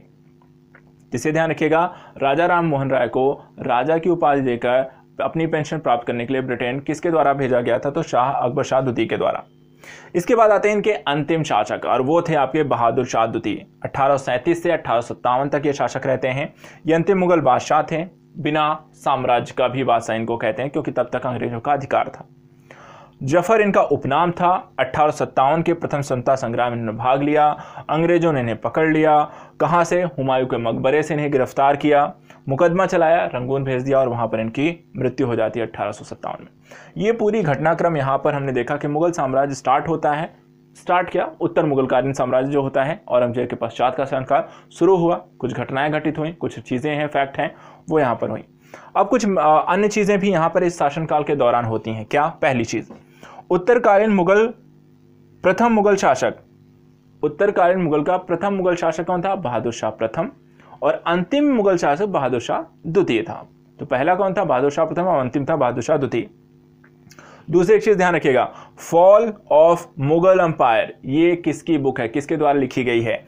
जिसे ध्यान रखिएगा राजा राम मोहन राय को राजा की उपाधि देकर अपनी पेंशन प्राप्त करने के लिए ब्रिटेन किसके द्वारा भेजा गया था तो शाह अकबर शाह द्वितीय के द्वारा इसके बाद आते हैं इनके अंतिम शासक और वो थे आपके बहादुर शाह द्वितीय अठारह से अठारह तक ये शासक रहते हैं ये अंतिम मुगल बादशाह थे बिना साम्राज्य का भी बादशाह इनको कहते हैं क्योंकि तब तक अंग्रेजों का अधिकार था जफर इनका उपनाम था अट्ठारह के प्रथम स्वतंत्रता संग्राम इन्होंने भाग लिया अंग्रेज़ों ने इन्हें पकड़ लिया कहाँ से हुमायूं के मकबरे से इन्हें गिरफ्तार किया मुकदमा चलाया रंगून भेज दिया और वहाँ पर इनकी मृत्यु हो जाती है अट्ठारह में ये पूरी घटनाक्रम यहाँ पर हमने देखा कि मुगल साम्राज्य स्टार्ट होता है स्टार्ट किया उत्तर मुगलकालीन साम्राज्य जो होता है औरंगजेब के पश्चात का संस्कार शुरू हुआ कुछ घटनाएं घटित हुई कुछ चीज़ें हैं फैक्ट हैं वो यहाँ पर हुई अब कुछ अन्य चीज़ें भी यहाँ पर इस शासनकाल के दौरान होती हैं क्या पहली चीज़ उत्तरकालीन मुगल प्रथम मुगल शासक उत्तरकालीन मुगल का प्रथम मुगल शासक कौन था बहादुर शाह प्रथम और अंतिम मुगल शासक बहादुर शाह द्वितीय था तो पहला कौन था बहादुर शाह प्रथम और अंतिम था बहादुर शाह द्वितीय दूसरी एक चीज ध्यान रखिएगा फॉल ऑफ मुगल अंपायर ये किसकी बुक है किसके द्वारा लिखी गई है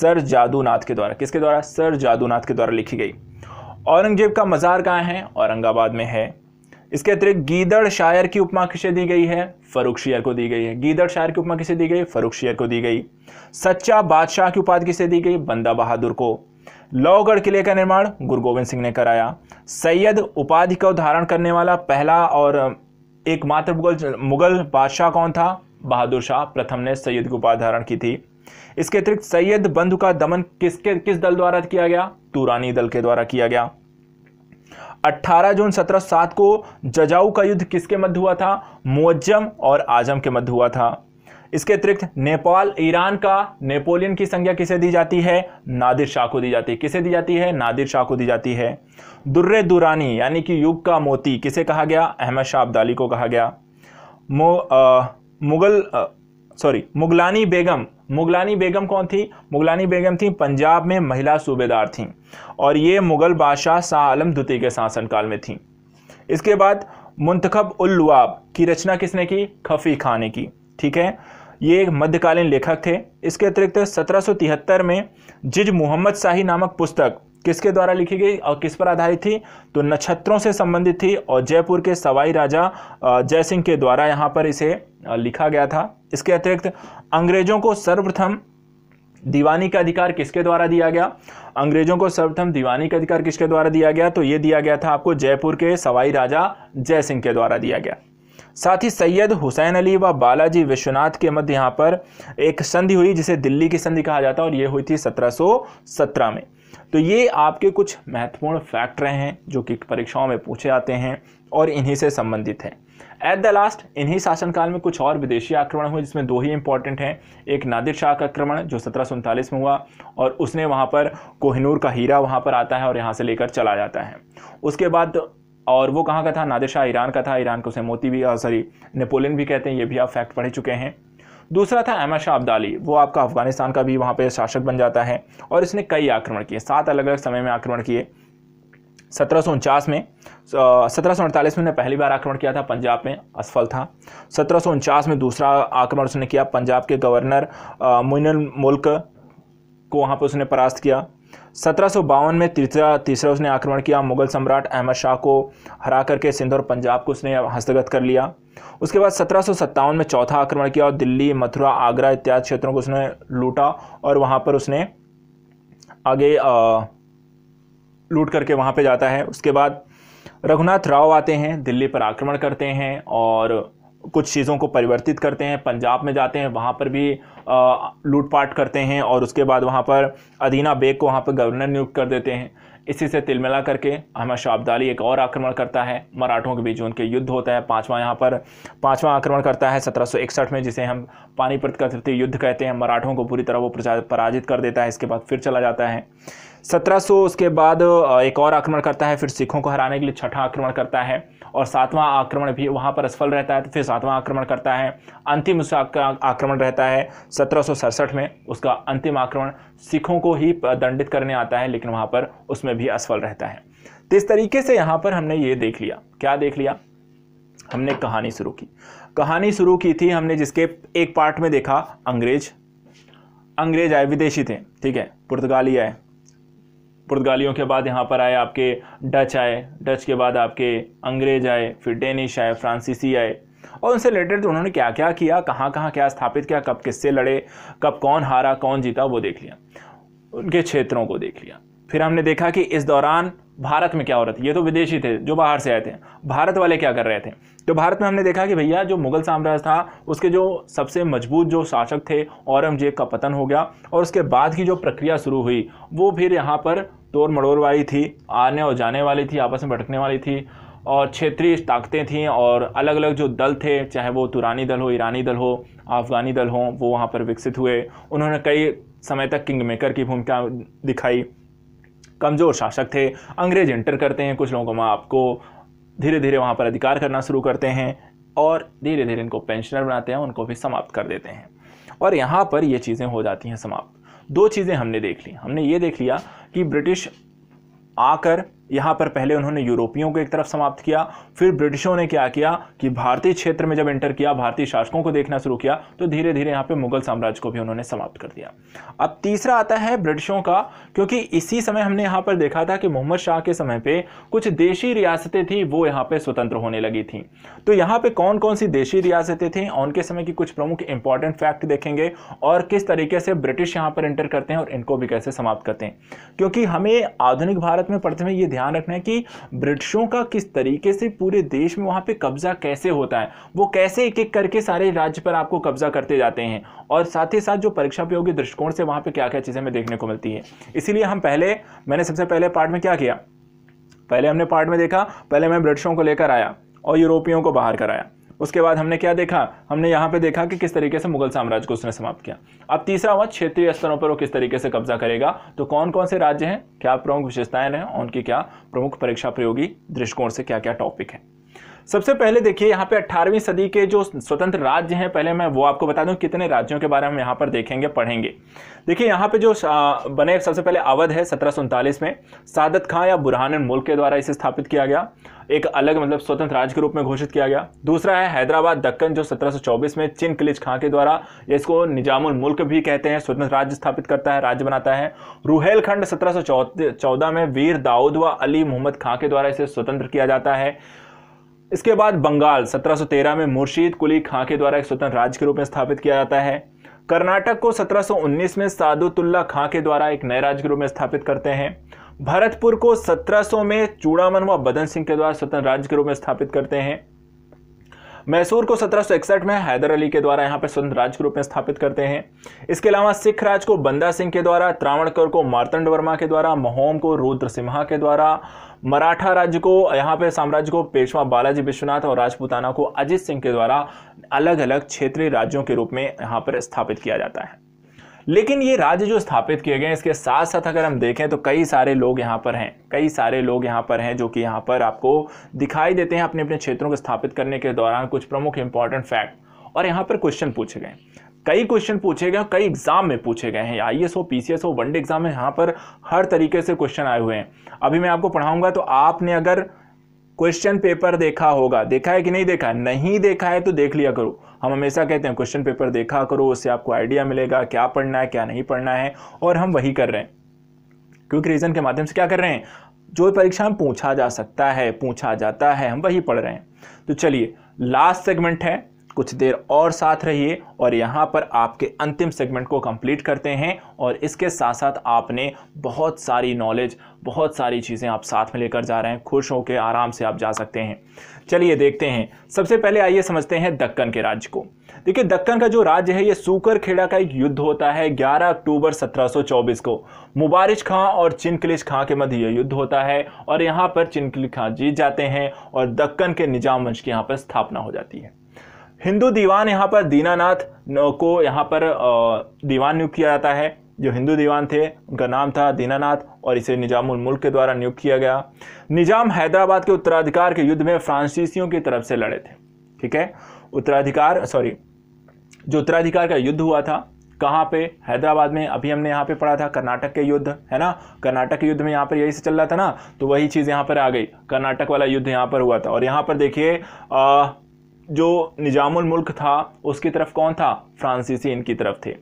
सर जादूनाथ के द्वारा किसके द्वारा सर जादूनाथ के द्वारा लिखी गई औरंगजेब का मज़ार कहाँ है औरंगाबाद में है इसके अतिरिक्त गीदड़ शायर की उपमा किसे दी गई है फरुख शेयर को दी गई है गीदड़ शायर की उपमा किसे दी गई फरुख शेयर को दी गई सच्चा बादशाह की उपाधि किसे दी गई बंदा बहादुर को लौगढ़ किले का निर्माण गुरु गोविंद सिंह ने कराया सैयद उपाधि का उदाहरण करने वाला पहला और एकमात्र मुगल मुगल बादशाह कौन था बहादुर शाह प्रथम ने सैयद की उपाधि धारण की थी इसके अतिरिक्त सैयद बंधु का दमन किसके किस दल द्वारा किया गया तुरानी दल के द्वारा किया गया 18 जून सत्रह सात को जजाऊ का युद्ध किसके मध्य हुआ था मुअज्जम और आजम के मध्य हुआ था इसके अतिरिक्त नेपाल ईरान का नेपोलियन की संज्ञा किसे दी जाती है नादिर शाह को दी जाती है किसे दी जाती है नादिर शाह को दी जाती है दुर्रे दुरानी यानी कि युग का मोती किसे कहा गया अहमद शाह अब्दाली को कहा गया आ, मुगल आ, सॉरी मुगलानी बेगम मुगलानी बेगम कौन थी मुगलानी बेगम थी पंजाब में महिला सूबेदार थीं और ये मुग़ल बादशाह शाह आलम द्वितीय के शासनकाल में थीं इसके बाद मुंतखब उल्लुआब की रचना किसने की खफी खाने की ठीक है ये एक मध्यकालीन लेखक थे इसके अतिरिक्त 1773 में जिज मोहम्मद शाही नामक पुस्तक किसके द्वारा लिखी गई और किस पर आधारित थी तो नक्षत्रों से संबंधित थी और जयपुर के सवाई राजा जयसिंह के द्वारा यहाँ पर इसे लिखा गया था इसके अतिरिक्त अंग्रेजों को सर्वप्रथम दीवानी का अधिकार किसके द्वारा दिया गया अंग्रेजों को सर्वप्रथम दीवानी का अधिकार किसके द्वारा दिया गया तो ये दिया गया था आपको जयपुर के सवाई राजा जयसिंह के द्वारा दिया गया साथ ही सैयद हुसैन अली व बालाजी विश्वनाथ के मध्य यहाँ पर एक संधि हुई जिसे दिल्ली की संधि कहा जाता है और ये हुई थी 1717 में तो ये आपके कुछ महत्वपूर्ण फैक्ट रहे हैं जो कि परीक्षाओं में पूछे जाते हैं और इन्हीं से संबंधित हैं एट द लास्ट इन्हीं शासनकाल में कुछ और विदेशी आक्रमण हुए जिसमें दो ही इंपॉर्टेंट हैं एक नादिर शाह का आक्रमण जो सत्रह में हुआ और उसने वहाँ पर कोहिनूर का हीरा वहाँ पर आता है और यहाँ से लेकर चला जाता है उसके बाद और वो कहाँ का था नादिर शाह ईरान का था ईरान को उसे मोती भी सॉरी नेपोलियन भी कहते हैं ये भी आप फैक्ट पढ़े चुके हैं दूसरा था अहमद शाह अब्दाली वो आपका अफगानिस्तान का भी वहाँ पर शासक बन जाता है और इसने कई आक्रमण किए सात अलग अलग समय में आक्रमण किए सत्रह में सत्रह में पहली बार आक्रमण किया था पंजाब में असफल था सत्रह में दूसरा आक्रमण उसने किया पंजाब के गवर्नर मोइनुल मुल्क को वहाँ पर उसने परास्त किया सत्रह में तीसरा तीसरा उसने आक्रमण किया मुगल सम्राट अहमद शाह को हरा करके सिंध और पंजाब को उसने हस्तगत कर लिया उसके बाद सत्रह में चौथा आक्रमण किया और दिल्ली मथुरा आगरा इत्यादि क्षेत्रों को उसने लूटा और वहाँ पर उसने आगे आ, लूट करके वहाँ पे जाता है उसके बाद रघुनाथ राव आते हैं दिल्ली पर आक्रमण करते हैं और कुछ चीज़ों को परिवर्तित करते हैं पंजाब में जाते हैं वहाँ पर भी लूटपाट करते हैं और उसके बाद वहाँ पर अदीना बेग को वहाँ पर गवर्नर नियुक्त कर देते हैं इसी से तिलमिला करके अहमद शाह अब्दाली एक और आक्रमण करता है मराठों के बीच उनके युद्ध होता है पांचवा यहाँ पर पांचवा आक्रमण करता है 1761 में जिसे हम पानीपत का तृतीय युद्ध कहते हैं मराठों को पूरी तरह वो पराजित कर देता है इसके बाद फिर चला जाता है सत्रह उसके बाद एक और आक्रमण करता है फिर सिखों को हराने के लिए छठा आक्रमण करता है और सातवां आक्रमण भी वहाँ पर असफल रहता है तो फिर सातवां आक्रमण करता है अंतिम उसका आक्रमण रहता है सत्रह में उसका अंतिम आक्रमण सिखों को ही दंडित करने आता है लेकिन वहाँ पर उसमें भी असफल रहता है तो इस तरीके से यहाँ पर हमने ये देख लिया क्या देख लिया हमने कहानी शुरू की कहानी शुरू की थी हमने जिसके एक पार्ट में देखा अंग्रेज अंग्रेज आए विदेशी थे ठीक है पुर्तगाली आए पुर्तगालियों के बाद यहाँ पर आए आपके डच आए डच के बाद आपके अंग्रेज आए फिर डेनिश आए फ्रांसीसी आए और उनसे रिलेटेड तो उन्होंने क्या क्या किया कहाँ कहाँ क्या स्थापित किया कब किससे लड़े कब कौन हारा कौन जीता वो देख लिया उनके क्षेत्रों को देख लिया फिर हमने देखा कि इस दौरान भारत में क्या हो रहा था ये तो विदेशी थे जो बाहर से आए थे भारत वाले क्या कर रहे थे तो भारत में हमने देखा कि भैया जो मुगल साम्राज्य था उसके जो सबसे मजबूत जो शासक थे औरंगजेब का पतन हो गया और उसके बाद की जो प्रक्रिया शुरू हुई वो फिर यहाँ पर तोड़ मड़ोड़ वाली थी आने और जाने वाली थी आपस में भटकने वाली थी और क्षेत्रीय ताकतें थीं और अलग अलग जो दल थे चाहे वो तुरानी दल हो ईरानी दल हो अफ़गानी दल हो वो वहाँ पर विकसित हुए उन्होंने कई समय तक किंग मेकर की भूमिका दिखाई कमज़ोर शासक थे अंग्रेज एंटर करते हैं कुछ लोगों को आपको धीरे धीरे वहाँ पर अधिकार करना शुरू करते हैं और धीरे धीरे इनको पेंशनर बनाते हैं उनको भी समाप्त कर देते हैं और यहाँ पर ये चीज़ें हो जाती हैं समाप्त दो चीज़ें हमने देख ली हमने ये देख लिया कि ब्रिटिश आकर यहाँ पर पहले उन्होंने यूरोपियों को एक तरफ समाप्त किया फिर ब्रिटिशों ने क्या किया कि भारतीय क्षेत्र में जब एंटर किया भारतीय शासकों को देखना शुरू किया तो धीरे धीरे यहाँ पे मुगल साम्राज्य को भी उन्होंने समाप्त कर दिया अब तीसरा आता है ब्रिटिशों का क्योंकि इसी समय हमने यहाँ पर देखा था कि मोहम्मद शाह के समय पर कुछ देशी रियासतें थी वो यहाँ पर स्वतंत्र होने लगी थी तो यहाँ पर कौन कौन सी देशी रियासतें थी उनके समय की कुछ प्रमुख इंपॉर्टेंट फैक्ट देखेंगे और किस तरीके से ब्रिटिश यहाँ पर एंटर करते हैं और इनको भी कैसे समाप्त करते हैं क्योंकि हमें आधुनिक भारत में पढ़ते हुए ये ध्यान रखना है कि ब्रिटिशों का किस तरीके से पूरे देश में वहाँ पे कब्जा कैसे होता है वो कैसे एक एक करके सारे राज्य पर आपको कब्जा करते जाते हैं और साथ ही साथ जो परीक्षा उपयोगी दृष्टिकोण से वहाँ पर क्या क्या चीज़ें हमें देखने को मिलती है इसीलिए हम पहले मैंने सबसे पहले पार्ट में क्या किया पहले हमने पार्ट में देखा पहले मैं ब्रिटिशों को लेकर आया और यूरोपियों को बाहर कराया उसके बाद हमने क्या देखा हमने यहाँ पे देखा कि किस तरीके से मुगल साम्राज्य को उसने समाप्त किया अब तीसरा हुआ क्षेत्रीय स्तरों पर वो किस तरीके से कब्जा करेगा तो कौन कौन से राज्य हैं क्या प्रमुख विशेषताएं हैं उनकी क्या प्रमुख परीक्षा प्रयोगी दृष्टिकोण से क्या क्या टॉपिक है सबसे पहले देखिए यहाँ पे 18वीं सदी के जो स्वतंत्र राज्य हैं पहले मैं वो आपको बता दूं कितने राज्यों के बारे में यहाँ पर देखेंगे पढ़ेंगे देखिए यहाँ पे जो बने सबसे पहले अवध है सत्रह में सादत खां या बुरहान मुल्क के द्वारा इसे स्थापित किया गया एक अलग मतलब स्वतंत्र राज्य के रूप में घोषित किया गया दूसरा है हैदराबाद दक्कन जो 1724 में चिन किलिच खां के द्वारा इसको निजामुल मुल्क भी कहते हैं स्वतंत्र राज्य स्थापित करता है राज्य बनाता है रुहेलखंड सत्रह में वीर दाऊद व अली मोहम्मद खां के द्वारा इसे स्वतंत्र किया जाता है इसके बाद बंगाल 1713 में मुर्शीद कुली खां के द्वारा एक स्वतंत्र राज्य के रूप में स्थापित किया जाता है कर्नाटक को 1719 में सादुतुल्ला खां के द्वारा एक नए राज्य के रूप में स्थापित करते हैं भरतपुर को 1700 में चूड़ामन व बदन सिंह के द्वारा स्वतंत्र राज्य के रूप में स्थापित करते हैं मैसूर को सत्रह में हैदर अली के द्वारा यहाँ पर स्वतंत्र राज्य के रूप में स्थापित करते हैं इसके अलावा सिख राज को बंदा सिंह के द्वारा त्रावणकर को मार्तंड वर्मा के द्वारा महोम को रुद्र सिम्हा के द्वारा मराठा राज्य को यहाँ पे साम्राज्य को पेशवा बालाजी विश्वनाथ और राजपूताना को अजीत सिंह के द्वारा अलग अलग क्षेत्रीय राज्यों के रूप में यहाँ पर स्थापित किया जाता है लेकिन ये राज्य जो स्थापित किए गए हैं इसके साथ साथ अगर हम देखें तो कई सारे लोग यहाँ पर हैं कई सारे लोग यहाँ पर हैं जो कि यहाँ पर आपको दिखाई देते हैं अपने अपने क्षेत्रों को स्थापित करने के दौरान कुछ प्रमुख इंपॉर्टेंट फैक्ट और यहाँ पर क्वेश्चन पूछे गए कई क्वेश्चन पूछे गए कई एग्जाम में पूछे गए हैं आई एस हो पी हो वनडे एग्जाम में यहाँ पर हर तरीके से क्वेश्चन आए हुए हैं अभी मैं आपको पढ़ाऊंगा तो आपने अगर क्वेश्चन पेपर देखा होगा देखा है कि नहीं देखा नहीं देखा है तो देख लिया करो हम हमेशा कहते हैं क्वेश्चन पेपर देखा करो उससे आपको आइडिया मिलेगा क्या पढ़ना है क्या नहीं पढ़ना है और हम वही कर रहे हैं क्योंकि रीज़न के माध्यम से क्या कर रहे हैं जो परीक्षा में पूछा जा सकता है पूछा जाता है हम वही पढ़ रहे हैं तो चलिए लास्ट सेगमेंट है कुछ देर और साथ रहिए और यहाँ पर आपके अंतिम सेगमेंट को कंप्लीट करते हैं और इसके साथ साथ आपने बहुत सारी नॉलेज बहुत सारी चीज़ें आप साथ में लेकर जा रहे हैं खुश होकर आराम से आप जा सकते हैं चलिए देखते हैं सबसे पहले आइए समझते हैं दक्कन के राज्य को देखिए दक्कन का जो राज्य है ये सूकर खेड़ा का एक युद्ध होता है 11 अक्टूबर 1724 को मुबारिश खां और चिनकलिश खां के मध्य ये युद्ध होता है और यहाँ पर चिनकलिश खां जीत जाते हैं और दक्कन के निजाम वंश की यहाँ पर स्थापना हो जाती है हिंदू दीवान यहाँ पर दीनानाथ को यहाँ पर दीवान नियुक्त किया जाता है जो हिंदू दीवान थे उनका नाम था दीनानाथ और इसे निजामुल मुल्क के द्वारा नियुक्त किया गया निजाम हैदराबाद के उत्तराधिकार के युद्ध में फ्रांसीसियों की तरफ से लड़े थे ठीक है उत्तराधिकार सॉरी जो उत्तराधिकार का युद्ध हुआ था कहाँ पे हैदराबाद में अभी हमने यहाँ पे पढ़ा था कर्नाटक के युद्ध है ना कर्नाटक के युद्ध में यहाँ पर यही से चल रहा था ना तो वही चीज़ यहाँ पर आ गई कर्नाटक वाला युद्ध यहाँ पर हुआ था और यहाँ पर देखिए जो निजामुल मुल्क था उसकी तरफ कौन था फ्रांसीसी इनकी तरफ थे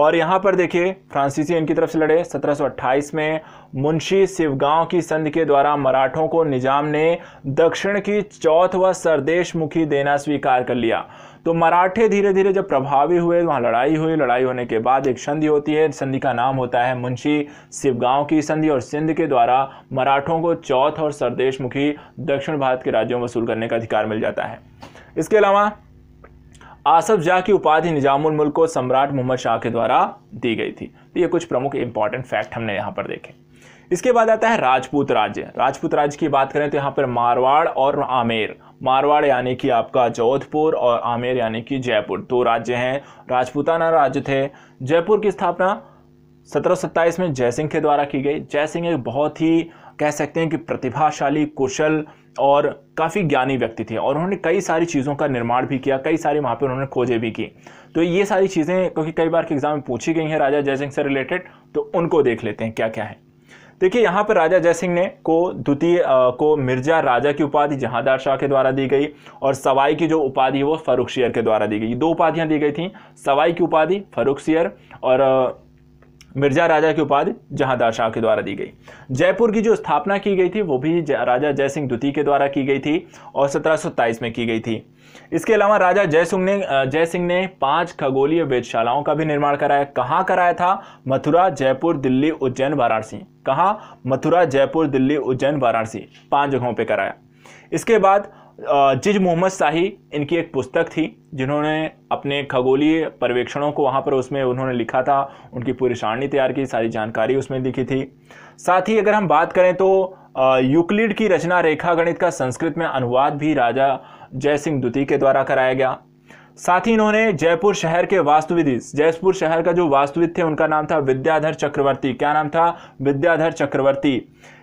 और यहाँ पर देखिए फ्रांसीसी इनकी तरफ से लड़े 1728 में मुंशी शिवगांव की संधि के द्वारा मराठों को निजाम ने दक्षिण की चौथ व सरदेश मुखी देना स्वीकार कर लिया तो मराठे धीरे धीरे जब प्रभावी हुए वहाँ लड़ाई हुई लड़ाई होने के बाद एक संधि होती है संधि का नाम होता है मुंशी शिवगांव की संधि और सिंध के द्वारा मराठों को चौथ और सरदेश मुखी दक्षिण भारत के राज्यों वसूल करने का अधिकार मिल जाता है इसके अलावा आसफ जाह की उपाधि निजामुल मुल्क को सम्राट मोहम्मद शाह के द्वारा दी गई थी तो ये कुछ प्रमुख इंपॉर्टेंट फैक्ट हमने यहाँ पर देखे इसके बाद आता है राजपूत राज्य राजपूत राज्य की बात करें तो यहाँ पर मारवाड़ और आमेर मारवाड़ यानी कि आपका जोधपुर और आमेर यानी कि जयपुर दो राज्य हैं राजपूताना राज्य थे जयपुर की स्थापना सत्रह में जयसिंह के द्वारा की गई जयसिंह एक बहुत ही कह सकते हैं कि प्रतिभाशाली कुशल और काफ़ी ज्ञानी व्यक्ति थे और उन्होंने कई सारी चीज़ों का निर्माण भी किया कई सारी वहाँ पर उन्होंने खोजें भी की तो ये सारी चीज़ें क्योंकि कई बार के एग्जाम में पूछी गई हैं राजा जयसिंह से रिलेटेड तो उनको देख लेते हैं क्या क्या है देखिए यहाँ पर राजा जयसिंह ने को द्वितीय को मिर्जा राजा की उपाधि जहादार शाह के द्वारा दी गई और सवाई की जो उपाधि है वो फरुख शेयर के द्वारा दी गई दो उपाधियाँ दी गई थी सवाई की उपाधि फरुख शेयर और मिर्जा राजा की उपाधि जहादार शाह के द्वारा दी गई जयपुर की जो स्थापना की गई थी वो भी राजा जय सिंह द्वितीय के द्वारा की गई थी और सत्रह में की गई थी इसके अलावा राजा जय ने जय ने पांच खगोलीय वेदशालाओं का भी निर्माण कराया कहाँ कराया था मथुरा जयपुर दिल्ली उज्जैन वाराणसी कहाँ मथुरा जयपुर दिल्ली उज्जैन वाराणसी पांच जगहों पर कराया इसके बाद जिज मोहम्मद शाही इनकी एक पुस्तक थी जिन्होंने अपने खगोलीय पर्यवेक्षणों को वहाँ पर उसमें उन्होंने लिखा था उनकी पूरी सारणी तैयार की सारी जानकारी उसमें लिखी थी साथ ही अगर हम बात करें तो यूक्लिड की रचना रेखा गणित का संस्कृत में अनुवाद भी राजा जय सिंह द्वितीय के द्वारा कराया गया साथ ही इन्होंने जयपुर शहर के वास्तुविद जयपुर शहर का जो वास्तुविद थे उनका नाम था विद्याधर चक्रवर्ती क्या नाम था विद्याधर चक्रवर्ती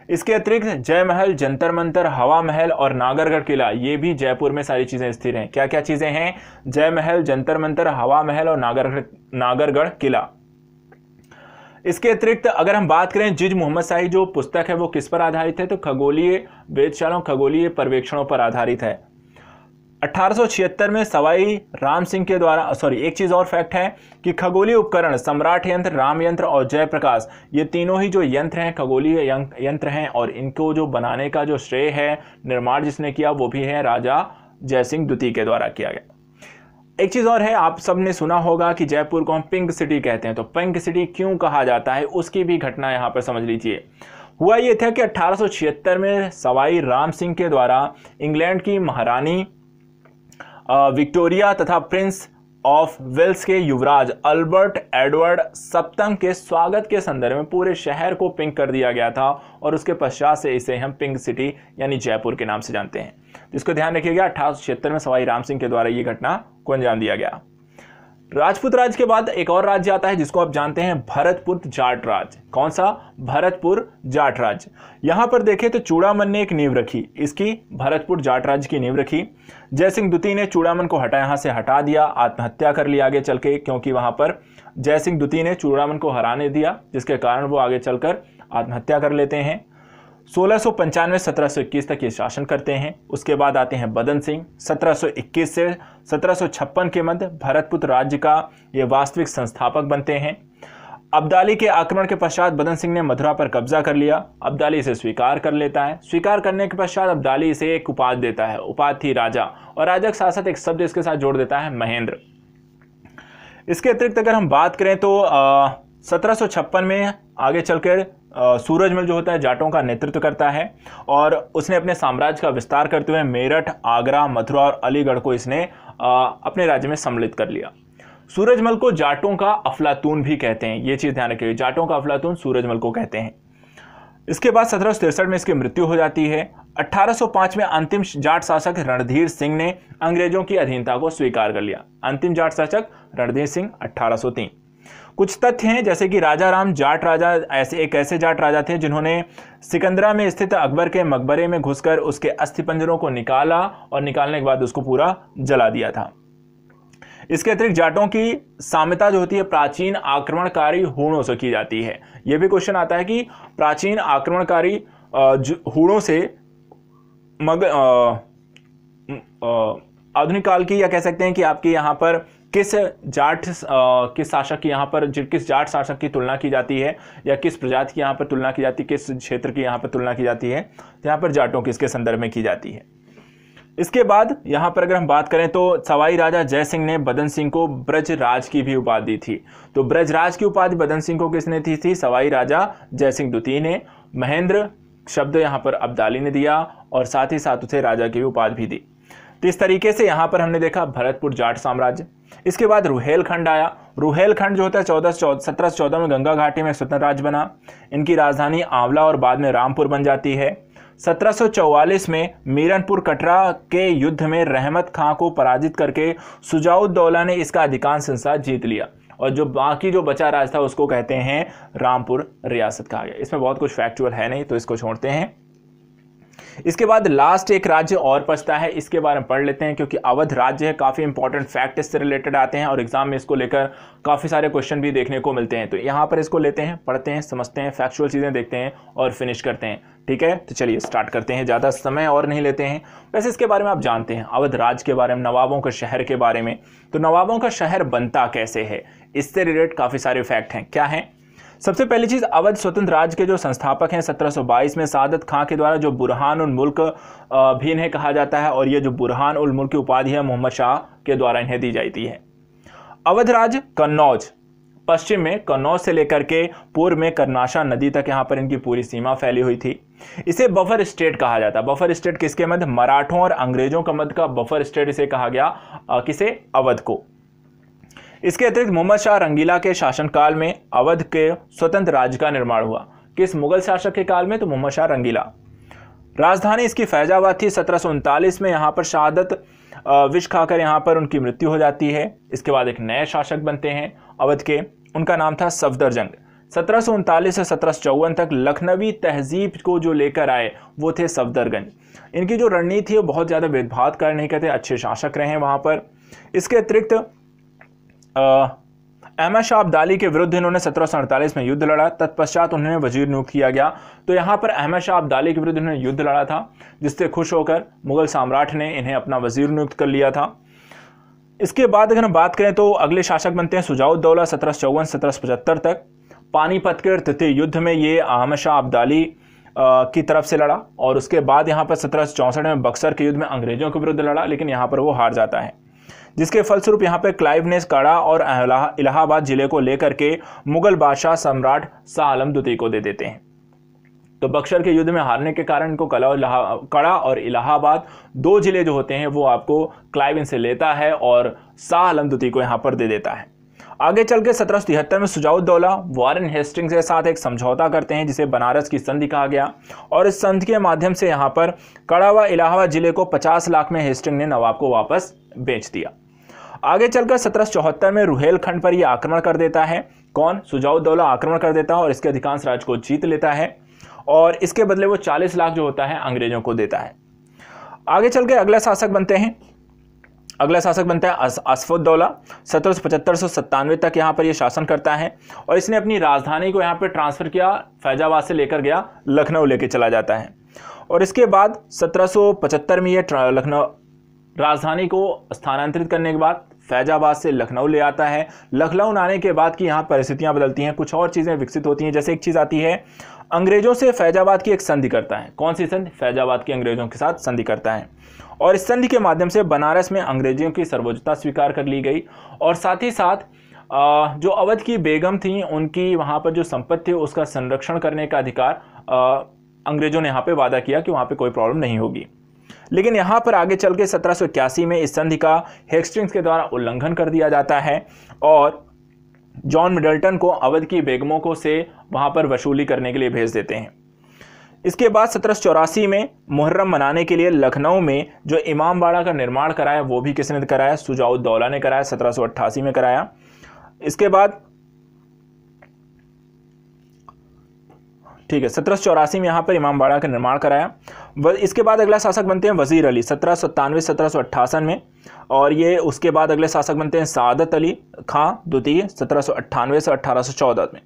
इसके अतिरिक्त जय महल जंतर मंतर हवा महल और नागरगढ़ किला ये भी जयपुर में सारी चीज़ें स्थिर हैं क्या क्या चीज़ें हैं जय महल जंतर मंतर हवा महल और नागरगढ़ नागरगढ़ किला इसके अतिरिक्त अगर हम बात करें जिज मोहम्मद शाही जो पुस्तक है वो किस पर आधारित है तो खगोलीय वेदशालाओं खगोलीय पर्यवेक्षणों पर आधारित है 1876 में सवाई राम सिंह के द्वारा सॉरी एक चीज़ और फैक्ट है कि खगोलीय उपकरण सम्राट यंत्र राम यंत्र और जयप्रकाश ये तीनों ही जो यंत्र हैं खगोलीय यंत्र हैं और इनको जो बनाने का जो श्रेय है निर्माण जिसने किया वो भी है राजा जयसिंह द्वितीय के द्वारा किया गया एक चीज़ और है आप सबने सुना होगा कि जयपुर को हम पिंक सिटी कहते हैं तो पिंक सिटी क्यों कहा जाता है उसकी भी घटना यहाँ पर समझ लीजिए हुआ ये था कि 1876 में सवाई राम सिंह के द्वारा इंग्लैंड की महारानी विक्टोरिया तथा प्रिंस ऑफ वेल्स के युवराज अल्बर्ट एडवर्ड सप्तम के स्वागत के संदर्भ में पूरे शहर को पिंक कर दिया गया था और उसके पश्चात से इसे हम पिंक सिटी यानी जयपुर के नाम से जानते हैं इसको ध्यान रखिएगा अठारह में सवाई राम सिंह के द्वारा ये घटना को अंजाम दिया गया राजपूत राज के बाद एक और राज्य आता है जिसको आप जानते हैं भरतपुर जाट राज कौन सा भरतपुर जाट राज यहां पर देखें तो चूड़ामन ने एक नींव रखी इसकी भरतपुर जाट राज की नींव रखी जयसिंह द्वितीय ने चूड़ामन को हटा यहां से हटा दिया आत्महत्या कर लिया आगे चल के क्योंकि वहां पर जयसिंह द्वितीय ने चूड़ामन को हराने दिया जिसके कारण वो आगे चलकर आत्महत्या कर लेते हैं सोलह सौ पंचानवे सत्रह इक्कीस तक ये शासन करते हैं उसके बाद आते हैं बदन सिंह 1721 सौ इक्कीस से 1756 के मध्य भरतपुत्र राज्य का ये वास्तविक संस्थापक बनते हैं अब्दाली के आक्रमण के पश्चात बदन सिंह ने मथुरा पर कब्जा कर लिया अब्दाली इसे स्वीकार कर लेता है स्वीकार करने के पश्चात अब्दाली इसे एक उपाध देता है उपाधि राजा और राजा के साथ साथ एक शब्द इसके साथ जोड़ देता है महेंद्र इसके अतिरिक्त अगर हम बात करें तो सत्रह में आगे चलकर सूरजमल जो होता है जाटों का नेतृत्व करता है और उसने अपने साम्राज्य का विस्तार करते हुए मेरठ आगरा मथुरा और अलीगढ़ को इसने अपने राज्य में सम्मिलित कर लिया सूरजमल को जाटों का अफलातून भी कहते हैं ये चीज़ ध्यान रखिए जाटों का अफलातून सूरजमल को कहते हैं इसके बाद सत्रह में इसकी मृत्यु हो जाती है 1805 में अंतिम जाट शासक रणधीर सिंह ने अंग्रेजों की अधीनता को स्वीकार कर लिया अंतिम जाट शासक रणधीर सिंह 1803 कुछ तथ्य हैं जैसे कि राजा राम जाट राजा ऐसे एक ऐसे जाट राजा थे जिन्होंने सिकंदरा में स्थित अकबर के मकबरे में घुसकर उसके अस्थि पंजरों को निकाला और निकालने के बाद उसको पूरा जला दिया था इसके अतिरिक्त जाटों की साम्यता जो होती है प्राचीन आक्रमणकारी हूणों से की जाती है यह भी क्वेश्चन आता है कि प्राचीन आक्रमणकारी हूणों से मग आधुनिक काल की या कह सकते हैं कि आपके यहाँ पर किस जाट किस शासक की यहाँ पर किस जाट शासक की तुलना की जाती है या किस प्रजाति की यहाँ पर तुलना की जाती है किस क्षेत्र की यहाँ पर तुलना की जाती है तो यहाँ पर जाटों किसके संदर्भ में की जाती है इसके बाद यहाँ पर अगर हम बात करें तो सवाई राजा जय सिंह ने बदन सिंह को ब्रजराज की भी उपाधि थी तो ब्रजराज की उपाधि बदन सिंह को किसने दी थी सवाई राजा जय सिंह द्वितीय ने महेंद्र शब्द यहाँ पर अब्दाली ने दिया और साथ ही साथ उसे राजा की उपाधि भी दी तो इस तरीके से यहाँ पर हमने देखा भरतपुर जाट साम्राज्य इसके बाद रुहेलखंड आया रुहेलखंड जो होता है चौदह सत्रह सौ चौदह में गंगा घाटी में स्वतंत्र राज्य बना इनकी राजधानी आंवला और बाद में रामपुर बन जाती है 1744 में मीरनपुर कटरा के युद्ध में रहमत खां को पराजित करके सुजाउद्दौला ने इसका अधिकांश संसार जीत लिया और जो बाकी जो बचा राज था उसको कहते हैं रामपुर रियासत कहा गया इसमें बहुत कुछ फैक्चुअल है नहीं तो इसको छोड़ते हैं इसके बाद लास्ट एक राज्य और बचता है इसके बारे में पढ़ लेते हैं क्योंकि अवध राज्य है काफ़ी इंपॉर्टेंट फैक्ट इससे रिलेटेड आते हैं और एग्जाम में इसको लेकर काफ़ी सारे क्वेश्चन भी देखने को मिलते हैं तो यहां पर इसको लेते हैं पढ़ते हैं समझते हैं फैक्चुअल चीज़ें देखते हैं और फिनिश करते हैं ठीक है तो चलिए स्टार्ट करते हैं ज़्यादा समय और नहीं लेते हैं वैसे इसके बारे में आप जानते हैं अवध राज के बारे में नवाबों के शहर के बारे में तो नवाबों का शहर बनता कैसे है इससे रिलेटेड काफ़ी सारे फैक्ट हैं क्या हैं सबसे पहली चीज़ अवध स्वतंत्र राज्य के जो संस्थापक हैं 1722 में सादत खां के द्वारा जो बुरहान उल मुल्क भी इन्हें कहा जाता है और ये जो बुरहान उल मुल्क की उपाधि है मोहम्मद शाह के द्वारा इन्हें दी जाती है अवध राज कन्नौज पश्चिम में कन्नौज से लेकर के पूर्व में कर्नाशा नदी तक यहाँ पर इनकी पूरी सीमा फैली हुई थी इसे बफर स्टेट कहा जाता बफर स्टेट किसके मध्य मराठों और अंग्रेजों का मध्य का बफर स्टेट इसे कहा गया किसे अवध को इसके अतिरिक्त मोहम्मद शाह रंगीला के शासनकाल में अवध के स्वतंत्र राज्य का निर्माण हुआ किस मुगल शासक के काल में तो मोहम्मद शाह रंगीला राजधानी इसकी फैजाबाद थी सत्रह में यहाँ पर शहादत विष खाकर यहाँ पर उनकी मृत्यु हो जाती है इसके बाद एक नए शासक बनते हैं अवध के उनका नाम था सफदरजंग सत्रह से सत्रह तक लखनवी तहजीब को जो लेकर आए वो थे सफदरगंज इनकी जो रणनीति थी वो बहुत ज़्यादा भेदभाव करने के थे अच्छे शासक रहे हैं वहाँ पर इसके अतिरिक्त अहमद शाह अब्दाली के विरुद्ध इन्होंने सत्रह में युद्ध लड़ा तत्पश्चात उन्हें वजीर नियुक्त किया गया तो यहाँ पर अहमद शाह अब्दाली के विरुद्ध इन्होंने युद्ध लड़ा था जिससे खुश होकर मुगल सम्राट ने इन्हें अपना वजीर नियुक्त कर लिया था इसके बाद अगर हम बात करें तो अगले शासक बनते हैं सुजाउद्दौला सत्रह सौ चौवन सत्रह तक पानीपत के तृतीय युद्ध में ये अहमद शाह अब्दाली की तरफ से लड़ा और उसके बाद यहाँ पर सत्रह में बक्सर के युद्ध में अंग्रेजों के विरुद्ध लड़ा लेकिन यहाँ पर वो हार जाता है जिसके फलस्वरूप यहाँ पे क्लाइव ने कड़ा और इलाहाबाद जिले को लेकर के मुगल बादशाह सम्राट शाह आलम द्वितीय को दे देते हैं तो बक्सर के युद्ध में हारने के कारण इनको कला कड़ा और इलाहाबाद दो जिले जो होते हैं वो आपको क्लाइव इनसे लेता है और शाह आलम द्वितीय को यहाँ पर दे देता है आगे चल के सत्रह में सुजाउद्दौला वारन हेस्टिंग के साथ एक समझौता करते हैं जिसे बनारस की संधि कहा गया और इस संधि के माध्यम से यहाँ पर कड़ा व इलाहाबाद जिले को 50 लाख में हेस्टिंग ने नवाब को वापस बेच दिया आगे चलकर सत्रह में रुहेलखंड पर यह आक्रमण कर देता है कौन सुजाउद्दौला आक्रमण कर देता है और इसके अधिकांश राज्य को जीत लेता है और इसके बदले वो 40 लाख जो होता है अंग्रेजों को देता है आगे चल के अगला शासक बनते हैं अगला शासक बनता है असफुद्दौला सत्रह सौ पचहत्तर सौ सत्तानवे तक यहाँ पर ये शासन करता है और इसने अपनी राजधानी को यहाँ पर ट्रांसफ़र किया फैजाबाद से लेकर गया लखनऊ लेके चला जाता है और इसके बाद सत्रह में ये लखनऊ राजधानी को स्थानांतरित करने के बाद फैजाबाद से लखनऊ ले आता है लखनऊ आने के बाद की यहाँ परिस्थितियाँ बदलती हैं कुछ और चीज़ें विकसित होती हैं जैसे एक चीज़ आती है अंग्रेजों से फैजाबाद की एक संधि करता है कौन सी संधि फैजाबाद के अंग्रेजों के साथ संधि करता है और इस संधि के माध्यम से बनारस में अंग्रेजों की सर्वोच्चता स्वीकार कर ली गई और साथ ही साथ जो अवध की बेगम थी उनकी वहाँ पर जो संपत्ति थी उसका संरक्षण करने का अधिकार अंग्रेजों ने यहाँ पे वादा किया कि वहाँ पे कोई प्रॉब्लम नहीं होगी लेकिन यहाँ पर आगे चल के सत्रह में इस संधि का हेक्सटिंग्स के द्वारा उल्लंघन कर दिया जाता है और जॉन मिडल्टन को अवध की बेगमों को से वहाँ पर वसूली करने के लिए भेज देते हैं इसके बाद सत्रह में मुहर्रम मनाने के लिए लखनऊ में जो इमामबाड़ा का निर्माण कराया वो भी किसने कराया सुजाउद्दौला ने कराया सत्रह में कराया इसके बाद ठीक है सत्रह में यहाँ पर इमाम बाड़ा का निर्माण कराया इसके बाद अगला शासक बनते हैं वजीर अली सत्रह सौ सत्तानवे सत्रह सौ अट्ठासन में और ये उसके बाद अगले शासक बनते हैं सादत अली खां द्वितीय सत्रह सौ अट्ठानवे से अट्ठारह सौ चौदह में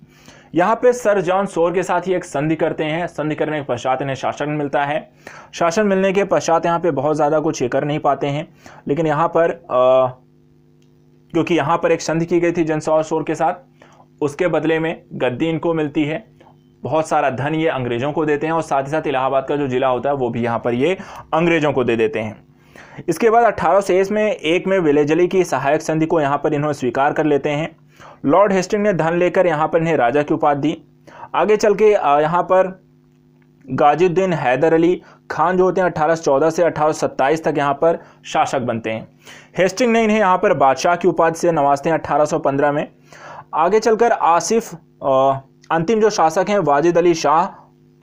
यहाँ पे सर जॉन सोर के साथ ही एक संधि करते हैं संधि करने के पश्चात इन्हें शासन मिलता है शासन मिलने के पश्चात यहाँ पे बहुत ज़्यादा कुछ ये कर नहीं पाते हैं लेकिन यहाँ पर आ, क्योंकि यहाँ पर एक संधि की गई थी जनसौर शोर के साथ उसके बदले में गद्दी इनको मिलती है बहुत सारा धन ये अंग्रेज़ों को देते हैं और साथ ही साथ इलाहाबाद का जो ज़िला होता है वो भी यहाँ पर ये अंग्रेज़ों को दे देते हैं इसके बाद अठारह में एक में विलेजली की सहायक संधि को यहाँ पर इन्होंने स्वीकार कर लेते हैं लॉर्ड हेस्टिंग ने धन लेकर यहाँ पर इन्हें राजा की उपाधि दी आगे चल के यहाँ पर गाजुद्दीन हैदर अली खान जो होते हैं 1814 से 1827 तक यहाँ पर शासक बनते हैं हेस्टिंग ने इन्हें यहाँ पर बादशाह की उपाधि से नवाजते हैं 1815 में आगे चलकर आसिफ अंतिम जो शासक हैं वाजिद अली शाह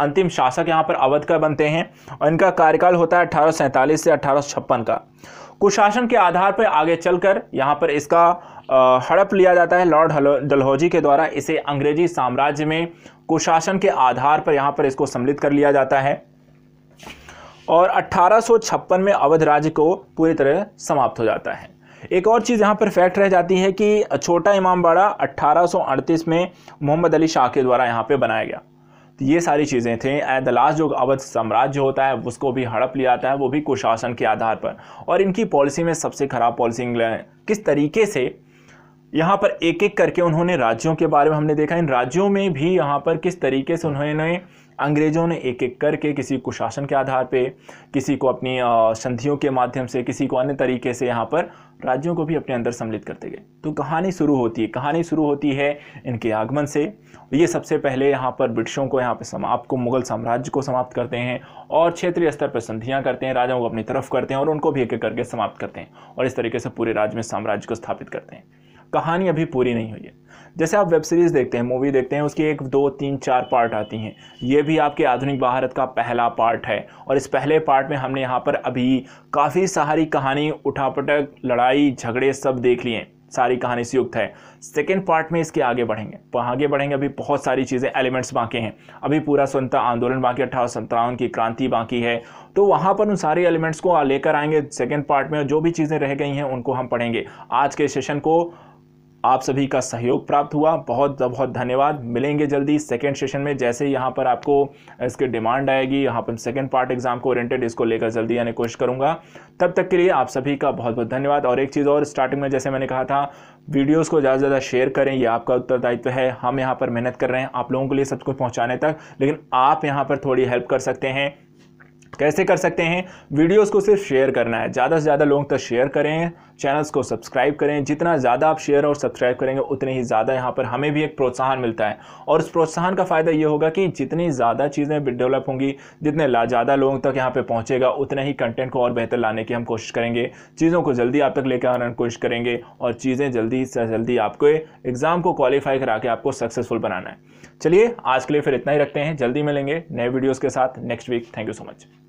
अंतिम शासक यहाँ पर अवध का बनते हैं और इनका कार्यकाल होता है अठारह से अठारह का कुशासन के आधार पर आगे चलकर यहाँ पर इसका हड़प लिया जाता है लॉर्ड डलहौजी के द्वारा इसे अंग्रेजी साम्राज्य में कुशासन के आधार पर यहाँ पर इसको सम्मिलित कर लिया जाता है और अठारह में अवध राज्य को पूरी तरह समाप्त हो जाता है एक और चीज़ यहाँ पर फैक्ट रह जाती है कि छोटा इमामबाड़ा 1838 में मोहम्मद अली शाह के द्वारा यहाँ पे बनाया गया तो ये सारी चीज़ें थे एट द लास्ट जो अवध साम्राज्य होता है उसको भी हड़प लिया जाता है वो भी कुशासन के आधार पर और इनकी पॉलिसी में सबसे ख़राब पॉलिसी इंग्लैंड किस तरीके से यहाँ पर एक एक करके उन्होंने राज्यों के बारे में हमने देखा इन राज्यों में भी यहाँ पर किस तरीके से उन्होंने अंग्रेज़ों ने एक एक करके किसी को शासन के आधार पे किसी को अपनी संधियों के माध्यम से किसी को अन्य तरीके से यहाँ पर राज्यों को भी अपने अंदर सम्मिलित करते गए तो कहानी शुरू होती है कहानी शुरू होती है इनके आगमन से ये सबसे पहले यहाँ पर ब्रिटिशों को यहाँ पर समाप्त को मुगल साम्राज्य को समाप्त करते हैं और क्षेत्रीय स्तर पर संधियाँ करते हैं राजाओं को अपनी तरफ करते हैं और उनको भी एक एक करके समाप्त करते हैं और इस तरीके से पूरे राज्य में साम्राज्य को स्थापित करते हैं कहानी अभी पूरी नहीं हुई है जैसे आप वेब सीरीज़ देखते हैं मूवी देखते हैं उसकी एक दो तीन चार पार्ट आती हैं ये भी आपके आधुनिक भारत का पहला पार्ट है और इस पहले पार्ट में हमने यहाँ पर अभी काफ़ी सारी कहानी उठापटक लड़ाई झगड़े सब देख लिए सारी कहानी से युक्त है सेकेंड पार्ट में इसके आगे बढ़ेंगे आगे बढ़ेंगे अभी बहुत सारी चीज़ें एलिमेंट्स बाकी हैं अभी पूरा स्वतंत्रता आंदोलन बाकी अठारह सत्तावन की क्रांति बाकी है तो वहाँ पर उन सारे एलिमेंट्स को लेकर आएंगे सेकेंड पार्ट में जो भी चीज़ें रह गई हैं उनको हम पढ़ेंगे आज के सेशन को आप सभी का सहयोग प्राप्त हुआ बहुत बहुत धन्यवाद मिलेंगे जल्दी सेकेंड सेशन में जैसे यहाँ पर आपको इसके डिमांड आएगी यहाँ पर सेकेंड पार्ट एग्जाम को ओरिएंटेड इसको लेकर जल्दी आने कोशिश करूँगा तब तक के लिए आप सभी का बहुत बहुत धन्यवाद और एक चीज़ और स्टार्टिंग में जैसे मैंने कहा था वीडियोज़ को ज़्यादा से ज़्यादा शेयर करें ये आपका उत्तरदायित्व है हम यहाँ पर मेहनत कर रहे हैं आप लोगों के लिए सब कुछ पहुँचाने तक लेकिन आप यहाँ पर थोड़ी हेल्प कर सकते हैं कैसे कर सकते हैं वीडियोस को सिर्फ शेयर करना है ज़्यादा से ज़्यादा लोगों तक शेयर करें चैनल्स को सब्सक्राइब करें जितना ज़्यादा आप शेयर और सब्सक्राइब करेंगे उतने ही ज़्यादा यहाँ पर हमें भी एक प्रोत्साहन मिलता है और उस प्रोत्साहन का फ़ायदा ये होगा कि जितनी ज़्यादा चीज़ें डेवलप होंगी जितने ज़्यादा लोगों तक यहाँ पर पहुँचेगा उतना ही कंटेंट को और बेहतर लाने की हम कोशिश करेंगे चीज़ों को जल्दी आप तक लेकर आने की कोशिश करेंगे और चीज़ें जल्दी से जल्दी आपको एग्ज़ाम को क्वालिफाई करा के आपको सक्सेसफुल बनाना है चलिए आज के लिए फिर इतना ही रखते हैं जल्दी मिलेंगे नए वीडियोज़ के साथ next week thank you so much